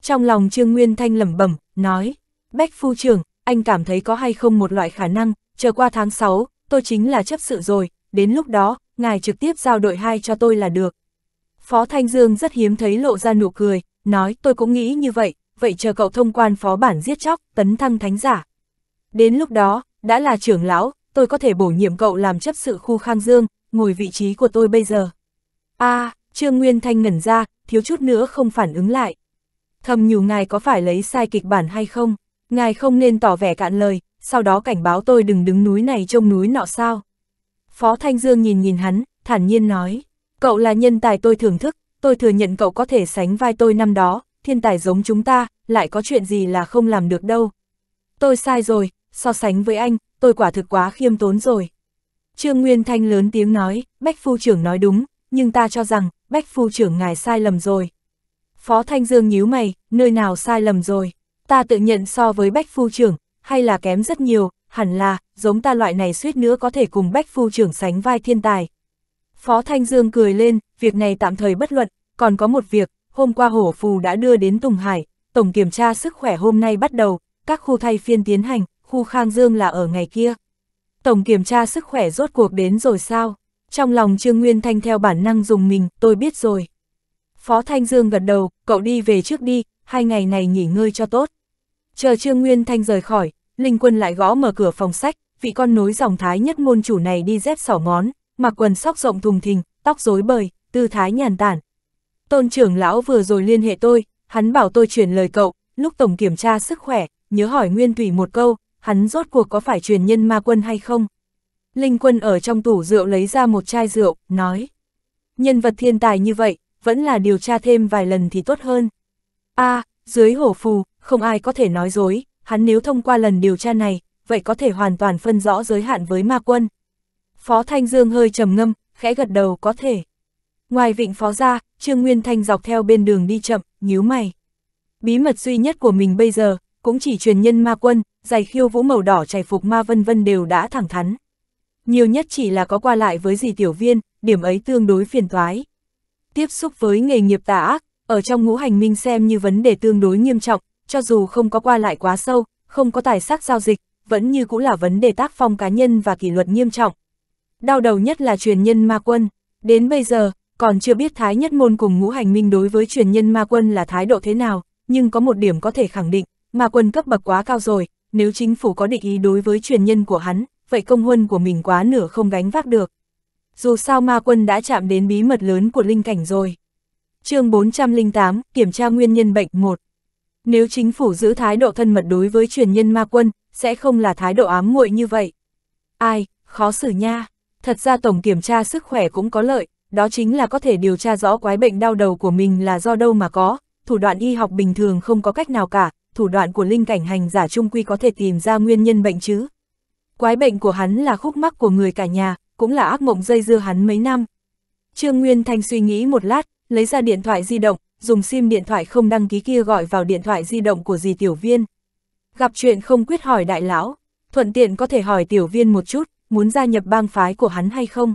Trong lòng Trương Nguyên Thanh lẩm bẩm nói, Bách Phu trưởng, anh cảm thấy có hay không một loại khả năng, chờ qua tháng 6, tôi chính là chấp sự rồi, đến lúc đó, ngài trực tiếp giao đội 2 cho tôi là được. Phó Thanh Dương rất hiếm thấy lộ ra nụ cười, nói tôi cũng nghĩ như vậy, vậy chờ cậu thông quan phó bản giết chóc, tấn thăng thánh giả. Đến lúc đó, đã là trưởng lão, tôi có thể bổ nhiệm cậu làm chấp sự khu Khang Dương, ngồi vị trí của tôi bây giờ. a à, Trương Nguyên Thanh ngẩn ra, thiếu chút nữa không phản ứng lại. Thầm nhủ ngài có phải lấy sai kịch bản hay không? Ngài không nên tỏ vẻ cạn lời, sau đó cảnh báo tôi đừng đứng núi này trông núi nọ sao. Phó Thanh Dương nhìn nhìn hắn, thản nhiên nói, cậu là nhân tài tôi thưởng thức, tôi thừa nhận cậu có thể sánh vai tôi năm đó, thiên tài giống chúng ta, lại có chuyện gì là không làm được đâu. Tôi sai rồi, so sánh với anh, tôi quả thực quá khiêm tốn rồi. Trương Nguyên Thanh lớn tiếng nói, Bách Phu trưởng nói đúng, nhưng ta cho rằng, Bách Phu trưởng ngài sai lầm rồi. Phó Thanh Dương nhíu mày, nơi nào sai lầm rồi, ta tự nhận so với Bách Phu trưởng, hay là kém rất nhiều, hẳn là, giống ta loại này suýt nữa có thể cùng Bách Phu trưởng sánh vai thiên tài. Phó Thanh Dương cười lên, việc này tạm thời bất luận, còn có một việc, hôm qua Hổ Phù đã đưa đến Tùng Hải, tổng kiểm tra sức khỏe hôm nay bắt đầu, các khu thay phiên tiến hành, khu Khang Dương là ở ngày kia tổng kiểm tra sức khỏe rốt cuộc đến rồi sao? Trong lòng Trương Nguyên Thanh theo bản năng dùng mình, tôi biết rồi. Phó Thanh Dương gật đầu, cậu đi về trước đi, hai ngày này nghỉ ngơi cho tốt. Chờ Trương Nguyên Thanh rời khỏi, Linh Quân lại gõ mở cửa phòng sách, vị con nối dòng thái nhất môn chủ này đi dép sỏ ngón, mặc quần sóc rộng thùng thình, tóc rối bời, tư thái nhàn tản. Tôn trưởng lão vừa rồi liên hệ tôi, hắn bảo tôi chuyển lời cậu, lúc tổng kiểm tra sức khỏe, nhớ hỏi Nguyên Thủy một câu, hắn rốt cuộc có phải truyền nhân ma quân hay không? Linh quân ở trong tủ rượu lấy ra một chai rượu, nói. Nhân vật thiên tài như vậy, vẫn là điều tra thêm vài lần thì tốt hơn. a à, dưới hổ phù, không ai có thể nói dối, hắn nếu thông qua lần điều tra này, vậy có thể hoàn toàn phân rõ giới hạn với ma quân. Phó Thanh Dương hơi trầm ngâm, khẽ gật đầu có thể. Ngoài vịnh phó ra, Trương Nguyên Thanh dọc theo bên đường đi chậm, nhíu mày. Bí mật duy nhất của mình bây giờ, cũng chỉ truyền nhân ma quân, giày khiêu vũ màu đỏ chảy phục ma vân vân đều đã thẳng thắn. Nhiều nhất chỉ là có qua lại với dì tiểu viên, điểm ấy tương đối phiền toái. Tiếp xúc với nghề nghiệp tà ác, ở trong ngũ hành minh xem như vấn đề tương đối nghiêm trọng, cho dù không có qua lại quá sâu, không có tài sắc giao dịch, vẫn như cũng là vấn đề tác phong cá nhân và kỷ luật nghiêm trọng. Đau đầu nhất là truyền nhân ma quân, đến bây giờ, còn chưa biết Thái Nhất Môn cùng ngũ hành minh đối với truyền nhân ma quân là thái độ thế nào, nhưng có một điểm có thể khẳng định, ma quân cấp bậc quá cao rồi, nếu chính phủ có định ý đối với truyền nhân của hắn, vậy công huân của mình quá nửa không gánh vác được. Dù sao ma quân đã chạm đến bí mật lớn của linh cảnh rồi. chương 408, kiểm tra nguyên nhân bệnh 1. Nếu chính phủ giữ thái độ thân mật đối với truyền nhân ma quân, sẽ không là thái độ ám muội như vậy. Ai, khó xử nha. Thật ra tổng kiểm tra sức khỏe cũng có lợi, đó chính là có thể điều tra rõ quái bệnh đau đầu của mình là do đâu mà có, thủ đoạn y học bình thường không có cách nào cả, thủ đoạn của linh cảnh hành giả trung quy có thể tìm ra nguyên nhân bệnh chứ. Quái bệnh của hắn là khúc mắc của người cả nhà, cũng là ác mộng dây dưa hắn mấy năm. Trương Nguyên Thanh suy nghĩ một lát, lấy ra điện thoại di động, dùng sim điện thoại không đăng ký kia gọi vào điện thoại di động của dì Tiểu Viên. Gặp chuyện không quyết hỏi đại lão, thuận tiện có thể hỏi Tiểu Viên một chút, muốn gia nhập bang phái của hắn hay không.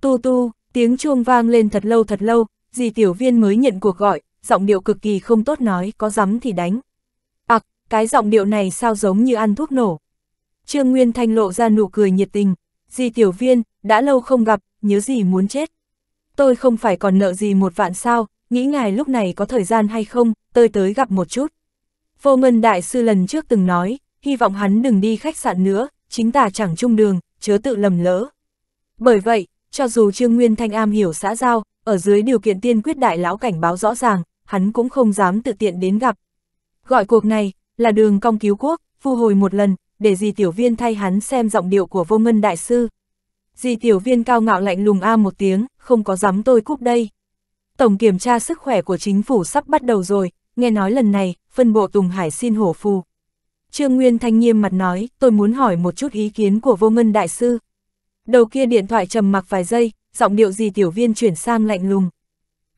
Tu tu, tiếng chuông vang lên thật lâu thật lâu, dì Tiểu Viên mới nhận cuộc gọi, giọng điệu cực kỳ không tốt nói, có dám thì đánh. Cái giọng điệu này sao giống như ăn thuốc nổ. Trương Nguyên Thanh lộ ra nụ cười nhiệt tình. Di tiểu viên, đã lâu không gặp, nhớ gì muốn chết. Tôi không phải còn nợ gì một vạn sao, nghĩ ngài lúc này có thời gian hay không, tôi tới gặp một chút. Vô Ngân Đại Sư lần trước từng nói, hy vọng hắn đừng đi khách sạn nữa, chính tả chẳng chung đường, chớ tự lầm lỡ. Bởi vậy, cho dù Trương Nguyên Thanh am hiểu xã giao, ở dưới điều kiện tiên quyết đại lão cảnh báo rõ ràng, hắn cũng không dám tự tiện đến gặp. Gọi cuộc này, là đường cong cứu quốc, thu hồi một lần, để dì tiểu viên thay hắn xem giọng điệu của vô ngân đại sư. Dì tiểu viên cao ngạo lạnh lùng a một tiếng, không có dám tôi cúp đây. Tổng kiểm tra sức khỏe của chính phủ sắp bắt đầu rồi, nghe nói lần này, phân bộ Tùng Hải xin hổ phù. Trương Nguyên Thanh nghiêm mặt nói, tôi muốn hỏi một chút ý kiến của vô ngân đại sư. Đầu kia điện thoại trầm mặc vài giây, giọng điệu gì tiểu viên chuyển sang lạnh lùng.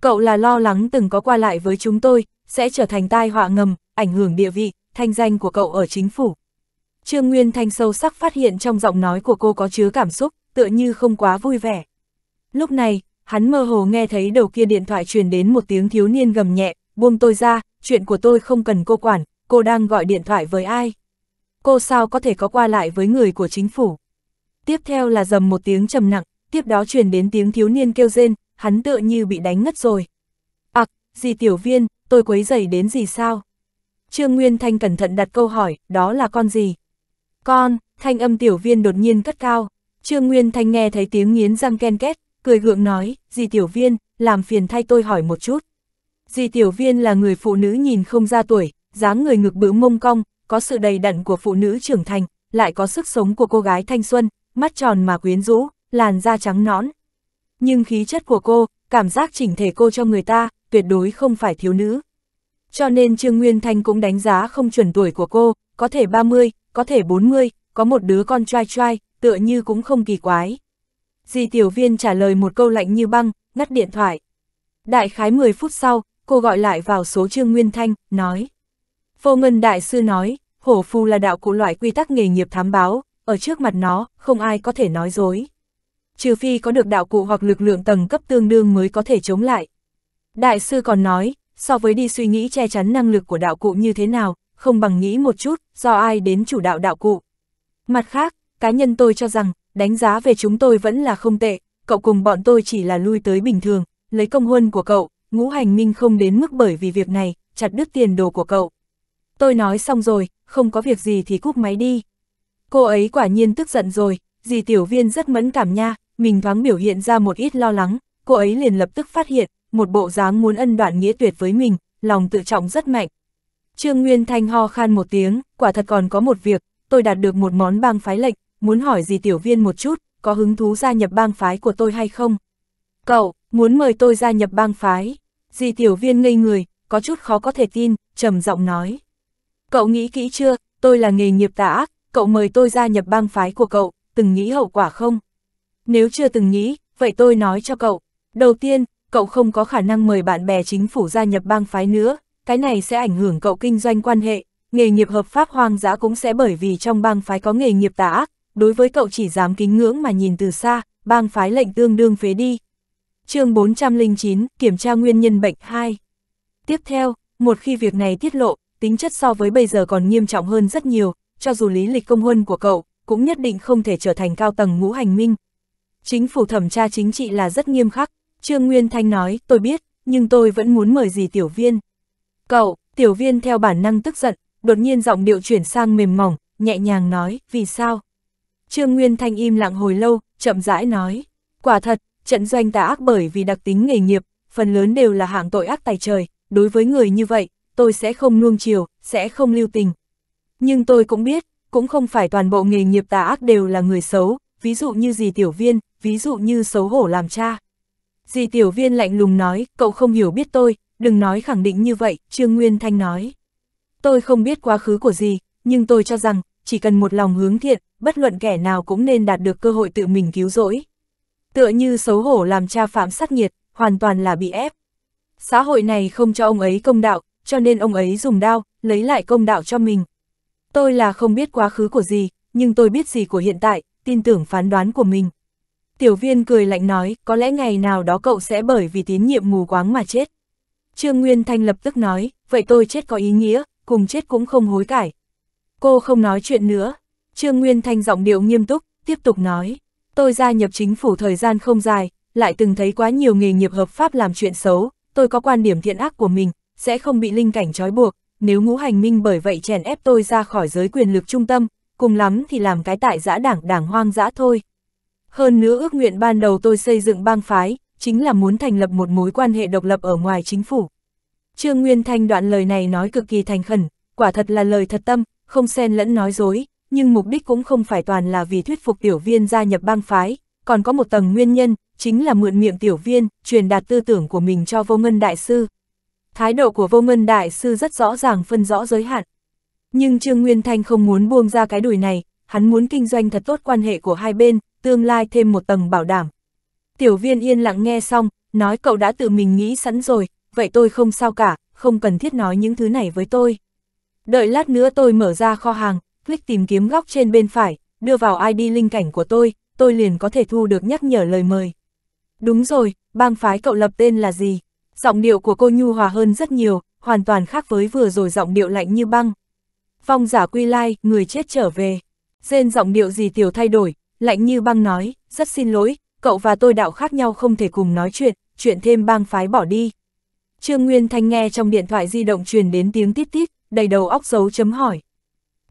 Cậu là lo lắng từng có qua lại với chúng tôi, sẽ trở thành tai họa ngầm, ảnh hưởng địa vị, thanh danh của cậu ở chính phủ. Trương Nguyên Thanh sâu sắc phát hiện trong giọng nói của cô có chứa cảm xúc, tựa như không quá vui vẻ. Lúc này, hắn mơ hồ nghe thấy đầu kia điện thoại truyền đến một tiếng thiếu niên gầm nhẹ, buông tôi ra, chuyện của tôi không cần cô quản, cô đang gọi điện thoại với ai. Cô sao có thể có qua lại với người của chính phủ. Tiếp theo là dầm một tiếng trầm nặng, tiếp đó truyền đến tiếng thiếu niên kêu rên, hắn tựa như bị đánh ngất rồi. Ặc, gì tiểu viên, tôi quấy dày đến gì sao? Trương Nguyên Thanh cẩn thận đặt câu hỏi, đó là con gì? Con, thanh âm tiểu viên đột nhiên cất cao. Trương Nguyên Thanh nghe thấy tiếng nghiến răng ken két, cười gượng nói, dì tiểu viên, làm phiền thay tôi hỏi một chút. Dì tiểu viên là người phụ nữ nhìn không ra tuổi, dáng người ngực bự mông cong, có sự đầy đặn của phụ nữ trưởng thành, lại có sức sống của cô gái thanh xuân, mắt tròn mà quyến rũ, làn da trắng nõn. Nhưng khí chất của cô, cảm giác chỉnh thể cô cho người ta, tuyệt đối không phải thiếu nữ. Cho nên Trương Nguyên Thanh cũng đánh giá không chuẩn tuổi của cô, có thể 30, có thể 40, có một đứa con trai trai, tựa như cũng không kỳ quái. Di tiểu viên trả lời một câu lạnh như băng, ngắt điện thoại. Đại khái 10 phút sau, cô gọi lại vào số Trương Nguyên Thanh, nói. Vô Ngân Đại Sư nói, hổ phù là đạo cụ loại quy tắc nghề nghiệp thám báo, ở trước mặt nó, không ai có thể nói dối. Trừ phi có được đạo cụ hoặc lực lượng tầng cấp tương đương mới có thể chống lại. Đại sư còn nói, so với đi suy nghĩ che chắn năng lực của đạo cụ như thế nào, không bằng nghĩ một chút, do ai đến chủ đạo đạo cụ. Mặt khác, cá nhân tôi cho rằng, đánh giá về chúng tôi vẫn là không tệ, cậu cùng bọn tôi chỉ là lui tới bình thường, lấy công huân của cậu, ngũ hành minh không đến mức bởi vì việc này, chặt đứt tiền đồ của cậu. Tôi nói xong rồi, không có việc gì thì cúp máy đi. Cô ấy quả nhiên tức giận rồi, dì tiểu viên rất mẫn cảm nha, mình thoáng biểu hiện ra một ít lo lắng, cô ấy liền lập tức phát hiện, một bộ dáng muốn ân đoạn nghĩa tuyệt với mình, lòng tự trọng rất mạnh. Trương Nguyên Thanh ho khan một tiếng, quả thật còn có một việc, tôi đạt được một món bang phái lệnh, muốn hỏi gì tiểu viên một chút, có hứng thú gia nhập bang phái của tôi hay không? Cậu, muốn mời tôi gia nhập bang phái? Dì tiểu viên ngây người, có chút khó có thể tin, trầm giọng nói. Cậu nghĩ kỹ chưa, tôi là nghề nghiệp tà ác, cậu mời tôi gia nhập bang phái của cậu, từng nghĩ hậu quả không? Nếu chưa từng nghĩ, vậy tôi nói cho cậu. Đầu tiên, cậu không có khả năng mời bạn bè chính phủ gia nhập bang phái nữa, cái này sẽ ảnh hưởng cậu kinh doanh quan hệ, nghề nghiệp hợp pháp hoang dã cũng sẽ bởi vì trong bang phái có nghề nghiệp tà ác, đối với cậu chỉ dám kính ngưỡng mà nhìn từ xa, bang phái lệnh tương đương phế đi. chương 409, kiểm tra nguyên nhân bệnh 2. Tiếp theo, một khi việc này tiết lộ, tính chất so với bây giờ còn nghiêm trọng hơn rất nhiều, cho dù lý lịch công huân của cậu, cũng nhất định không thể trở thành cao tầng ngũ hành minh. Chính phủ thẩm tra chính trị là rất nghiêm khắc, Trương Nguyên Thanh nói, tôi biết, nhưng tôi vẫn muốn mời gì tiểu viên. Cậu, tiểu viên theo bản năng tức giận, đột nhiên giọng điệu chuyển sang mềm mỏng, nhẹ nhàng nói, vì sao? Trương Nguyên Thanh im lặng hồi lâu, chậm rãi nói, quả thật, trận doanh tà ác bởi vì đặc tính nghề nghiệp, phần lớn đều là hạng tội ác tài trời, đối với người như vậy, tôi sẽ không nuông chiều, sẽ không lưu tình. Nhưng tôi cũng biết, cũng không phải toàn bộ nghề nghiệp tà ác đều là người xấu, ví dụ như gì tiểu viên, ví dụ như xấu hổ làm cha. Dì tiểu viên lạnh lùng nói, cậu không hiểu biết tôi, đừng nói khẳng định như vậy, Trương Nguyên Thanh nói. Tôi không biết quá khứ của gì, nhưng tôi cho rằng, chỉ cần một lòng hướng thiện, bất luận kẻ nào cũng nên đạt được cơ hội tự mình cứu rỗi. Tựa như xấu hổ làm cha phạm sát nghiệt, hoàn toàn là bị ép. Xã hội này không cho ông ấy công đạo, cho nên ông ấy dùng đao, lấy lại công đạo cho mình. Tôi là không biết quá khứ của gì, nhưng tôi biết gì của hiện tại, tin tưởng phán đoán của mình. Tiểu viên cười lạnh nói, có lẽ ngày nào đó cậu sẽ bởi vì tín nhiệm mù quáng mà chết. Trương Nguyên Thanh lập tức nói, vậy tôi chết có ý nghĩa, cùng chết cũng không hối cải. Cô không nói chuyện nữa. Trương Nguyên Thanh giọng điệu nghiêm túc, tiếp tục nói, tôi gia nhập chính phủ thời gian không dài, lại từng thấy quá nhiều nghề nghiệp hợp pháp làm chuyện xấu, tôi có quan điểm thiện ác của mình, sẽ không bị linh cảnh trói buộc, nếu ngũ hành minh bởi vậy chèn ép tôi ra khỏi giới quyền lực trung tâm, cùng lắm thì làm cái tại giã đảng đảng hoang dã thôi. Hơn nữa ước nguyện ban đầu tôi xây dựng bang phái, chính là muốn thành lập một mối quan hệ độc lập ở ngoài chính phủ. Trương Nguyên Thanh đoạn lời này nói cực kỳ thành khẩn, quả thật là lời thật tâm, không xen lẫn nói dối, nhưng mục đích cũng không phải toàn là vì thuyết phục tiểu viên gia nhập bang phái, còn có một tầng nguyên nhân, chính là mượn miệng tiểu viên, truyền đạt tư tưởng của mình cho vô ngân đại sư. Thái độ của vô ngân đại sư rất rõ ràng phân rõ giới hạn. Nhưng Trương Nguyên Thanh không muốn buông ra cái đùi này, hắn muốn kinh doanh thật tốt quan hệ của hai bên, tương lai thêm một tầng bảo đảm. Tiểu viên yên lặng nghe xong, nói cậu đã tự mình nghĩ sẵn rồi, vậy tôi không sao cả, không cần thiết nói những thứ này với tôi. Đợi lát nữa tôi mở ra kho hàng, click tìm kiếm góc trên bên phải, đưa vào ID linh cảnh của tôi, tôi liền có thể thu được nhắc nhở lời mời. Đúng rồi, bang phái cậu lập tên là gì? Giọng điệu của cô nhu hòa hơn rất nhiều, hoàn toàn khác với vừa rồi giọng điệu lạnh như băng. Phong giả quy lai, người chết trở về. Dên giọng điệu gì tiểu thay đổi, lạnh như băng nói, rất xin lỗi, cậu và tôi đạo khác nhau không thể cùng nói chuyện, chuyện thêm bang phái bỏ đi. Trương Nguyên Thanh nghe trong điện thoại di động truyền đến tiếng tít tít, đầy đầu óc dấu chấm hỏi.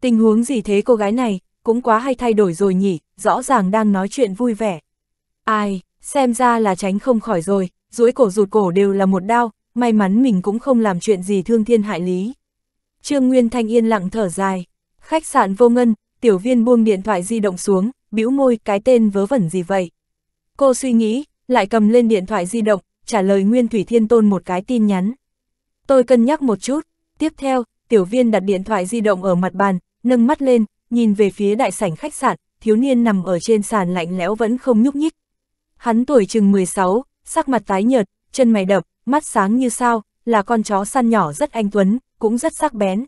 Tình huống gì thế cô gái này, cũng quá hay thay đổi rồi nhỉ, rõ ràng đang nói chuyện vui vẻ. Ai, xem ra là tránh không khỏi rồi, duỗi cổ rụt cổ đều là một đau, may mắn mình cũng không làm chuyện gì thương thiên hại lý. Trương Nguyên Thanh yên lặng thở dài, khách sạn vô ngân, tiểu viên buông điện thoại di động xuống, bĩu môi cái tên vớ vẩn gì vậy. Cô suy nghĩ, lại cầm lên điện thoại di động, trả lời Nguyên Thủy Thiên Tôn một cái tin nhắn. Tôi cân nhắc một chút, tiếp theo, tiểu viên đặt điện thoại di động ở mặt bàn, nâng mắt lên, nhìn về phía đại sảnh khách sạn, thiếu niên nằm ở trên sàn lạnh lẽo vẫn không nhúc nhích. Hắn tuổi chừng 16, sắc mặt tái nhợt, chân mày đập mắt sáng như sao, là con chó săn nhỏ rất anh tuấn, cũng rất sắc bén.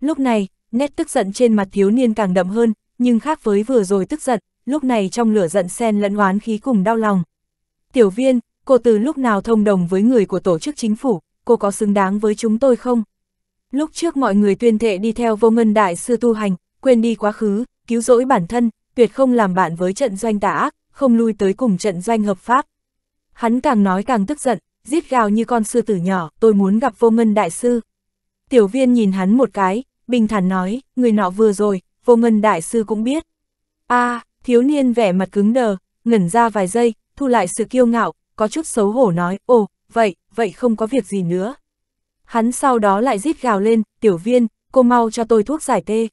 Lúc này, nét tức giận trên mặt thiếu niên càng đậm hơn, nhưng khác với vừa rồi tức giận, lúc này trong lửa giận xen lẫn oán khí cùng đau lòng. Tiểu viên, cô từ lúc nào thông đồng với người của tổ chức chính phủ, cô có xứng đáng với chúng tôi không? Lúc trước mọi người tuyên thệ đi theo vô ngân đại sư tu hành, quên đi quá khứ, cứu rỗi bản thân, tuyệt không làm bạn với trận doanh tà ác, không lui tới cùng trận doanh hợp pháp. Hắn càng nói càng tức giận, giết gào như con sư tử nhỏ, tôi muốn gặp vô ngân đại sư. Tiểu viên nhìn hắn một cái, bình thản nói, người nọ vừa rồi, cô Ngân Đại Sư cũng biết. a à, thiếu niên vẻ mặt cứng đờ, ngẩn ra vài giây, thu lại sự kiêu ngạo, có chút xấu hổ nói, ồ, vậy, vậy không có việc gì nữa. Hắn sau đó lại rít gào lên, tiểu viên, cô mau cho tôi thuốc giải tê.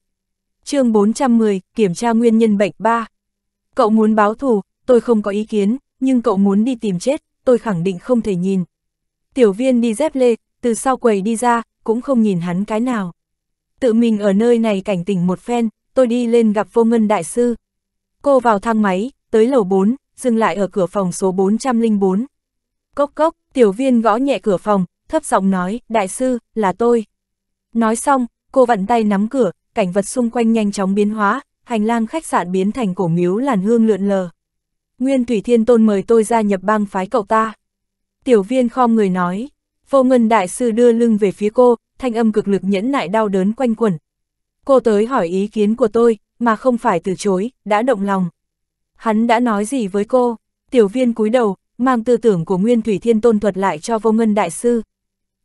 chương 410, kiểm tra nguyên nhân bệnh 3. Cậu muốn báo thù, tôi không có ý kiến, nhưng cậu muốn đi tìm chết, tôi khẳng định không thể nhìn. Tiểu viên đi dép lê, từ sau quầy đi ra, cũng không nhìn hắn cái nào. Tự mình ở nơi này cảnh tỉnh một phen, tôi đi lên gặp vô ngân đại sư. Cô vào thang máy, tới lầu 4, dừng lại ở cửa phòng số 404. Cốc cốc, tiểu viên gõ nhẹ cửa phòng, thấp giọng nói, đại sư, là tôi. Nói xong, cô vặn tay nắm cửa, cảnh vật xung quanh nhanh chóng biến hóa, hành lang khách sạn biến thành cổ miếu làn hương lượn lờ. Nguyên Thủy Thiên Tôn mời tôi gia nhập bang phái cậu ta. Tiểu viên khom người nói, vô ngân đại sư đưa lưng về phía cô, thanh âm cực lực nhẫn nại đau đớn quanh quẩn, Cô tới hỏi ý kiến của tôi, mà không phải từ chối, đã động lòng. Hắn đã nói gì với cô? Tiểu viên cúi đầu, mang tư tưởng của Nguyên Thủy Thiên Tôn thuật lại cho vô ngân đại sư.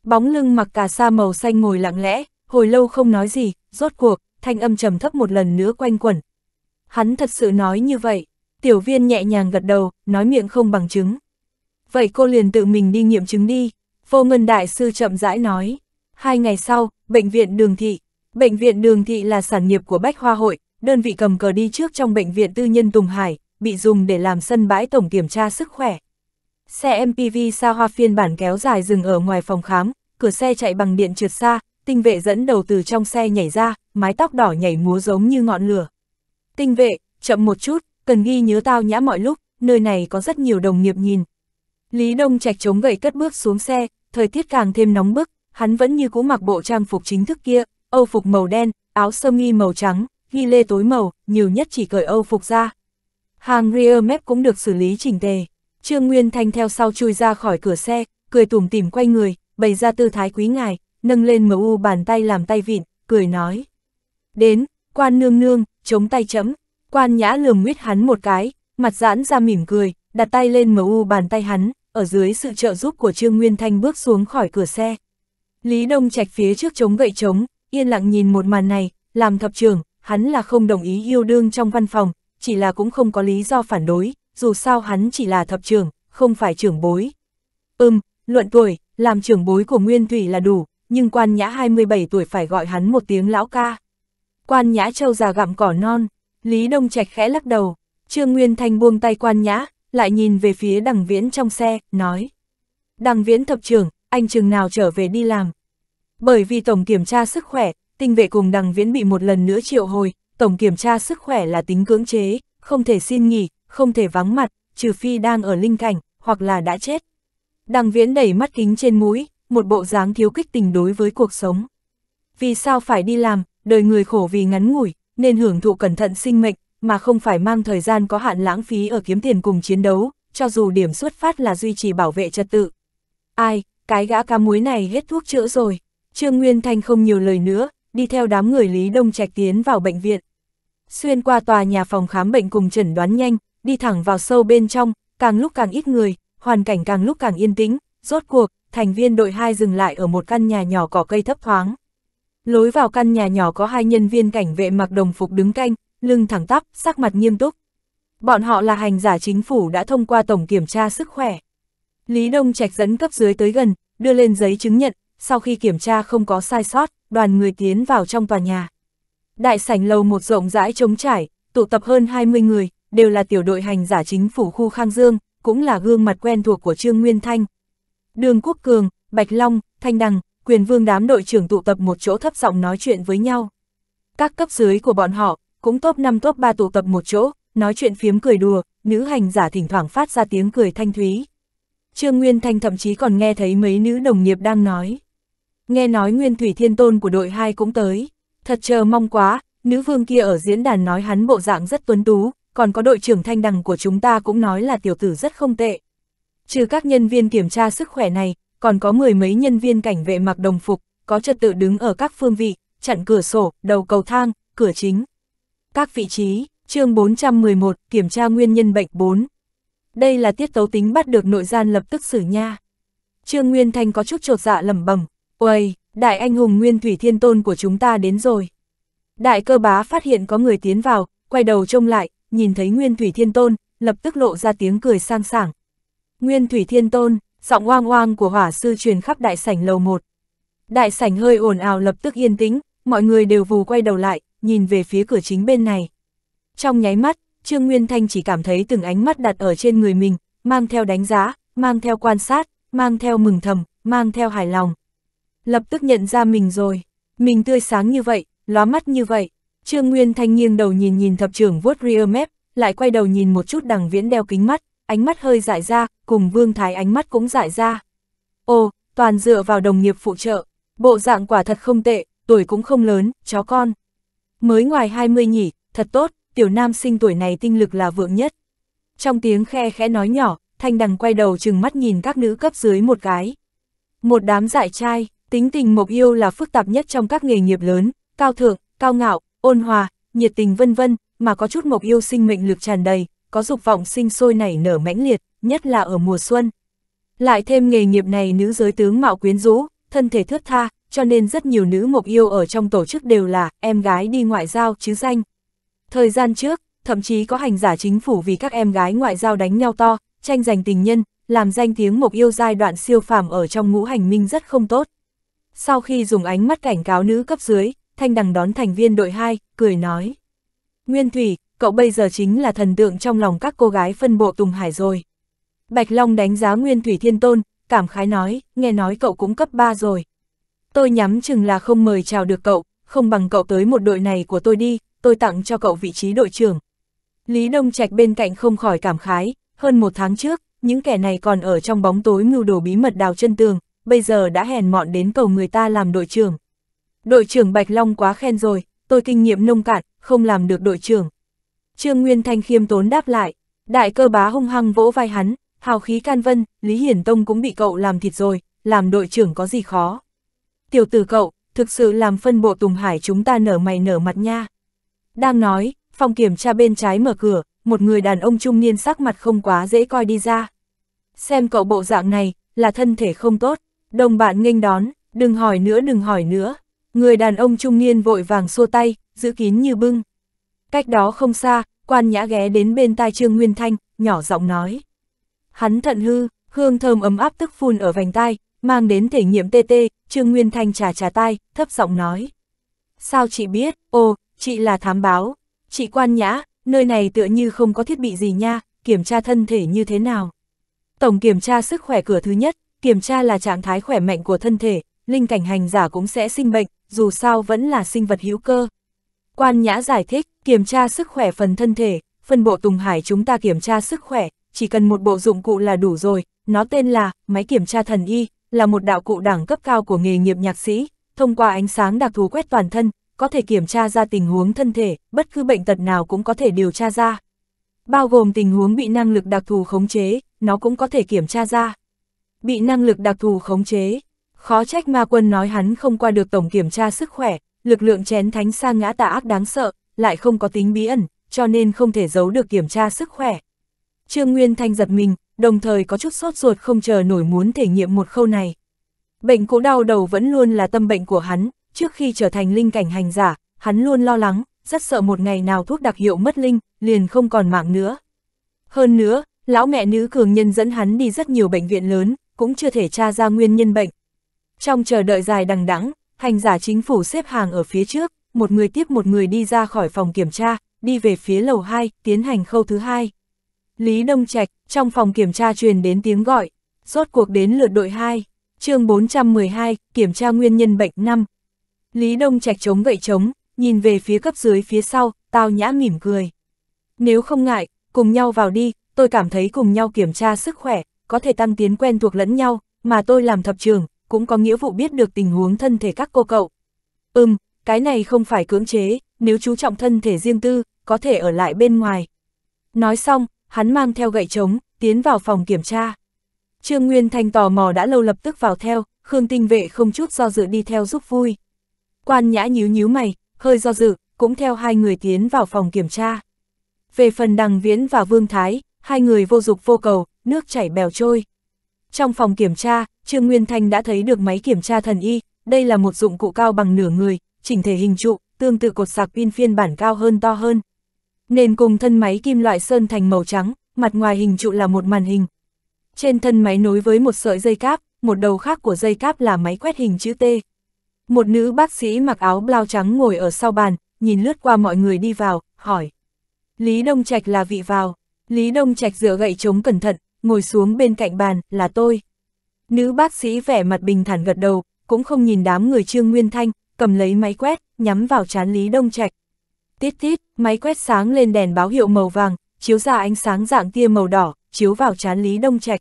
Bóng lưng mặc cà sa màu xanh ngồi lặng lẽ, hồi lâu không nói gì, rốt cuộc, thanh âm trầm thấp một lần nữa quanh quẩn. Hắn thật sự nói như vậy, tiểu viên nhẹ nhàng gật đầu, nói miệng không bằng chứng. Vậy cô liền tự mình đi nghiệm chứng đi, vô ngân đại sư chậm rãi nói. Hai ngày sau, bệnh viện đường thị, Bệnh viện đường thị là sản nghiệp của Bách Hoa Hội, đơn vị cầm cờ đi trước trong bệnh viện tư nhân Tùng Hải, bị dùng để làm sân bãi tổng kiểm tra sức khỏe. Xe MPV xa hoa phiên bản kéo dài dừng ở ngoài phòng khám, cửa xe chạy bằng điện trượt xa, tinh vệ dẫn đầu từ trong xe nhảy ra, mái tóc đỏ nhảy múa giống như ngọn lửa. Tinh vệ, chậm một chút, cần ghi nhớ tao nhã mọi lúc, nơi này có rất nhiều đồng nghiệp nhìn. Lý Đông Trạch chống gậy cất bước xuống xe, thời tiết càng thêm nóng bức, hắn vẫn như cũ mặc bộ trang phục chính thức kia, Âu phục màu đen, áo sơ mi màu trắng, ghi lê tối màu, nhiều nhất chỉ cởi Âu phục ra. Hàng rear mép cũng được xử lý chỉnh tề. Trương Nguyên Thanh theo sau chui ra khỏi cửa xe, cười tủm tỉm quay người, bày ra tư thái quý ngài, nâng lên mu bàn tay làm tay vịn, cười nói. Đến, quan nương nương, chống tay chấm. Quan nhã lườm nguyết hắn một cái, mặt giãn ra mỉm cười, đặt tay lên mu bàn tay hắn, ở dưới sự trợ giúp của Trương Nguyên Thanh bước xuống khỏi cửa xe. Lý Đông Trạch phía trước chống gậy chống, yên lặng nhìn một màn này, làm thập trưởng, hắn là không đồng ý yêu đương trong văn phòng, chỉ là cũng không có lý do phản đối, dù sao hắn chỉ là thập trưởng, không phải trưởng bối. Ừm, luận tuổi, làm trưởng bối của Nguyên Thủy là đủ, nhưng quan nhã 27 tuổi phải gọi hắn một tiếng lão ca. Quan nhã trâu già gặm cỏ non, Lý Đông Trạch khẽ lắc đầu, Trương Nguyên Thanh buông tay quan nhã, lại nhìn về phía đằng viễn trong xe, nói. Đằng viễn thập trưởng, anh chừng nào trở về đi làm, bởi vì tổng kiểm tra sức khỏe, tinh vệ cùng đằng viễn bị một lần nữa triệu hồi, tổng kiểm tra sức khỏe là tính cưỡng chế, không thể xin nghỉ, không thể vắng mặt, trừ phi đang ở linh cảnh, hoặc là đã chết. Đằng viễn đẩy mắt kính trên mũi, một bộ dáng thiếu kích tình đối với cuộc sống. Vì sao phải đi làm, đời người khổ vì ngắn ngủi, nên hưởng thụ cẩn thận sinh mệnh, mà không phải mang thời gian có hạn lãng phí ở kiếm tiền cùng chiến đấu, cho dù điểm xuất phát là duy trì bảo vệ trật tự. Ai, cái gã cá muối này hết thuốc chữa rồi. Trương Nguyên Thanh không nhiều lời nữa, đi theo đám người Lý Đông Trạch tiến vào bệnh viện. Xuyên qua tòa nhà phòng khám bệnh cùng chẩn đoán nhanh, đi thẳng vào sâu bên trong, càng lúc càng ít người, hoàn cảnh càng lúc càng yên tĩnh, rốt cuộc, thành viên đội 2 dừng lại ở một căn nhà nhỏ cỏ cây thấp thoáng. Lối vào căn nhà nhỏ có hai nhân viên cảnh vệ mặc đồng phục đứng canh, lưng thẳng tắp, sắc mặt nghiêm túc. Bọn họ là hành giả chính phủ đã thông qua tổng kiểm tra sức khỏe. Lý Đông Trạch dẫn cấp dưới tới gần, đưa lên giấy chứng nhận, sau khi kiểm tra không có sai sót, đoàn người tiến vào trong tòa nhà. Đại sảnh lầu một rộng rãi trống trải, tụ tập hơn 20 người, đều là tiểu đội hành giả chính phủ khu Khang Dương, cũng là gương mặt quen thuộc của Trương Nguyên Thanh. Đường Quốc Cường, Bạch Long, Thanh Đằng, quyền vương đám đội trưởng tụ tập một chỗ thấp giọng nói chuyện với nhau. Các cấp dưới của bọn họ, cũng top 5 top 3 tụ tập một chỗ, nói chuyện phiếm cười đùa, nữ hành giả thỉnh thoảng phát ra tiếng cười thanh thúy. Trương Nguyên Thanh thậm chí còn nghe thấy mấy nữ đồng nghiệp đang nói, nghe nói nguyên thủy thiên tôn của đội 2 cũng tới. Thật chờ mong quá, nữ vương kia ở diễn đàn nói hắn bộ dạng rất tuấn tú, còn có đội trưởng thanh đằng của chúng ta cũng nói là tiểu tử rất không tệ. Trừ các nhân viên kiểm tra sức khỏe này, còn có mười mấy nhân viên cảnh vệ mặc đồng phục, có trật tự đứng ở các phương vị, chặn cửa sổ, đầu cầu thang, cửa chính. Các vị trí, chương 411, kiểm tra nguyên nhân bệnh 4. Đây là tiết tấu tính bắt được nội gian lập tức xử nha. Trương Nguyên Thanh có chút trột dạ lẩm bẩm, Uầy, đại anh hùng nguyên thủy thiên tôn của chúng ta đến rồi. Đại cơ bá phát hiện có người tiến vào, quay đầu trông lại, nhìn thấy nguyên thủy thiên tôn, lập tức lộ ra tiếng cười sang sảng. Nguyên thủy thiên tôn, giọng oang oang của hỏa sư truyền khắp đại sảnh lầu một. Đại sảnh hơi ồn ào lập tức yên tĩnh, mọi người đều vù quay đầu lại, nhìn về phía cửa chính bên này. Trong nháy mắt, Trương Nguyên Thanh chỉ cảm thấy từng ánh mắt đặt ở trên người mình, mang theo đánh giá, mang theo quan sát, mang theo mừng thầm, mang theo hài lòng lập tức nhận ra mình rồi. Mình tươi sáng như vậy, lóa mắt như vậy. Trương Nguyên Thanh nghiêng đầu nhìn nhìn thập trưởng vuốt rear map, lại quay đầu nhìn một chút đằng viễn đeo kính mắt, ánh mắt hơi dại ra, cùng Vương Thái ánh mắt cũng dại ra. Ồ, toàn dựa vào đồng nghiệp phụ trợ, bộ dạng quả thật không tệ, tuổi cũng không lớn, chó con. Mới ngoài 20 nhỉ, thật tốt, tiểu nam sinh tuổi này tinh lực là vượng nhất. Trong tiếng khe khẽ nói nhỏ, Thanh Đằng quay đầu chừng mắt nhìn các nữ cấp dưới một cái. Một đám dại trai, Tính tình mộc yêu là phức tạp nhất trong các nghề nghiệp lớn, cao thượng, cao ngạo, ôn hòa, nhiệt tình vân vân, mà có chút mộc yêu sinh mệnh lực tràn đầy, có dục vọng sinh sôi nảy nở mãnh liệt, nhất là ở mùa xuân. Lại thêm nghề nghiệp này nữ giới tướng mạo quyến rũ, thân thể thướt tha, cho nên rất nhiều nữ mộc yêu ở trong tổ chức đều là em gái đi ngoại giao chứ danh. Thời gian trước, thậm chí có hành giả chính phủ vì các em gái ngoại giao đánh nhau to, tranh giành tình nhân, làm danh tiếng mộc yêu giai đoạn siêu phàm ở trong ngũ hành minh rất không tốt. Sau khi dùng ánh mắt cảnh cáo nữ cấp dưới, Thanh Đằng đón thành viên đội 2, cười nói. Nguyên Thủy, cậu bây giờ chính là thần tượng trong lòng các cô gái phân bộ Tùng Hải rồi. Bạch Long đánh giá Nguyên Thủy Thiên Tôn, cảm khái nói, nghe nói cậu cũng cấp 3 rồi. Tôi nhắm chừng là không mời chào được cậu, không bằng cậu tới một đội này của tôi đi, tôi tặng cho cậu vị trí đội trưởng. Lý Đông Trạch bên cạnh không khỏi cảm khái, hơn một tháng trước, những kẻ này còn ở trong bóng tối ngưu đồ bí mật đào chân tường, bây giờ đã hèn mọn đến cầu người ta làm đội trưởng. Đội trưởng Bạch Long quá khen rồi, tôi kinh nghiệm nông cạn, không làm được đội trưởng. Trương Nguyên Thanh khiêm tốn đáp lại, đại cơ bá hung hăng vỗ vai hắn, hào khí can vân, Lý Hiển Tông cũng bị cậu làm thịt rồi, làm đội trưởng có gì khó. Tiểu tử cậu, thực sự làm phân bộ Tùng Hải chúng ta nở mày nở mặt nha. Đang nói, phòng kiểm tra bên trái mở cửa, một người đàn ông trung niên sắc mặt không quá dễ coi đi ra. Xem cậu bộ dạng này, là thân thể không tốt. Đồng bạn nghênh đón, đừng hỏi nữa đừng hỏi nữa. Người đàn ông trung niên vội vàng xua tay, giữ kín như bưng. Cách đó không xa, quan nhã ghé đến bên tai Trương Nguyên Thanh, nhỏ giọng nói. Hắn thận hư, hương thơm ấm áp tức phun ở vành tai, mang đến thể nghiệm tê tê, Trương Nguyên Thanh trà trà tai, thấp giọng nói. Sao chị biết, ồ, chị là thám báo, chị quan nhã, nơi này tựa như không có thiết bị gì nha, kiểm tra thân thể như thế nào. Tổng kiểm tra sức khỏe cửa thứ nhất, kiểm tra là trạng thái khỏe mạnh của thân thể, linh cảnh hành giả cũng sẽ sinh bệnh, dù sao vẫn là sinh vật hữu cơ. Quan Nhã giải thích, kiểm tra sức khỏe phần thân thể, phần bộ Tùng Hải chúng ta kiểm tra sức khỏe, chỉ cần một bộ dụng cụ là đủ rồi, nó tên là máy kiểm tra thần y, là một đạo cụ đẳng cấp cao của nghề nghiệp nhạc sĩ, thông qua ánh sáng đặc thù quét toàn thân, có thể kiểm tra ra tình huống thân thể, bất cứ bệnh tật nào cũng có thể điều tra ra. Bao gồm tình huống bị năng lực đặc thù khống chế, nó cũng có thể kiểm tra ra bị năng lực đặc thù khống chế. Khó trách ma quân nói hắn không qua được tổng kiểm tra sức khỏe, lực lượng chén thánh xa ngã tà ác đáng sợ, lại không có tính bí ẩn, cho nên không thể giấu được kiểm tra sức khỏe. Trương Nguyên Thanh giật mình, đồng thời có chút sốt ruột không chờ nổi muốn thể nghiệm một khâu này. Bệnh cũ đau đầu vẫn luôn là tâm bệnh của hắn, trước khi trở thành linh cảnh hành giả, hắn luôn lo lắng, rất sợ một ngày nào thuốc đặc hiệu mất linh, liền không còn mạng nữa. Hơn nữa, lão mẹ nữ cường nhân dẫn hắn đi rất nhiều bệnh viện lớn, cũng chưa thể tra ra nguyên nhân bệnh. Trong chờ đợi dài đằng đẵng, hành giả chính phủ xếp hàng ở phía trước, một người tiếp một người đi ra khỏi phòng kiểm tra, đi về phía lầu 2, tiến hành khâu thứ hai. Lý Đông Trạch, trong phòng kiểm tra truyền đến tiếng gọi, rốt cuộc đến lượt đội 2, chương 412, kiểm tra nguyên nhân bệnh 5. Lý Đông Trạch chống gậy chống, nhìn về phía cấp dưới phía sau, tao nhã mỉm cười. Nếu không ngại, cùng nhau vào đi, tôi cảm thấy cùng nhau kiểm tra sức khỏe, có thể tăng tiến quen thuộc lẫn nhau, mà tôi làm thập trường, cũng có nghĩa vụ biết được tình huống thân thể các cô cậu. Ừm, cái này không phải cưỡng chế, nếu chú trọng thân thể riêng tư, có thể ở lại bên ngoài. Nói xong, hắn mang theo gậy trống, tiến vào phòng kiểm tra. Trương Nguyên Thanh tò mò đã lâu lập tức vào theo, Khương Tinh Vệ không chút do dự đi theo giúp vui. Quan nhã nhíu nhíu mày, hơi do dự, cũng theo hai người tiến vào phòng kiểm tra. Về phần đằng viễn và vương thái, hai người vô dục vô cầu, nước chảy bèo trôi. Trong phòng kiểm tra, Trương Nguyên Thanh đã thấy được máy kiểm tra thần y, đây là một dụng cụ cao bằng nửa người, chỉnh thể hình trụ, tương tự cột sạc pin phiên bản cao hơn to hơn. Nền cùng thân máy kim loại sơn thành màu trắng, mặt ngoài hình trụ là một màn hình. Trên thân máy nối với một sợi dây cáp, một đầu khác của dây cáp là máy quét hình chữ T. Một nữ bác sĩ mặc áo blau trắng ngồi ở sau bàn, nhìn lướt qua mọi người đi vào, hỏi. Lý Đông Trạch là vị vào. Lý Đông Trạch dựa gậy chống cẩn thận, ngồi xuống bên cạnh bàn, là tôi. Nữ bác sĩ vẻ mặt bình thản gật đầu, cũng không nhìn đám người Trương Nguyên Thanh, cầm lấy máy quét, nhắm vào chán Lý Đông Trạch. Tít tít, máy quét sáng lên đèn báo hiệu màu vàng, chiếu ra ánh sáng dạng tia màu đỏ, chiếu vào chán Lý Đông Trạch.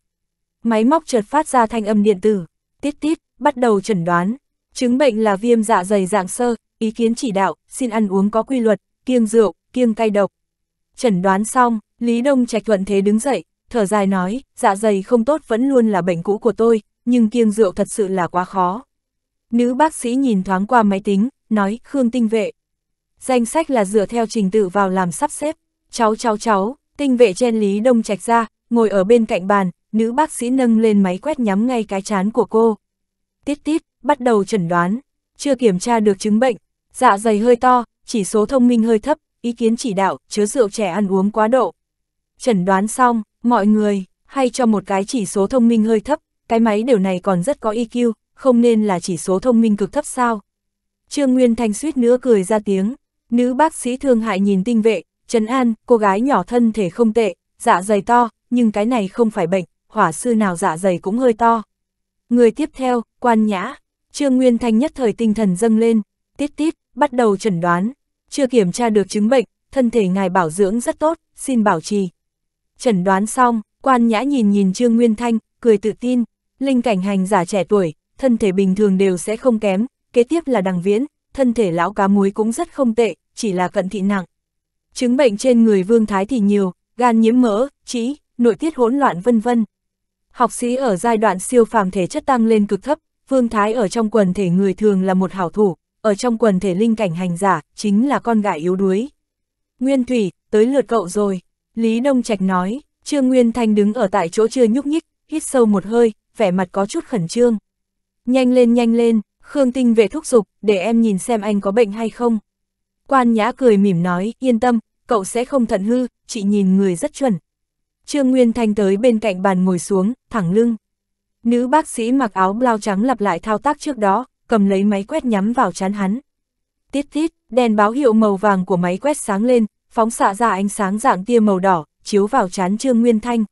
Máy móc chợt phát ra thanh âm điện tử, tít tít, bắt đầu chẩn đoán. Chứng bệnh là viêm dạ dày dạng sơ, ý kiến chỉ đạo, xin ăn uống có quy luật, kiêng rượu, kiêng cay độc. Chẩn đoán xong, Lý Đông Trạch thuận thế đứng dậy, thở dài nói, dạ dày không tốt vẫn luôn là bệnh cũ của tôi, nhưng kiêng rượu thật sự là quá khó. Nữ bác sĩ nhìn thoáng qua máy tính, nói, Khương tinh vệ. Danh sách là dựa theo trình tự vào làm sắp xếp, cháu cháu cháu, tinh vệ chen lý đông trạch ra, ngồi ở bên cạnh bàn, nữ bác sĩ nâng lên máy quét nhắm ngay cái chán của cô. Tiết tiết bắt đầu chẩn đoán, chưa kiểm tra được chứng bệnh, dạ dày hơi to, chỉ số thông minh hơi thấp, ý kiến chỉ đạo, chứa rượu trẻ ăn uống quá độ. Chẩn đoán xong, Mọi người, hay cho một cái chỉ số thông minh hơi thấp, cái máy điều này còn rất có EQ, không nên là chỉ số thông minh cực thấp sao. Trương Nguyên Thanh suýt nữa cười ra tiếng, nữ bác sĩ thương hại nhìn tinh vệ, Trần An, cô gái nhỏ thân thể không tệ, dạ dày to, nhưng cái này không phải bệnh, hỏa sư nào dạ dày cũng hơi to. Người tiếp theo, quan nhã, Trương Nguyên Thanh nhất thời tinh thần dâng lên, tiết tít, bắt đầu chẩn đoán, chưa kiểm tra được chứng bệnh, thân thể ngài bảo dưỡng rất tốt, xin bảo trì, Chẩn đoán xong, quan nhã nhìn nhìn Trương Nguyên Thanh, cười tự tin, linh cảnh hành giả trẻ tuổi, thân thể bình thường đều sẽ không kém, kế tiếp là đằng viễn, thân thể lão cá muối cũng rất không tệ, chỉ là cận thị nặng. Chứng bệnh trên người Vương Thái thì nhiều, gan nhiễm mỡ, trĩ, nội tiết hỗn loạn vân vân. Học sĩ ở giai đoạn siêu phàm thể chất tăng lên cực thấp, Vương Thái ở trong quần thể người thường là một hảo thủ, ở trong quần thể linh cảnh hành giả, chính là con gái yếu đuối. Nguyên Thủy, tới lượt cậu rồi. Lý Đông Trạch nói, Trương Nguyên Thanh đứng ở tại chỗ chưa nhúc nhích, hít sâu một hơi, vẻ mặt có chút khẩn trương. Nhanh lên nhanh lên, Khương Tinh về thúc giục, để em nhìn xem anh có bệnh hay không. Quan Nhã cười mỉm nói, yên tâm, cậu sẽ không thận hư, chị nhìn người rất chuẩn. Trương Nguyên Thanh tới bên cạnh bàn ngồi xuống, thẳng lưng. Nữ bác sĩ mặc áo blau trắng lặp lại thao tác trước đó, cầm lấy máy quét nhắm vào chán hắn. Tiết tiết, đèn báo hiệu màu vàng của máy quét sáng lên, phóng xạ ra ánh sáng dạng tia màu đỏ, chiếu vào trán Trương Nguyên Thanh.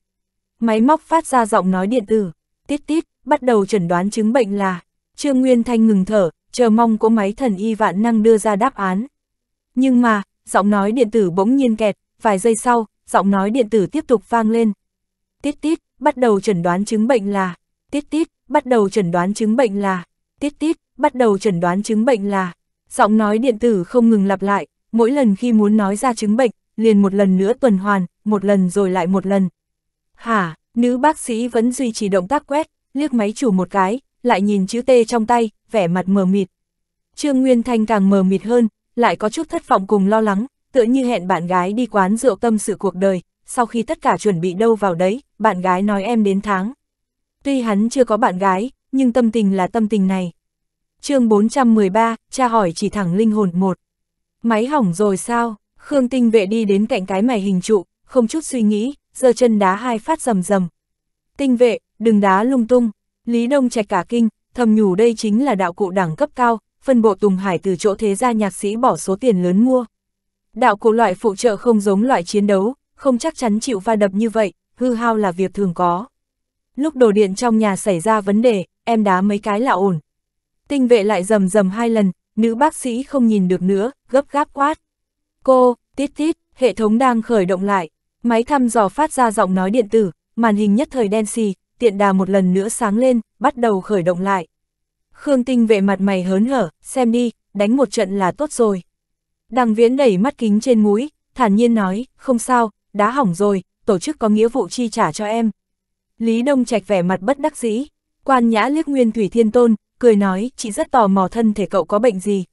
Máy móc phát ra giọng nói điện tử, tít tít, bắt đầu chẩn đoán chứng bệnh là. Trương Nguyên Thanh ngừng thở, chờ mong có máy thần y vạn năng đưa ra đáp án. Nhưng mà, giọng nói điện tử bỗng nhiên kẹt, vài giây sau, giọng nói điện tử tiếp tục vang lên. tít tít, bắt đầu chẩn đoán chứng bệnh là. tít tít, bắt đầu chẩn đoán chứng bệnh là. tít tít, bắt đầu chẩn đoán chứng bệnh là. Giọng nói điện tử không ngừng lặp lại, mỗi lần khi muốn nói ra chứng bệnh, liền một lần nữa tuần hoàn, một lần rồi lại một lần. Hả, nữ bác sĩ vẫn duy trì động tác quét, liếc máy chủ một cái, lại nhìn chữ T trong tay, vẻ mặt mờ mịt. Trương Nguyên Thanh càng mờ mịt hơn, lại có chút thất vọng cùng lo lắng, tựa như hẹn bạn gái đi quán rượu tâm sự cuộc đời, sau khi tất cả chuẩn bị đâu vào đấy, bạn gái nói em đến tháng. Tuy hắn chưa có bạn gái, nhưng tâm tình là tâm tình này. chương 413, cha hỏi chỉ thẳng linh hồn một Máy hỏng rồi sao? Khương tinh vệ đi đến cạnh cái mày hình trụ, không chút suy nghĩ, giơ chân đá hai phát rầm rầm. Tinh vệ, đừng đá lung tung. Lý Đông Trạch cả kinh, thầm nhủ đây chính là đạo cụ đẳng cấp cao, phân bộ Tùng Hải từ chỗ thế gia nhạc sĩ bỏ số tiền lớn mua. Đạo cụ loại phụ trợ không giống loại chiến đấu, không chắc chắn chịu va đập như vậy, hư hao là việc thường có. Lúc đồ điện trong nhà xảy ra vấn đề, em đá mấy cái là ổn. Tinh vệ lại rầm rầm hai lần, nữ bác sĩ không nhìn được nữa, gấp gáp quát. Cô, tít tít, hệ thống đang khởi động lại, máy thăm dò phát ra giọng nói điện tử, màn hình nhất thời đen xì, tiện đà một lần nữa sáng lên, bắt đầu khởi động lại. Khương Tinh vệ mặt mày hớn hở, xem đi, đánh một trận là tốt rồi. Đằng viễn đẩy mắt kính trên mũi, thản nhiên nói, không sao, đã hỏng rồi, tổ chức có nghĩa vụ chi trả cho em. Lý Đông Trạch vẻ mặt bất đắc dĩ, quan nhã liếc nguyên Thủy Thiên Tôn, cười nói, chị rất tò mò thân thể cậu có bệnh gì,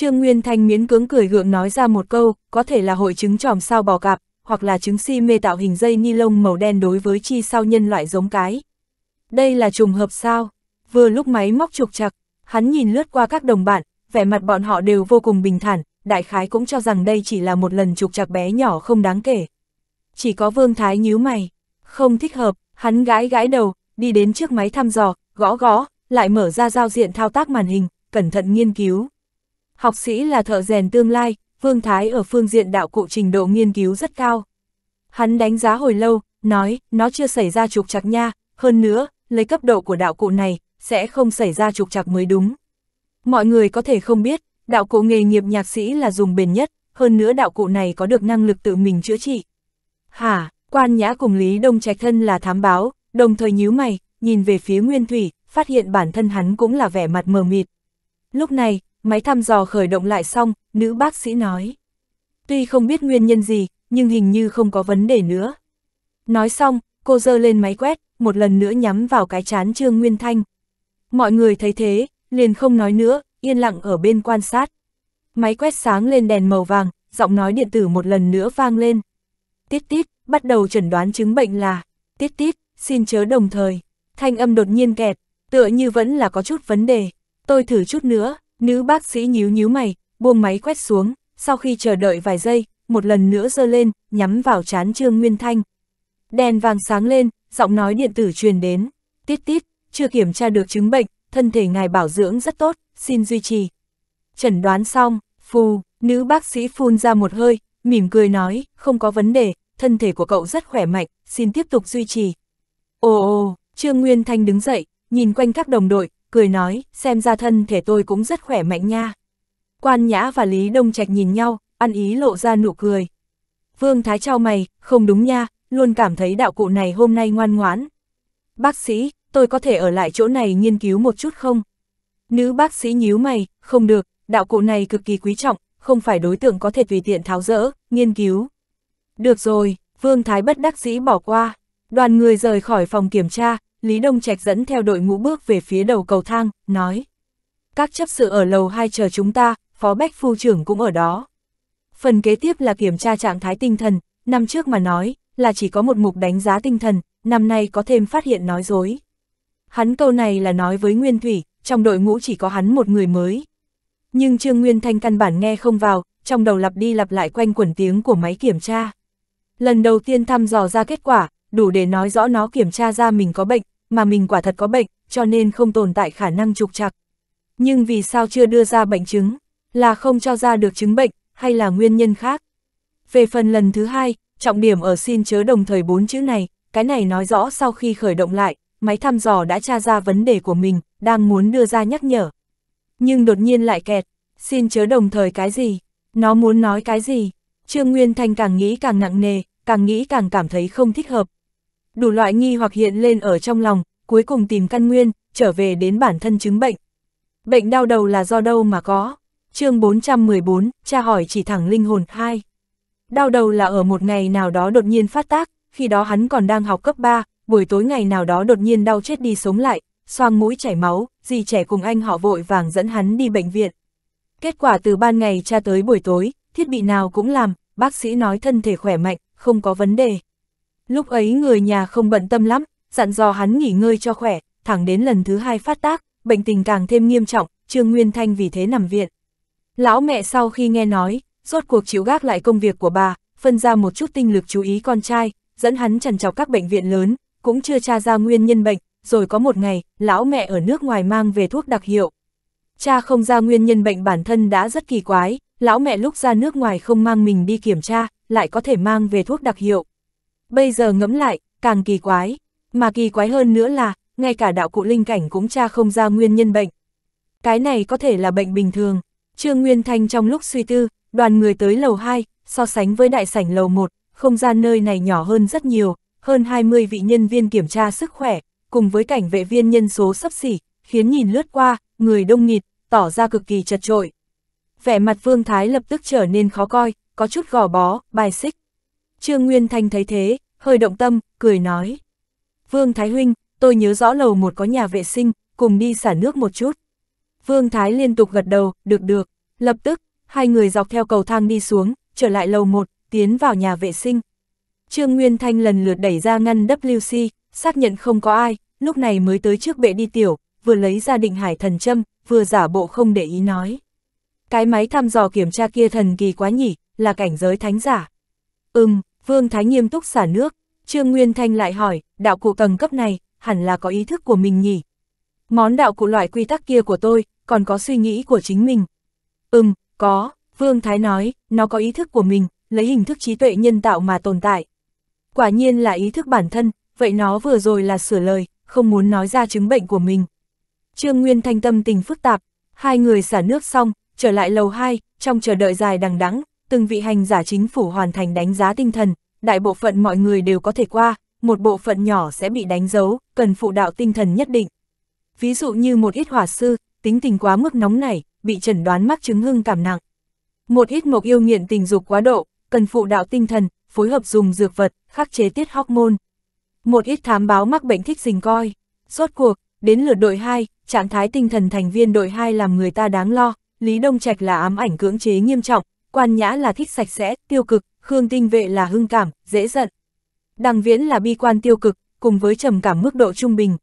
Trương Nguyên Thanh miễn cưỡng cười gượng nói ra một câu, có thể là hội chứng tròm sao bò cạp, hoặc là chứng si mê tạo hình dây ni lông màu đen đối với chi sao nhân loại giống cái. Đây là trùng hợp sao? Vừa lúc máy móc trục chặt, hắn nhìn lướt qua các đồng bạn, vẻ mặt bọn họ đều vô cùng bình thản, đại khái cũng cho rằng đây chỉ là một lần trục chặt bé nhỏ không đáng kể. Chỉ có Vương Thái nhíu mày, không thích hợp, hắn gãi gãi đầu, đi đến trước máy thăm dò, gõ gõ, lại mở ra giao diện thao tác màn hình, cẩn thận nghiên cứu. Học sĩ là thợ rèn tương lai, Vương Thái ở phương diện đạo cụ trình độ nghiên cứu rất cao. Hắn đánh giá hồi lâu, nói, nó chưa xảy ra trục trặc nha, hơn nữa, lấy cấp độ của đạo cụ này, sẽ không xảy ra trục trặc mới đúng. Mọi người có thể không biết, đạo cụ nghề nghiệp nhạc sĩ là dùng bền nhất, hơn nữa đạo cụ này có được năng lực tự mình chữa trị. Hả, quan nhã cùng Lý Đông Trạch Thân là thám báo, đồng thời nhíu mày, nhìn về phía Nguyên Thủy, phát hiện bản thân hắn cũng là vẻ mặt mờ mịt. Lúc này, máy thăm dò khởi động lại xong, nữ bác sĩ nói. Tuy không biết nguyên nhân gì, nhưng hình như không có vấn đề nữa. Nói xong, cô dơ lên máy quét, một lần nữa nhắm vào cái chán Trương Nguyên Thanh. Mọi người thấy thế, liền không nói nữa, yên lặng ở bên quan sát. Máy quét sáng lên đèn màu vàng, giọng nói điện tử một lần nữa vang lên. Tiết tít, bắt đầu chẩn đoán chứng bệnh là, tiết tít, xin chớ đồng thời. Thanh âm đột nhiên kẹt, tựa như vẫn là có chút vấn đề. Tôi thử chút nữa, Nữ bác sĩ nhíu nhíu mày, buông máy quét xuống, sau khi chờ đợi vài giây, một lần nữa giơ lên, nhắm vào chán Trương Nguyên Thanh. Đèn vàng sáng lên, giọng nói điện tử truyền đến, tít tít, chưa kiểm tra được chứng bệnh, thân thể ngài bảo dưỡng rất tốt, xin duy trì. Chẩn đoán xong, phù, nữ bác sĩ phun ra một hơi, mỉm cười nói, không có vấn đề, thân thể của cậu rất khỏe mạnh, xin tiếp tục duy trì. Ồ ồ, Trương Nguyên Thanh đứng dậy, nhìn quanh các đồng đội, cười nói, xem ra thân thể tôi cũng rất khỏe mạnh nha. Quan Nhã và Lý Đông Trạch nhìn nhau, ăn ý lộ ra nụ cười. Vương Thái trao mày, không đúng nha, luôn cảm thấy đạo cụ này hôm nay ngoan ngoãn. Bác sĩ, tôi có thể ở lại chỗ này nghiên cứu một chút không? Nữ bác sĩ nhíu mày, không được, đạo cụ này cực kỳ quý trọng, không phải đối tượng có thể tùy tiện tháo rỡ, nghiên cứu. Được rồi, Vương Thái bất đắc dĩ bỏ qua. Đoàn người rời khỏi phòng kiểm tra, Lý Đông Trạch dẫn theo đội ngũ bước về phía đầu cầu thang, nói. Các chấp sự ở lầu 2 chờ chúng ta, Phó Bách Phu trưởng cũng ở đó. Phần kế tiếp là kiểm tra trạng thái tinh thần, năm trước mà nói, là chỉ có một mục đánh giá tinh thần, năm nay có thêm phát hiện nói dối. Hắn câu này là nói với Nguyên Thủy, trong đội ngũ chỉ có hắn một người mới. Nhưng Trương Nguyên Thanh căn bản nghe không vào, trong đầu lặp đi lặp lại quanh quẩn tiếng của máy kiểm tra. Lần đầu tiên thăm dò ra kết quả, đủ để nói rõ nó kiểm tra ra mình có bệnh, mà mình quả thật có bệnh, cho nên không tồn tại khả năng trục trặc. Nhưng vì sao chưa đưa ra bệnh chứng? Là không cho ra được chứng bệnh, hay là nguyên nhân khác? Về phần lần thứ hai, trọng điểm ở xin chớ đồng thời bốn chữ này, cái này nói rõ sau khi khởi động lại, máy thăm dò đã tra ra vấn đề của mình, đang muốn đưa ra nhắc nhở. Nhưng đột nhiên lại kẹt, xin chớ đồng thời cái gì? Nó muốn nói cái gì? Trương Nguyên Thanh càng nghĩ càng nặng nề, càng nghĩ càng cảm thấy không thích hợp đủ loại nghi hoặc hiện lên ở trong lòng, cuối cùng tìm căn nguyên, trở về đến bản thân chứng bệnh. Bệnh đau đầu là do đâu mà có? chương 414, cha hỏi chỉ thẳng linh hồn 2. Đau đầu là ở một ngày nào đó đột nhiên phát tác, khi đó hắn còn đang học cấp 3, buổi tối ngày nào đó đột nhiên đau chết đi sống lại, xoang mũi chảy máu, dì trẻ cùng anh họ vội vàng dẫn hắn đi bệnh viện. Kết quả từ ban ngày cha tới buổi tối, thiết bị nào cũng làm, bác sĩ nói thân thể khỏe mạnh, không có vấn đề. Lúc ấy người nhà không bận tâm lắm, dặn dò hắn nghỉ ngơi cho khỏe, thẳng đến lần thứ hai phát tác, bệnh tình càng thêm nghiêm trọng, Trương Nguyên Thanh vì thế nằm viện. Lão mẹ sau khi nghe nói, rốt cuộc chịu gác lại công việc của bà, phân ra một chút tinh lực chú ý con trai, dẫn hắn trần trọc các bệnh viện lớn, cũng chưa tra ra nguyên nhân bệnh, rồi có một ngày, lão mẹ ở nước ngoài mang về thuốc đặc hiệu. Cha không ra nguyên nhân bệnh bản thân đã rất kỳ quái, lão mẹ lúc ra nước ngoài không mang mình đi kiểm tra, lại có thể mang về thuốc đặc hiệu, Bây giờ ngẫm lại, càng kỳ quái, mà kỳ quái hơn nữa là, ngay cả đạo cụ linh cảnh cũng tra không ra nguyên nhân bệnh. Cái này có thể là bệnh bình thường. Trương Nguyên Thanh trong lúc suy tư, đoàn người tới lầu 2, so sánh với đại sảnh lầu 1, không gian nơi này nhỏ hơn rất nhiều, hơn 20 vị nhân viên kiểm tra sức khỏe, cùng với cảnh vệ viên nhân số sấp xỉ, khiến nhìn lướt qua, người đông nghịt, tỏ ra cực kỳ chật trội. Vẻ mặt Vương Thái lập tức trở nên khó coi, có chút gò bó, bài xích. Trương Nguyên Thanh thấy thế, hơi động tâm, cười nói. Vương Thái Huynh, tôi nhớ rõ lầu một có nhà vệ sinh, cùng đi xả nước một chút. Vương Thái liên tục gật đầu, được được. Lập tức, hai người dọc theo cầu thang đi xuống, trở lại lầu một, tiến vào nhà vệ sinh. Trương Nguyên Thanh lần lượt đẩy ra ngăn WC, xác nhận không có ai, lúc này mới tới trước bệ đi tiểu, vừa lấy ra định hải thần châm, vừa giả bộ không để ý nói. Cái máy thăm dò kiểm tra kia thần kỳ quá nhỉ, là cảnh giới thánh giả. Ừm, Vương Thái nghiêm túc xả nước, Trương Nguyên Thanh lại hỏi, đạo cụ tầng cấp này, hẳn là có ý thức của mình nhỉ? Món đạo cụ loại quy tắc kia của tôi, còn có suy nghĩ của chính mình. Ừm, có, Vương Thái nói, nó có ý thức của mình, lấy hình thức trí tuệ nhân tạo mà tồn tại. Quả nhiên là ý thức bản thân, vậy nó vừa rồi là sửa lời, không muốn nói ra chứng bệnh của mình. Trương Nguyên Thanh tâm tình phức tạp, hai người xả nước xong, trở lại lầu 2, trong chờ đợi dài đằng đẵng từng vị hành giả chính phủ hoàn thành đánh giá tinh thần, đại bộ phận mọi người đều có thể qua, một bộ phận nhỏ sẽ bị đánh dấu, cần phụ đạo tinh thần nhất định. Ví dụ như một ít hỏa sư, tính tình quá mức nóng nảy, bị chẩn đoán mắc chứng hưng cảm nặng. Một ít mộc yêu nghiện tình dục quá độ, cần phụ đạo tinh thần, phối hợp dùng dược vật, khắc chế tiết hormone. Một ít thám báo mắc bệnh thích dình coi. Rốt cuộc, đến lượt đội 2, trạng thái tinh thần thành viên đội 2 làm người ta đáng lo, Lý Đông Trạch là ám ảnh cưỡng chế nghiêm trọng, quan nhã là thích sạch sẽ, tiêu cực, Khương Tinh Vệ là hưng cảm, dễ giận. Đằng Viễn là bi quan tiêu cực, cùng với trầm cảm mức độ trung bình.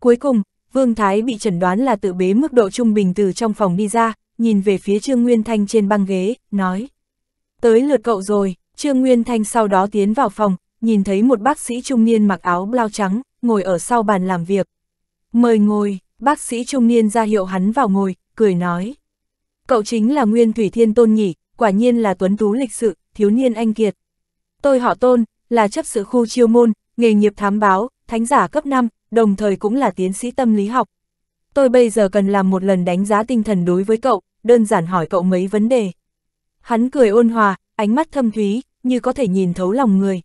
Cuối cùng, Vương Thái bị chẩn đoán là tự bế mức độ trung bình từ trong phòng đi ra, nhìn về phía Trương Nguyên Thanh trên băng ghế, nói. Tới lượt cậu rồi, Trương Nguyên Thanh sau đó tiến vào phòng, nhìn thấy một bác sĩ trung niên mặc áo blau trắng, ngồi ở sau bàn làm việc. Mời ngồi, bác sĩ trung niên ra hiệu hắn vào ngồi, cười nói. Cậu chính là Nguyên Thủy Thiên Tôn nhỉ, quả nhiên là tuấn tú lịch sự, thiếu niên anh kiệt. Tôi họ tôn, là chấp sự khu chiêu môn, nghề nghiệp thám báo, thánh giả cấp 5, đồng thời cũng là tiến sĩ tâm lý học. Tôi bây giờ cần làm một lần đánh giá tinh thần đối với cậu, đơn giản hỏi cậu mấy vấn đề. Hắn cười ôn hòa, ánh mắt thâm thúy, như có thể nhìn thấu lòng người.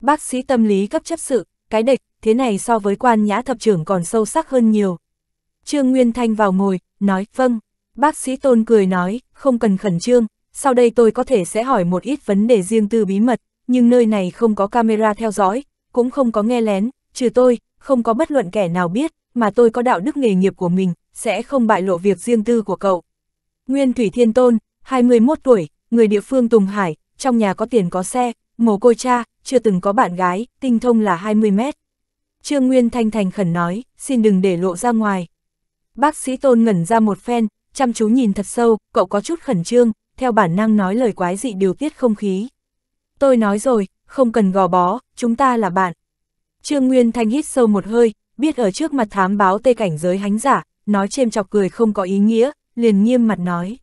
Bác sĩ tâm lý cấp chấp sự, cái địch, thế này so với quan nhã thập trưởng còn sâu sắc hơn nhiều. Trương Nguyên Thanh vào ngồi, nói, vâng. Bác sĩ Tôn cười nói, không cần khẩn trương, sau đây tôi có thể sẽ hỏi một ít vấn đề riêng tư bí mật, nhưng nơi này không có camera theo dõi, cũng không có nghe lén, trừ tôi, không có bất luận kẻ nào biết, mà tôi có đạo đức nghề nghiệp của mình, sẽ không bại lộ việc riêng tư của cậu. Nguyên Thủy Thiên Tôn, 21 tuổi, người địa phương Tùng Hải, trong nhà có tiền có xe, mồ côi cha, chưa từng có bạn gái, tinh thông là 20 mét. Trương Nguyên Thanh Thành khẩn nói, xin đừng để lộ ra ngoài. Bác sĩ Tôn ngẩn ra một phen, chăm chú nhìn thật sâu, cậu có chút khẩn trương, theo bản năng nói lời quái dị điều tiết không khí. Tôi nói rồi, không cần gò bó, chúng ta là bạn. Trương Nguyên Thanh hít sâu một hơi, biết ở trước mặt thám báo tê cảnh giới hánh giả, nói chêm chọc cười không có ý nghĩa, liền nghiêm mặt nói.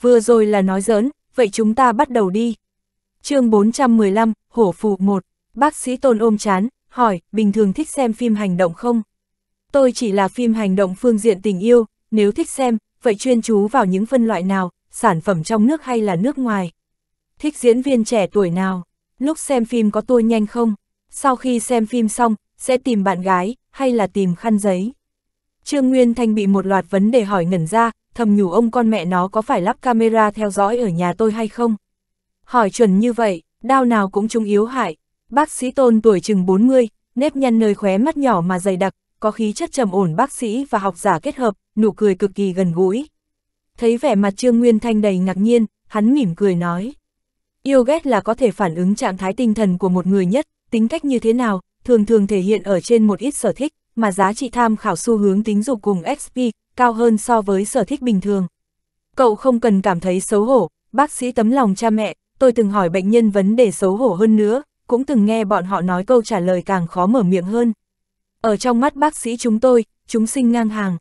Vừa rồi là nói giỡn, vậy chúng ta bắt đầu đi. chương 415, Hổ Phụ 1, bác sĩ Tôn ôm chán, hỏi, bình thường thích xem phim hành động không? Tôi chỉ là phim hành động phương diện tình yêu, nếu thích xem, vậy chuyên chú vào những phân loại nào, sản phẩm trong nước hay là nước ngoài. Thích diễn viên trẻ tuổi nào, lúc xem phim có tua nhanh không, sau khi xem phim xong, sẽ tìm bạn gái, hay là tìm khăn giấy. Trương Nguyên Thanh bị một loạt vấn đề hỏi ngẩn ra, thầm nhủ ông con mẹ nó có phải lắp camera theo dõi ở nhà tôi hay không. Hỏi chuẩn như vậy, đau nào cũng trung yếu hại. Bác sĩ tôn tuổi chừng 40, nếp nhăn nơi khóe mắt nhỏ mà dày đặc, có khí chất trầm ổn bác sĩ và học giả kết hợp, nụ cười cực kỳ gần gũi thấy vẻ mặt Trương Nguyên Thanh đầy ngạc nhiên, hắn mỉm cười nói. Yêu ghét là có thể phản ứng trạng thái tinh thần của một người nhất, tính cách như thế nào, thường thường thể hiện ở trên một ít sở thích, mà giá trị tham khảo xu hướng tính dục cùng XP cao hơn so với sở thích bình thường. Cậu không cần cảm thấy xấu hổ, bác sĩ tấm lòng cha mẹ, tôi từng hỏi bệnh nhân vấn đề xấu hổ hơn nữa, cũng từng nghe bọn họ nói câu trả lời càng khó mở miệng hơn. Ở trong mắt bác sĩ chúng tôi, chúng sinh ngang hàng.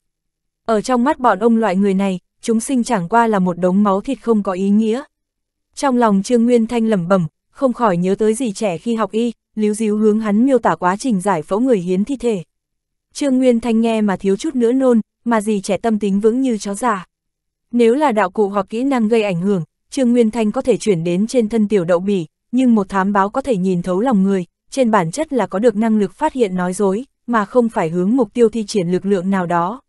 Ở trong mắt bọn ông loại người này, chúng sinh chẳng qua là một đống máu thịt không có ý nghĩa. Trong lòng Trương Nguyên Thanh lẩm bẩm, không khỏi nhớ tới gì trẻ khi học y, líu díu hướng hắn miêu tả quá trình giải phẫu người hiến thi thể. Trương Nguyên Thanh nghe mà thiếu chút nữa nôn, mà gì trẻ tâm tính vững như chó già. Nếu là đạo cụ hoặc kỹ năng gây ảnh hưởng, Trương Nguyên Thanh có thể chuyển đến trên thân tiểu đậu bỉ, nhưng một thám báo có thể nhìn thấu lòng người, trên bản chất là có được năng lực phát hiện nói dối, mà không phải hướng mục tiêu thi triển lực lượng nào đó.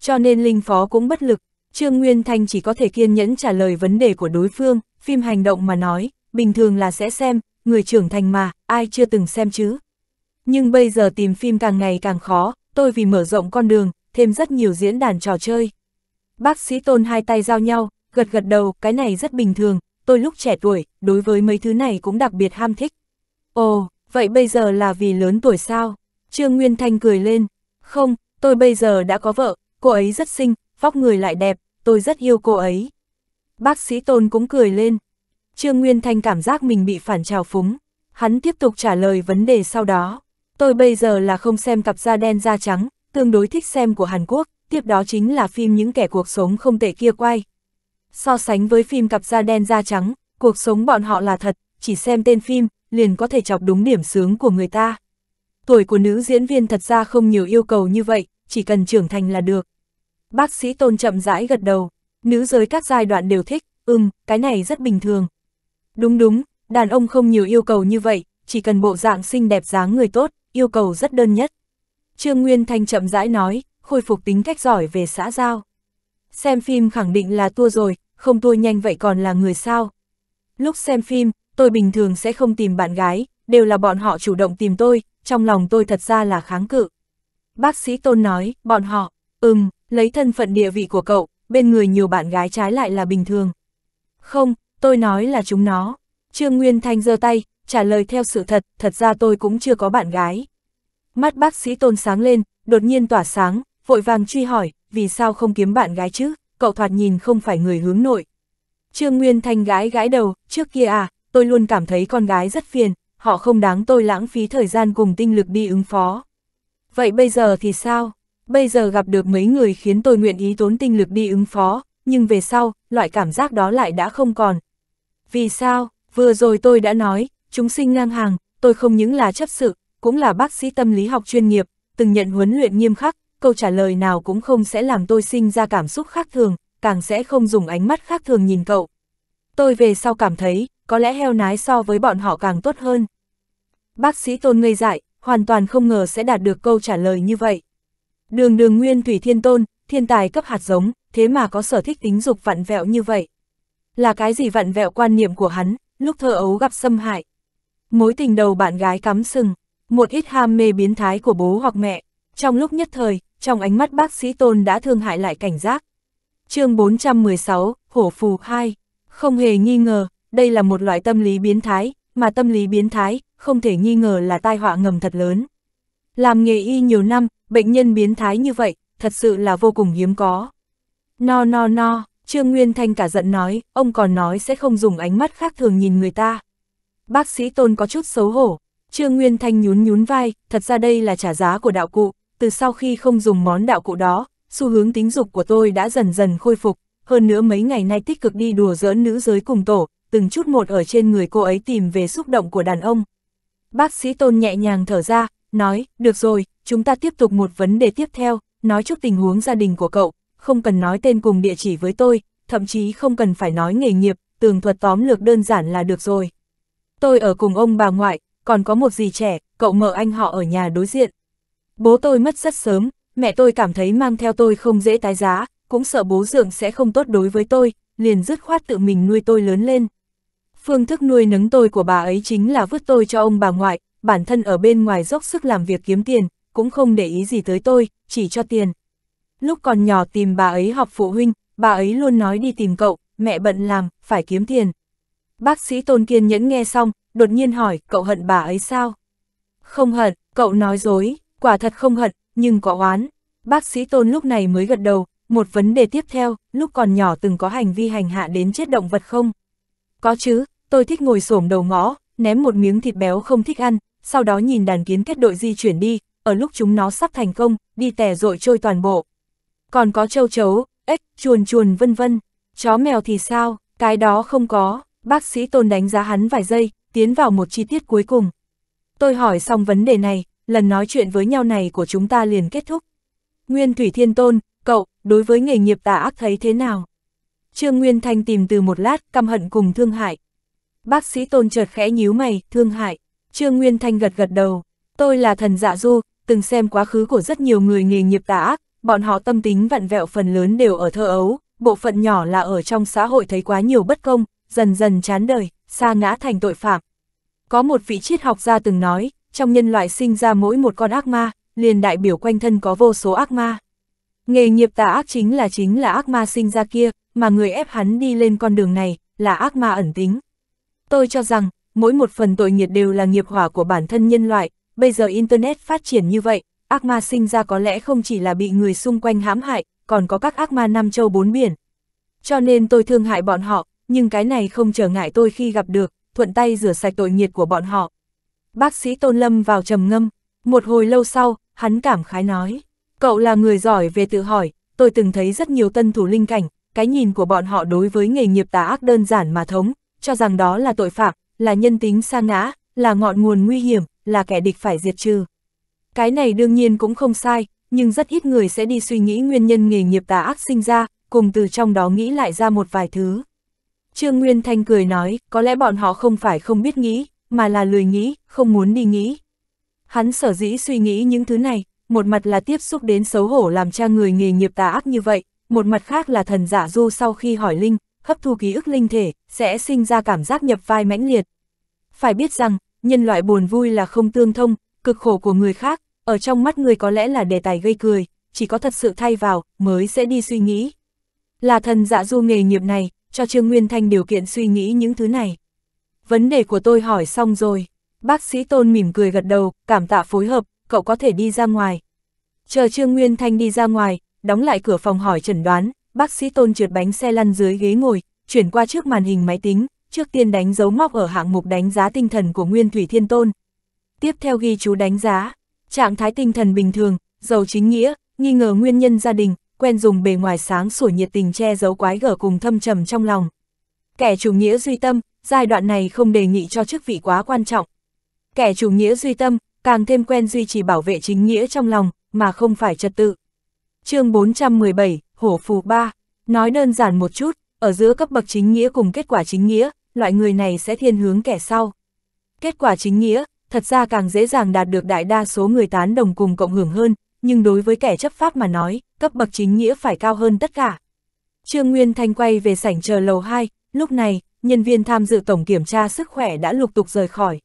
Cho nên Linh Phó cũng bất lực, Trương Nguyên Thanh chỉ có thể kiên nhẫn trả lời vấn đề của đối phương, phim hành động mà nói, bình thường là sẽ xem, người trưởng thành mà, ai chưa từng xem chứ. Nhưng bây giờ tìm phim càng ngày càng khó, tôi vì mở rộng con đường, thêm rất nhiều diễn đàn trò chơi. Bác sĩ Tôn hai tay giao nhau, gật gật đầu, cái này rất bình thường, tôi lúc trẻ tuổi, đối với mấy thứ này cũng đặc biệt ham thích. Ồ, vậy bây giờ là vì lớn tuổi sao? Trương Nguyên Thanh cười lên. Không, tôi bây giờ đã có vợ, cô ấy rất xinh, vóc người lại đẹp, tôi rất yêu cô ấy. Bác sĩ Tôn cũng cười lên. Trương Nguyên Thanh cảm giác mình bị phản trào phúng. Hắn tiếp tục trả lời vấn đề sau đó. Tôi bây giờ là không xem cặp da đen da trắng, tương đối thích xem của Hàn Quốc, tiếp đó chính là phim những kẻ cuộc sống không tệ kia quay. So sánh với phim cặp da đen da trắng, cuộc sống bọn họ là thật, chỉ xem tên phim, liền có thể chọc đúng điểm sướng của người ta. Tuổi của nữ diễn viên thật ra không nhiều yêu cầu như vậy, chỉ cần trưởng thành là được. Bác sĩ tôn chậm rãi gật đầu, nữ giới các giai đoạn đều thích, ừm, cái này rất bình thường. Đúng đúng, đàn ông không nhiều yêu cầu như vậy, chỉ cần bộ dạng xinh đẹp dáng người tốt, yêu cầu rất đơn nhất. Trương Nguyên Thanh chậm rãi nói, khôi phục tính cách giỏi về xã giao. Xem phim khẳng định là tua rồi, không tua nhanh vậy còn là người sao. Lúc xem phim, tôi bình thường sẽ không tìm bạn gái, đều là bọn họ chủ động tìm tôi, trong lòng tôi thật ra là kháng cự. Bác sĩ Tôn nói, bọn họ, ừm, lấy thân phận địa vị của cậu, bên người nhiều bạn gái trái lại là bình thường. Không, tôi nói là chúng nó. Trương Nguyên Thanh giơ tay, trả lời theo sự thật, thật ra tôi cũng chưa có bạn gái. Mắt bác sĩ tôn sáng lên, đột nhiên tỏa sáng, vội vàng truy hỏi, vì sao không kiếm bạn gái chứ, cậu thoạt nhìn không phải người hướng nội. Trương Nguyên Thanh gái gái đầu, trước kia à, tôi luôn cảm thấy con gái rất phiền, họ không đáng tôi lãng phí thời gian cùng tinh lực đi ứng phó. Vậy bây giờ thì sao? Bây giờ gặp được mấy người khiến tôi nguyện ý tốn tinh lực đi ứng phó, nhưng về sau, loại cảm giác đó lại đã không còn. Vì sao, vừa rồi tôi đã nói, chúng sinh ngang hàng, tôi không những là chấp sự, cũng là bác sĩ tâm lý học chuyên nghiệp, từng nhận huấn luyện nghiêm khắc, câu trả lời nào cũng không sẽ làm tôi sinh ra cảm xúc khác thường, càng sẽ không dùng ánh mắt khác thường nhìn cậu. Tôi về sau cảm thấy, có lẽ heo nái so với bọn họ càng tốt hơn. Bác sĩ tôn ngây dại, hoàn toàn không ngờ sẽ đạt được câu trả lời như vậy. Đường đường nguyên thủy thiên tôn, thiên tài cấp hạt giống, thế mà có sở thích tính dục vặn vẹo như vậy. Là cái gì vặn vẹo quan niệm của hắn, lúc thơ ấu gặp xâm hại. Mối tình đầu bạn gái cắm sừng, một ít ham mê biến thái của bố hoặc mẹ. Trong lúc nhất thời, trong ánh mắt bác sĩ Tôn đã thương hại lại cảnh giác. chương 416, Hổ Phù 2. Không hề nghi ngờ, đây là một loại tâm lý biến thái, mà tâm lý biến thái, không thể nghi ngờ là tai họa ngầm thật lớn. Làm nghề y nhiều năm, bệnh nhân biến thái như vậy, thật sự là vô cùng hiếm có. No no no, Trương Nguyên Thanh cả giận nói, ông còn nói sẽ không dùng ánh mắt khác thường nhìn người ta. Bác sĩ Tôn có chút xấu hổ, Trương Nguyên Thanh nhún nhún vai, thật ra đây là trả giá của đạo cụ, từ sau khi không dùng món đạo cụ đó, xu hướng tính dục của tôi đã dần dần khôi phục, hơn nữa mấy ngày nay tích cực đi đùa giỡn nữ giới cùng tổ, từng chút một ở trên người cô ấy tìm về xúc động của đàn ông. Bác sĩ Tôn nhẹ nhàng thở ra, nói, được rồi, chúng ta tiếp tục một vấn đề tiếp theo, nói chút tình huống gia đình của cậu, không cần nói tên cùng địa chỉ với tôi, thậm chí không cần phải nói nghề nghiệp, tường thuật tóm lược đơn giản là được rồi. Tôi ở cùng ông bà ngoại, còn có một dì trẻ, cậu mợ anh họ ở nhà đối diện. Bố tôi mất rất sớm, mẹ tôi cảm thấy mang theo tôi không dễ tái giá, cũng sợ bố dưỡng sẽ không tốt đối với tôi, liền dứt khoát tự mình nuôi tôi lớn lên. Phương thức nuôi nấng tôi của bà ấy chính là vứt tôi cho ông bà ngoại, bản thân ở bên ngoài dốc sức làm việc kiếm tiền, cũng không để ý gì tới tôi, chỉ cho tiền. Lúc còn nhỏ tìm bà ấy học phụ huynh, bà ấy luôn nói đi tìm cậu, mẹ bận làm, phải kiếm tiền. Bác sĩ Tôn Kiên Nhẫn nghe xong, đột nhiên hỏi, cậu hận bà ấy sao? Không hận, cậu nói dối, quả thật không hận, nhưng có oán. Bác sĩ Tôn lúc này mới gật đầu, một vấn đề tiếp theo, lúc còn nhỏ từng có hành vi hành hạ đến chết động vật không? Có chứ, tôi thích ngồi xổm đầu ngõ, ném một miếng thịt béo không thích ăn, sau đó nhìn đàn kiến kết đội di chuyển đi, ở lúc chúng nó sắp thành công, đi tè dội trôi toàn bộ. Còn có châu chấu, ếch, chuồn chuồn vân vân, chó mèo thì sao, cái đó không có, bác sĩ tôn đánh giá hắn vài giây, tiến vào một chi tiết cuối cùng. Tôi hỏi xong vấn đề này, lần nói chuyện với nhau này của chúng ta liền kết thúc. Nguyên Thủy Thiên Tôn, cậu, đối với nghề nghiệp tà ác thấy thế nào? Trương Nguyên Thanh tìm từ một lát, căm hận cùng thương hại. Bác sĩ Tôn chợt khẽ nhíu mày, thương hại. Trương Nguyên Thanh gật gật đầu, tôi là thần dạ du, từng xem quá khứ của rất nhiều người nghề nghiệp tà ác, bọn họ tâm tính vặn vẹo phần lớn đều ở thơ ấu, bộ phận nhỏ là ở trong xã hội thấy quá nhiều bất công, dần dần chán đời, xa ngã thành tội phạm. Có một vị triết học gia từng nói, trong nhân loại sinh ra mỗi một con ác ma, liền đại biểu quanh thân có vô số ác ma. Nghề nghiệp tà ác chính là chính là ác ma sinh ra kia, mà người ép hắn đi lên con đường này, là ác ma ẩn tính. Tôi cho rằng, mỗi một phần tội nghiệp đều là nghiệp hỏa của bản thân nhân loại, bây giờ Internet phát triển như vậy, ác ma sinh ra có lẽ không chỉ là bị người xung quanh hãm hại, còn có các ác ma năm châu bốn biển. Cho nên tôi thương hại bọn họ, nhưng cái này không trở ngại tôi khi gặp được, thuận tay rửa sạch tội nghiệp của bọn họ. Bác sĩ Tôn Lâm vào trầm ngâm, một hồi lâu sau, hắn cảm khái nói, cậu là người giỏi về tự hỏi, tôi từng thấy rất nhiều tân thủ linh cảnh, cái nhìn của bọn họ đối với nghề nghiệp tà ác đơn giản mà thống, cho rằng đó là tội phạm, là nhân tính sa ngã, là ngọn nguồn nguy hiểm, là kẻ địch phải diệt trừ. Cái này đương nhiên cũng không sai, nhưng rất ít người sẽ đi suy nghĩ nguyên nhân nghề nghiệp tà ác sinh ra, cùng từ trong đó nghĩ lại ra một vài thứ. Trương Nguyên Thanh cười nói, có lẽ bọn họ không phải không biết nghĩ, mà là lười nghĩ, không muốn đi nghĩ. Hắn sở dĩ suy nghĩ những thứ này, một mặt là tiếp xúc đến xấu hổ làm cha người nghề nghiệp tà ác như vậy, một mặt khác là thần giả du sau khi hỏi Linh, hấp thu ký ức linh thể, sẽ sinh ra cảm giác nhập vai mãnh liệt. Phải biết rằng, nhân loại buồn vui là không tương thông, cực khổ của người khác, ở trong mắt người có lẽ là đề tài gây cười, chỉ có thật sự thay vào, mới sẽ đi suy nghĩ. Là thần dạ du nghề nghiệp này, cho Trương Nguyên Thanh điều kiện suy nghĩ những thứ này. Vấn đề của tôi hỏi xong rồi, bác sĩ Tôn mỉm cười gật đầu, cảm tạ phối hợp, cậu có thể đi ra ngoài. Chờ Trương Nguyên Thanh đi ra ngoài, đóng lại cửa phòng hỏi chẩn đoán, bác sĩ Tôn trượt bánh xe lăn dưới ghế ngồi, chuyển qua trước màn hình máy tính, trước tiên đánh dấu móc ở hạng mục đánh giá tinh thần của Nguyên Thủy Thiên Tôn. Tiếp theo ghi chú đánh giá, trạng thái tinh thần bình thường, giàu chính nghĩa, nghi ngờ nguyên nhân gia đình, quen dùng bề ngoài sáng sủa nhiệt tình che giấu quái gở cùng thâm trầm trong lòng. Kẻ chủ nghĩa duy tâm, giai đoạn này không đề nghị cho chức vị quá quan trọng. Kẻ chủ nghĩa duy tâm, càng thêm quen duy trì bảo vệ chính nghĩa trong lòng, mà không phải trật tự chương 417, Hổ Phù 3, nói đơn giản một chút, ở giữa cấp bậc chính nghĩa cùng kết quả chính nghĩa, loại người này sẽ thiên hướng kẻ sau. Kết quả chính nghĩa, thật ra càng dễ dàng đạt được đại đa số người tán đồng cùng cộng hưởng hơn, nhưng đối với kẻ chấp pháp mà nói, cấp bậc chính nghĩa phải cao hơn tất cả. Trương Nguyên Thanh quay về sảnh chờ lầu 2, lúc này, nhân viên tham dự tổng kiểm tra sức khỏe đã lục tục rời khỏi.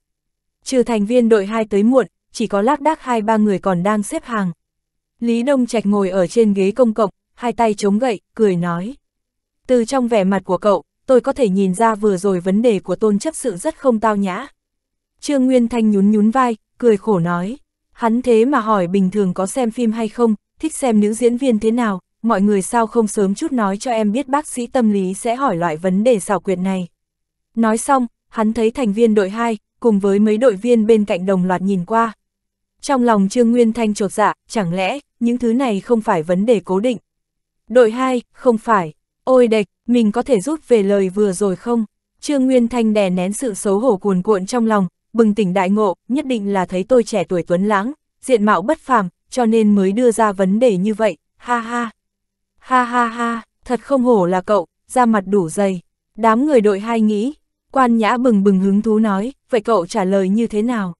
Trừ thành viên đội 2 tới muộn, chỉ có lác đác hai ba người còn đang xếp hàng. Lý Đông Trạch ngồi ở trên ghế công cộng, hai tay chống gậy, cười nói. Từ trong vẻ mặt của cậu, tôi có thể nhìn ra vừa rồi vấn đề của tôn chấp sự rất không tao nhã. Trương Nguyên Thanh nhún nhún vai, cười khổ nói. Hắn thế mà hỏi bình thường có xem phim hay không, thích xem nữ diễn viên thế nào, mọi người sao không sớm chút nói cho em biết bác sĩ tâm lý sẽ hỏi loại vấn đề xảo quyệt này. Nói xong, hắn thấy thành viên đội 2, cùng với mấy đội viên bên cạnh đồng loạt nhìn qua. Trong lòng Trương Nguyên Thanh trột dạ, chẳng lẽ những thứ này không phải vấn đề cố định. Đội 2, không phải. Ôi đệch, mình có thể rút về lời vừa rồi không? Trương Nguyên Thanh đè nén sự xấu hổ cuồn cuộn trong lòng, bừng tỉnh đại ngộ, nhất định là thấy tôi trẻ tuổi tuấn lãng, diện mạo bất phàm, cho nên mới đưa ra vấn đề như vậy, ha ha. Ha ha ha, thật không hổ là cậu, da mặt đủ dày. Đám người đội hai nghĩ, quan nhã bừng bừng hứng thú nói, vậy cậu trả lời như thế nào?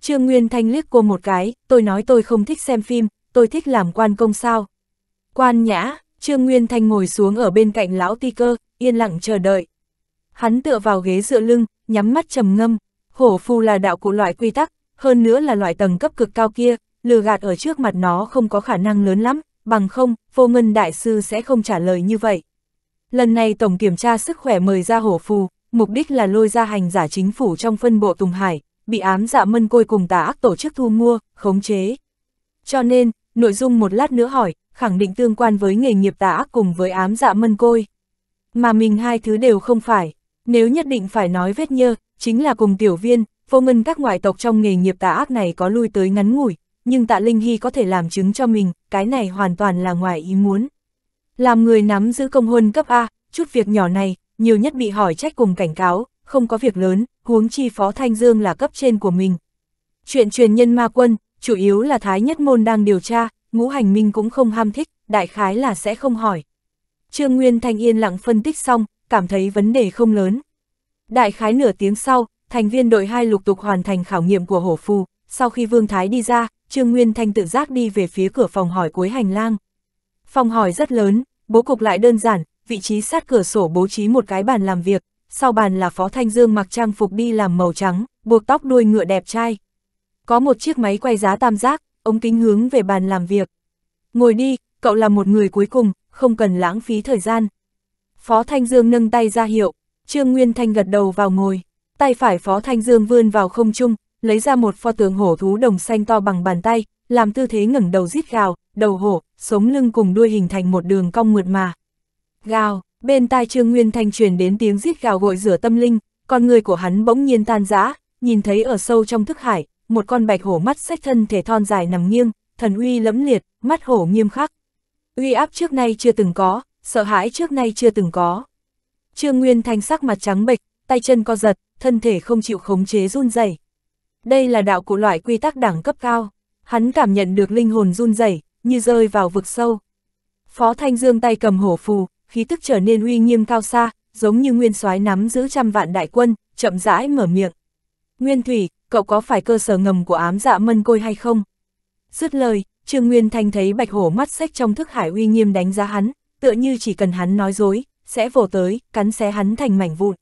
Trương Nguyên Thanh liếc cô một cái, tôi nói tôi không thích xem phim, tôi thích làm quan công sao. Quan nhã, Trương Nguyên Thanh ngồi xuống ở bên cạnh lão ti cơ, yên lặng chờ đợi. Hắn tựa vào ghế dựa lưng, nhắm mắt trầm ngâm, hổ phu là đạo cụ loại quy tắc, hơn nữa là loại tầng cấp cực cao kia, lừa gạt ở trước mặt nó không có khả năng lớn lắm, bằng không, vô ngân đại sư sẽ không trả lời như vậy. Lần này tổng kiểm tra sức khỏe mời ra hổ phù, mục đích là lôi ra hành giả chính phủ trong phân bộ Tùng Hải, bị ám dạ mân côi cùng tà ác tổ chức thu mua, khống chế. Cho nên, nội dung một lát nữa hỏi, khẳng định tương quan với nghề nghiệp tà ác cùng với ám dạ mân côi. Mà mình hai thứ đều không phải, nếu nhất định phải nói vết nhơ, chính là cùng tiểu viên, vô ngân các ngoại tộc trong nghề nghiệp tà ác này có lui tới ngắn ngủi, nhưng tạ Linh Hy có thể làm chứng cho mình, cái này hoàn toàn là ngoài ý muốn. Làm người nắm giữ công huân cấp A, chút việc nhỏ này, nhiều nhất bị hỏi trách cùng cảnh cáo, không có việc lớn, huống chi Phó Thanh Dương là cấp trên của mình. Chuyện truyền nhân ma quân, chủ yếu là Thái Nhất Môn đang điều tra, ngũ hành minh cũng không ham thích, đại khái là sẽ không hỏi. Trương Nguyên Thanh yên lặng phân tích xong, cảm thấy vấn đề không lớn. Đại khái nửa tiếng sau, thành viên đội 2 lục tục hoàn thành khảo nghiệm của hổ phù, sau khi Vương Thái đi ra, Trương Nguyên Thanh tự giác đi về phía cửa phòng hỏi cuối hành lang. Phòng hỏi rất lớn, bố cục lại đơn giản, vị trí sát cửa sổ bố trí một cái bàn làm việc, sau bàn là Phó Thanh Dương mặc trang phục đi làm màu trắng, buộc tóc đuôi ngựa đẹp trai. Có một chiếc máy quay giá tam giác, ống kính hướng về bàn làm việc. Ngồi đi, cậu là một người cuối cùng, không cần lãng phí thời gian. Phó Thanh Dương nâng tay ra hiệu, Trương Nguyên Thanh gật đầu vào ngồi. Tay phải Phó Thanh Dương vươn vào không trung, lấy ra một pho tượng hổ thú đồng xanh to bằng bàn tay, làm tư thế ngẩng đầu rít gào, đầu hổ, sống lưng cùng đuôi hình thành một đường cong mượt mà. Gào, bên tai Trương Nguyên Thanh truyền đến tiếng rít gào gội rửa tâm linh, con người của hắn bỗng nhiên tan rã, nhìn thấy ở sâu trong thức hải, một con bạch hổ mắt sách thân thể thon dài nằm nghiêng, thần uy lẫm liệt, mắt hổ nghiêm khắc. Uy áp trước nay chưa từng có, sợ hãi trước nay chưa từng có. Trương Nguyên Thanh sắc mặt trắng bệch, tay chân co giật, thân thể không chịu khống chế run rẩy. Đây là đạo cụ loại quy tắc đẳng cấp cao, hắn cảm nhận được linh hồn run rẩy, như rơi vào vực sâu. Phó Thanh Dương tay cầm hổ phù, khí tức trở nên uy nghiêm cao xa, giống như nguyên soái nắm giữ trăm vạn đại quân, chậm rãi mở miệng. Nguyên Thủy, cậu có phải cơ sở ngầm của ám dạ mân côi hay không? Dứt lời, Trương Nguyên Thanh thấy bạch hổ mắt sách trong thức hải uy nghiêm đánh giá hắn, tựa như chỉ cần hắn nói dối, sẽ vồ tới, cắn xé hắn thành mảnh vụn.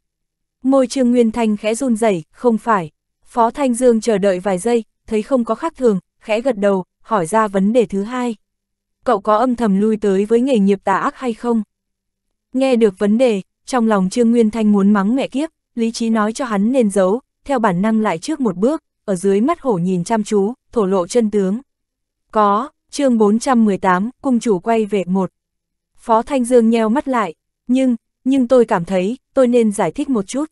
Môi Trương Nguyên Thanh khẽ run rẩy, không phải. Phó Thanh Dương chờ đợi vài giây, thấy không có khác thường, khẽ gật đầu, hỏi ra vấn đề thứ hai. Cậu có âm thầm lui tới với nghề nghiệp tà ác hay không? Nghe được vấn đề, trong lòng Trương Nguyên Thanh muốn mắng mẹ kiếp, lý trí nói cho hắn nên giấu, theo bản năng lại trước một bước, ở dưới mắt hổ nhìn chăm chú, thổ lộ chân tướng. Có, chương 418, cung chủ quay về một. Phó Thanh Dương nheo mắt lại, nhưng, nhưng tôi cảm thấy, tôi nên giải thích một chút.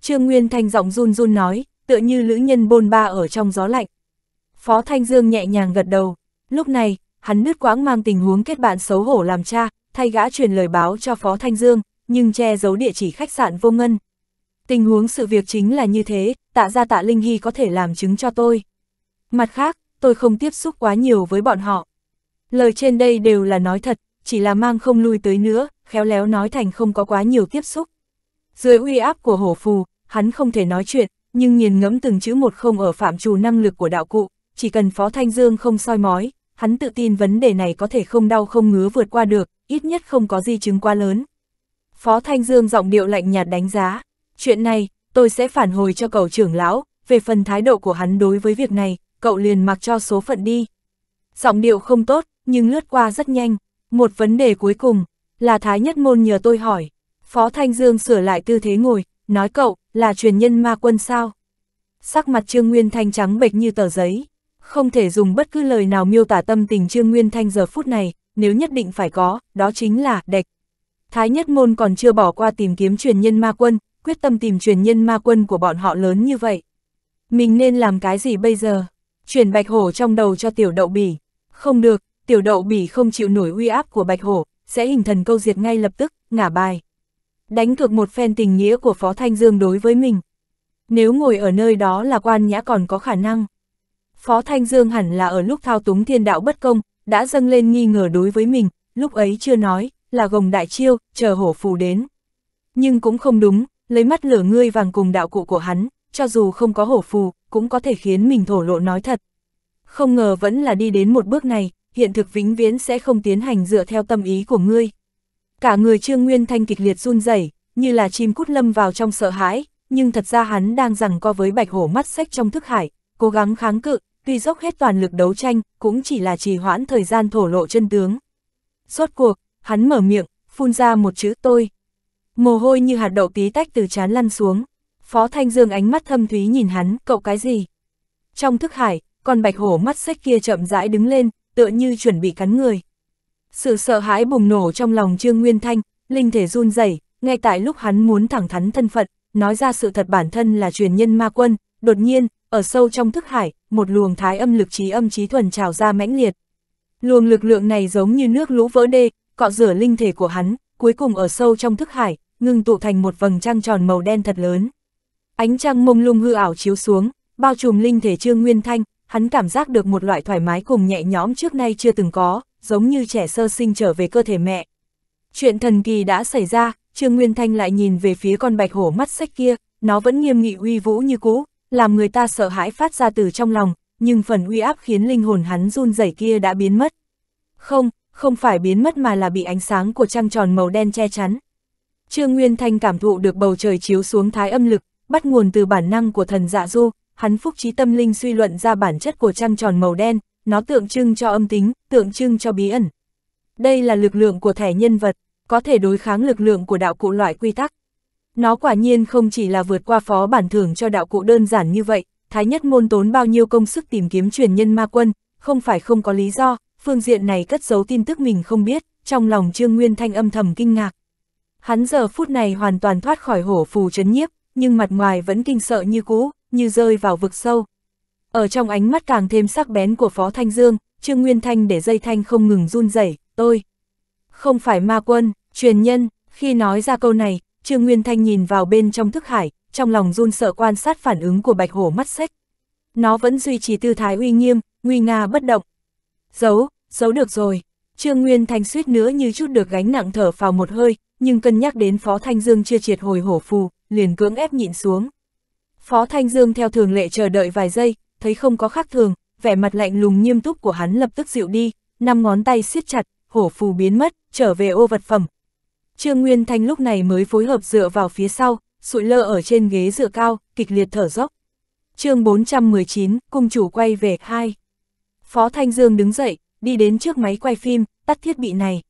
Trương Nguyên Thanh giọng run run nói, tựa như lữ nhân bôn ba ở trong gió lạnh. Phó Thanh Dương nhẹ nhàng gật đầu, lúc này, hắn nứt quãng mang tình huống kết bạn xấu hổ làm cha, thay gã truyền lời báo cho Phó Thanh Dương, nhưng che giấu địa chỉ khách sạn vô ngân, Tình huống sự việc chính là như thế, tạ ra tạ Linh Hy có thể làm chứng cho tôi. Mặt khác, tôi không tiếp xúc quá nhiều với bọn họ. Lời trên đây đều là nói thật, chỉ là mang không lui tới nữa, khéo léo nói thành không có quá nhiều tiếp xúc. Dưới uy áp của hổ phù, hắn không thể nói chuyện, nhưng nghiền ngẫm từng chữ một không ở phạm trù năng lực của đạo cụ, chỉ cần Phó Thanh Dương không soi mói, hắn tự tin vấn đề này có thể không đau không ngứa vượt qua được, ít nhất không có di chứng quá lớn. Phó Thanh Dương giọng điệu lạnh nhạt đánh giá. Chuyện này, tôi sẽ phản hồi cho cậu trưởng lão, về phần thái độ của hắn đối với việc này, cậu liền mặc cho số phận đi. Giọng điệu không tốt, nhưng lướt qua rất nhanh. Một vấn đề cuối cùng, là Thái Nhất Môn nhờ tôi hỏi. Phó Thanh Dương sửa lại tư thế ngồi, nói cậu, là truyền nhân ma quân sao? Sắc mặt Trương Nguyên Thanh trắng bệch như tờ giấy. Không thể dùng bất cứ lời nào miêu tả tâm tình Trương Nguyên Thanh giờ phút này, nếu nhất định phải có, đó chính là đệch. Thái Nhất Môn còn chưa bỏ qua tìm kiếm truyền nhân ma quân, quyết tâm tìm truyền nhân ma quân của bọn họ lớn như vậy. Mình nên làm cái gì bây giờ? Chuyển bạch hổ trong đầu cho tiểu đậu bỉ. Không được, tiểu đậu bỉ không chịu nổi uy áp của bạch hổ, sẽ hình thần câu diệt ngay lập tức, ngả bài. Đánh cược một phen tình nghĩa của Phó Thanh Dương đối với mình. Nếu ngồi ở nơi đó là quan nhã còn có khả năng. Phó Thanh Dương hẳn là ở lúc thao túng thiên đạo bất công, đã dâng lên nghi ngờ đối với mình, lúc ấy chưa nói, là gồng đại chiêu, chờ hổ phù đến. Nhưng cũng không đúng, lấy mắt lửa ngươi vàng cùng đạo cụ của hắn, cho dù không có hổ phù, cũng có thể khiến mình thổ lộ nói thật. Không ngờ vẫn là đi đến một bước này, hiện thực vĩnh viễn sẽ không tiến hành dựa theo tâm ý của ngươi. Cả người Trương Nguyên Thanh kịch liệt run rẩy, như là chim cút lâm vào trong sợ hãi, nhưng thật ra hắn đang rằng co với bạch hổ mắt sách trong thức hải, cố gắng kháng cự, tuy dốc hết toàn lực đấu tranh, cũng chỉ là trì hoãn thời gian thổ lộ chân tướng. Rốt cuộc, hắn mở miệng, phun ra một chữ tôi, Mồ hôi như hạt đậu tí tách từ trán lăn xuống. Phó Thanh Dương ánh mắt thâm thúy nhìn hắn, cậu cái gì? Trong thức hải, con bạch hổ mắt xếch kia chậm rãi đứng lên, tựa như chuẩn bị cắn người. Sự sợ hãi bùng nổ trong lòng Trương Nguyên Thanh, linh thể run rẩy, ngay tại lúc hắn muốn thẳng thắn thân phận, nói ra sự thật bản thân là truyền nhân ma quân, đột nhiên, ở sâu trong thức hải, một luồng thái âm lực trí âm trí thuần trào ra mãnh liệt. Luồng lực lượng này giống như nước lũ vỡ đê, cọ rửa linh thể của hắn, cuối cùng ở sâu trong thức hải, ngưng tụ thành một vầng trăng tròn màu đen thật lớn. Ánh trăng mông lung hư ảo chiếu xuống, bao trùm linh thể Trương Nguyên Thanh, hắn cảm giác được một loại thoải mái cùng nhẹ nhõm trước nay chưa từng có, giống như trẻ sơ sinh trở về cơ thể mẹ. Chuyện thần kỳ đã xảy ra, Trương Nguyên Thanh lại nhìn về phía con bạch hổ mắt sách kia, nó vẫn nghiêm nghị uy vũ như cũ, làm người ta sợ hãi phát ra từ trong lòng, nhưng phần uy áp khiến linh hồn hắn run rẩy kia đã biến mất. Không, không phải biến mất mà là bị ánh sáng của trăng tròn màu đen che chắn. Trương Nguyên Thanh cảm thụ được bầu trời chiếu xuống thái âm lực, bắt nguồn từ bản năng của thần dạ du, hắn phúc trí tâm linh suy luận ra bản chất của trăng tròn màu đen, nó tượng trưng cho âm tính, tượng trưng cho bí ẩn. Đây là lực lượng của thẻ nhân vật, có thể đối kháng lực lượng của đạo cụ loại quy tắc. Nó quả nhiên không chỉ là vượt qua phó bản thưởng cho đạo cụ đơn giản như vậy, Thái Nhất Môn tốn bao nhiêu công sức tìm kiếm truyền nhân ma quân, không phải không có lý do, phương diện này cất giấu tin tức mình không biết, trong lòng Trương Nguyên Thanh âm thầm kinh ngạc. Hắn giờ phút này hoàn toàn thoát khỏi hổ phù chấn nhiếp, nhưng mặt ngoài vẫn kinh sợ như cũ, như rơi vào vực sâu. Ở trong ánh mắt càng thêm sắc bén của Phó Thanh Dương, Trương Nguyên Thanh để dây thanh không ngừng run rẩy, tôi. Không phải ma quân, truyền nhân, khi nói ra câu này, Trương Nguyên Thanh nhìn vào bên trong thức hải, trong lòng run sợ quan sát phản ứng của bạch hổ mắt sách. Nó vẫn duy trì tư thái uy nghiêm, nguy nga bất động. Giấu, giấu được rồi. Trương Nguyên Thanh suýt nữa như chút được gánh nặng thở vào một hơi, nhưng cân nhắc đến Phó Thanh Dương chưa triệt hồi hổ phù, liền cưỡng ép nhịn xuống. Phó Thanh Dương theo thường lệ chờ đợi vài giây, thấy không có khác thường, vẻ mặt lạnh lùng nghiêm túc của hắn lập tức dịu đi, năm ngón tay siết chặt, hổ phù biến mất, trở về ô vật phẩm. Trương Nguyên Thanh lúc này mới phối hợp dựa vào phía sau, sụi lơ ở trên ghế dựa cao, kịch liệt thở dốc. chương 419, cung chủ quay về, 2. Phó Thanh Dương đứng dậy, đi đến trước máy quay phim, tắt thiết bị này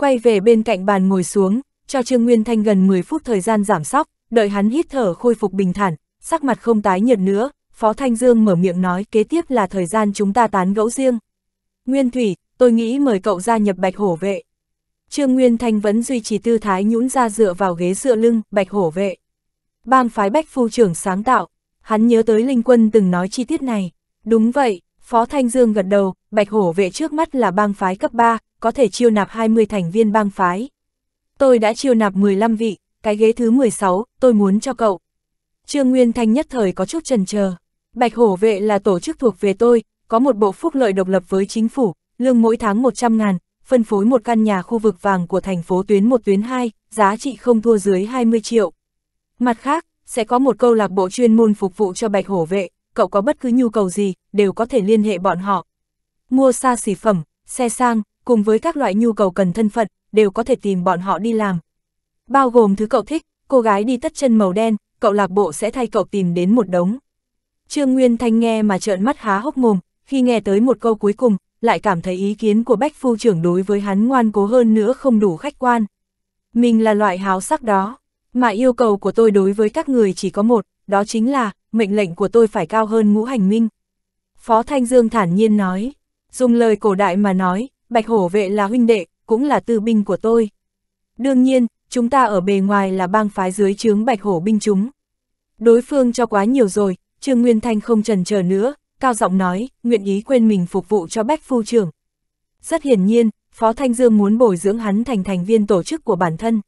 quay về bên cạnh bàn ngồi xuống, cho Trương Nguyên Thanh gần 10 phút thời gian giảm sóc, đợi hắn hít thở khôi phục bình thản, sắc mặt không tái nhợt nữa, Phó Thanh Dương mở miệng nói kế tiếp là thời gian chúng ta tán gẫu riêng. Nguyên Thủy, tôi nghĩ mời cậu gia nhập Bạch Hổ Vệ. Trương Nguyên Thanh vẫn duy trì tư thái nhũn ra dựa vào ghế dựa lưng, Bạch Hổ Vệ. Bang phái Bách Phu trưởng sáng tạo, hắn nhớ tới Linh Quân từng nói chi tiết này. Đúng vậy, Phó Thanh Dương gật đầu, Bạch Hổ Vệ trước mắt là bang phái cấp 3, có thể chiêu nạp 20 thành viên bang phái. Tôi đã chiêu nạp 15 vị, cái ghế thứ 16, tôi muốn cho cậu. Trương Nguyên Thanh nhất thời có chút trần chờ Bạch Hổ Vệ là tổ chức thuộc về tôi, có một bộ phúc lợi độc lập với chính phủ, lương mỗi tháng 100 ngàn, phân phối một căn nhà khu vực vàng của thành phố tuyến 1 tuyến 2, giá trị không thua dưới 20 triệu. Mặt khác, sẽ có một câu lạc bộ chuyên môn phục vụ cho Bạch Hổ Vệ, cậu có bất cứ nhu cầu gì, đều có thể liên hệ bọn họ. Mua xa xỉ phẩm, xe sang, cùng với các loại nhu cầu cần thân phận, đều có thể tìm bọn họ đi làm. Bao gồm thứ cậu thích, cô gái đi tất chân màu đen, cậu lạc bộ sẽ thay cậu tìm đến một đống. Trương Nguyên Thanh nghe mà trợn mắt há hốc mồm, khi nghe tới một câu cuối cùng, lại cảm thấy ý kiến của Bách Phu trưởng đối với hắn ngoan cố hơn nữa không đủ khách quan. Mình là loại háo sắc đó, mà yêu cầu của tôi đối với các người chỉ có một, đó chính là, mệnh lệnh của tôi phải cao hơn ngũ hành minh. Phó Thanh Dương thản nhiên nói, dùng lời cổ đại mà nói, bạch hổ vệ là huynh đệ, cũng là tư binh của tôi. Đương nhiên, chúng ta ở bề ngoài là bang phái dưới trướng bạch hổ binh chúng. Đối phương cho quá nhiều rồi, Trương Nguyên Thanh không trần chờ nữa, cao giọng nói, nguyện ý quên mình phục vụ cho bách phu trưởng. Rất hiển nhiên, Phó Thanh Dương muốn bồi dưỡng hắn thành thành viên tổ chức của bản thân.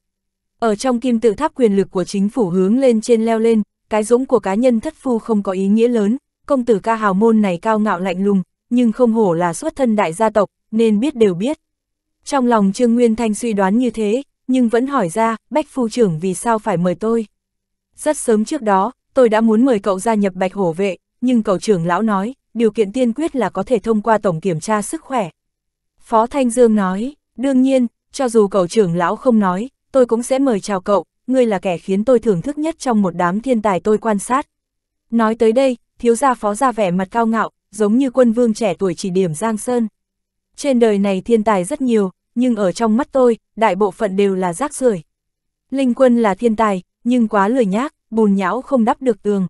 Ở trong kim tự tháp quyền lực của chính phủ hướng lên trên leo lên, cái dũng của cá nhân thất phu không có ý nghĩa lớn, công tử ca hào môn này cao ngạo lạnh lùng, nhưng không hổ là xuất thân đại gia tộc, nên biết đều biết. Trong lòng Trương Nguyên Thanh suy đoán như thế, nhưng vẫn hỏi ra, Bách Phu Trưởng vì sao phải mời tôi. Rất sớm trước đó, tôi đã muốn mời cậu gia nhập Bạch Hổ Vệ, nhưng cậu trưởng lão nói, điều kiện tiên quyết là có thể thông qua tổng kiểm tra sức khỏe. Phó Thanh Dương nói, đương nhiên, cho dù cậu trưởng lão không nói, tôi cũng sẽ mời chào cậu, ngươi là kẻ khiến tôi thưởng thức nhất trong một đám thiên tài tôi quan sát. Nói tới đây, thiếu gia phó ra vẻ mặt cao ngạo, giống như quân vương trẻ tuổi chỉ điểm Giang Sơn trên đời này thiên tài rất nhiều, nhưng ở trong mắt tôi, đại bộ phận đều là rác rưởi. Linh quân là thiên tài, nhưng quá lười nhác, bùn nhão không đắp được tường.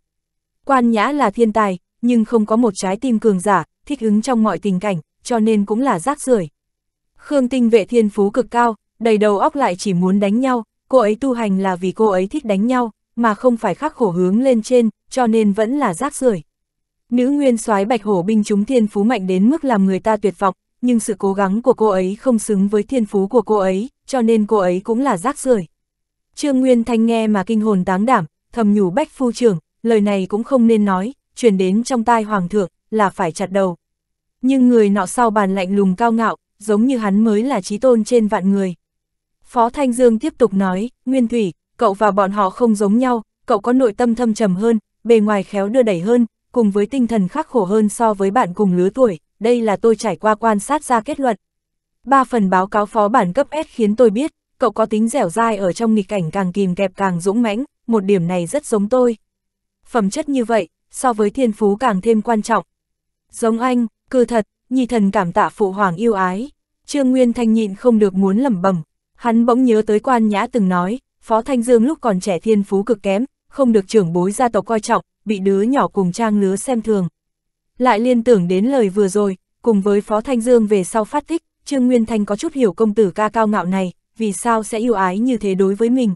Quan nhã là thiên tài, nhưng không có một trái tim cường giả, thích ứng trong mọi tình cảnh, cho nên cũng là rác rưởi. Khương tinh vệ thiên phú cực cao, đầy đầu óc lại chỉ muốn đánh nhau, cô ấy tu hành là vì cô ấy thích đánh nhau, mà không phải khắc khổ hướng lên trên, cho nên vẫn là rác rưởi. Nữ nguyên soái bạch hổ binh chúng thiên phú mạnh đến mức làm người ta tuyệt vọng, nhưng sự cố gắng của cô ấy không xứng với thiên phú của cô ấy, cho nên cô ấy cũng là rác rưởi. Trương Nguyên Thanh nghe mà kinh hồn táng đảm, thầm nhủ Bách Phu trưởng, lời này cũng không nên nói, truyền đến trong tai Hoàng thượng, là phải chặt đầu. Nhưng người nọ sau bàn lạnh lùng cao ngạo, giống như hắn mới là trí tôn trên vạn người. Phó Thanh Dương tiếp tục nói, Nguyên Thủy, cậu và bọn họ không giống nhau, cậu có nội tâm thâm trầm hơn, bề ngoài khéo đưa đẩy hơn, cùng với tinh thần khắc khổ hơn so với bạn cùng lứa tuổi, đây là tôi trải qua quan sát ra kết luận. Ba phần báo cáo phó bản cấp S khiến tôi biết, cậu có tính dẻo dai ở trong nghịch cảnh càng kìm kẹp càng dũng mãnh, một điểm này rất giống tôi. Phẩm chất như vậy, so với thiên phú càng thêm quan trọng. Giống anh, cư thật, nhi thần cảm tạ phụ hoàng yêu ái. Trương Nguyên Thanh nhịn không được muốn lẩm bẩm, hắn bỗng nhớ tới quan nhã từng nói, Phó Thanh Dương lúc còn trẻ thiên phú cực kém, không được trưởng bối gia tộc coi trọng, bị đứa nhỏ cùng trang lứa xem thường. Lại liên tưởng đến lời vừa rồi, cùng với Phó Thanh Dương về sau phát tích, Trương Nguyên Thanh có chút hiểu công tử ca cao ngạo này, vì sao sẽ yêu ái như thế đối với mình.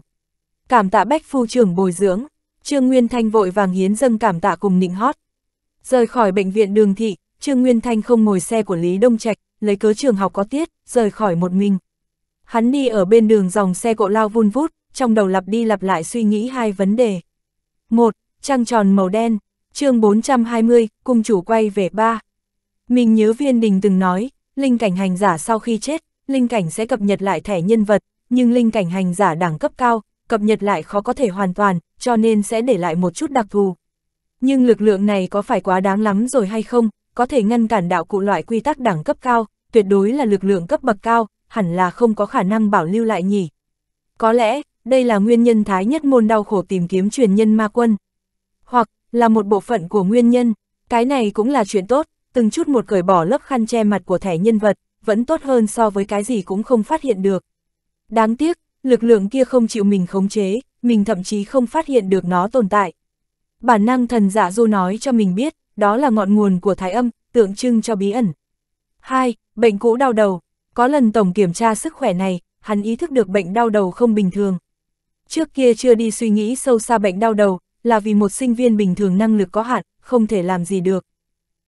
Cảm tạ Bách Phu trưởng bồi dưỡng, Trương Nguyên Thanh vội vàng hiến dâng cảm tạ cùng nịnh hót. Rời khỏi bệnh viện đường thị, Trương Nguyên Thanh không ngồi xe của Lý Đông Trạch, lấy cớ trường học có tiết, rời khỏi một mình. Hắn đi ở bên đường dòng xe cộ lao vun vút, trong đầu lặp đi lặp lại suy nghĩ hai vấn đề. Một, trăng tròn màu đen, chương 420, cung chủ quay về ba. Mình nhớ viên đình từng nói, linh cảnh hành giả sau khi chết, linh cảnh sẽ cập nhật lại thẻ nhân vật, nhưng linh cảnh hành giả đẳng cấp cao, cập nhật lại khó có thể hoàn toàn, cho nên sẽ để lại một chút đặc thù. Nhưng lực lượng này có phải quá đáng lắm rồi hay không, có thể ngăn cản đạo cụ loại quy tắc đẳng cấp cao, tuyệt đối là lực lượng cấp bậc cao, hẳn là không có khả năng bảo lưu lại nhỉ. Có lẽ, đây là nguyên nhân thái nhất môn đau khổ tìm kiếm truyền nhân ma quân. Hoặc, là một bộ phận của nguyên nhân, cái này cũng là chuyện tốt, từng chút một cởi bỏ lớp khăn che mặt của thẻ nhân vật, vẫn tốt hơn so với cái gì cũng không phát hiện được. Đáng tiếc, lực lượng kia không chịu mình khống chế, mình thậm chí không phát hiện được nó tồn tại. Bản năng thần giả du nói cho mình biết, đó là ngọn nguồn của thái âm, tượng trưng cho bí ẩn. 2. Bệnh cũ đau đầu. Có lần tổng kiểm tra sức khỏe này, hắn ý thức được bệnh đau đầu không bình thường. Trước kia chưa đi suy nghĩ sâu xa bệnh đau đầu, là vì một sinh viên bình thường năng lực có hạn, không thể làm gì được.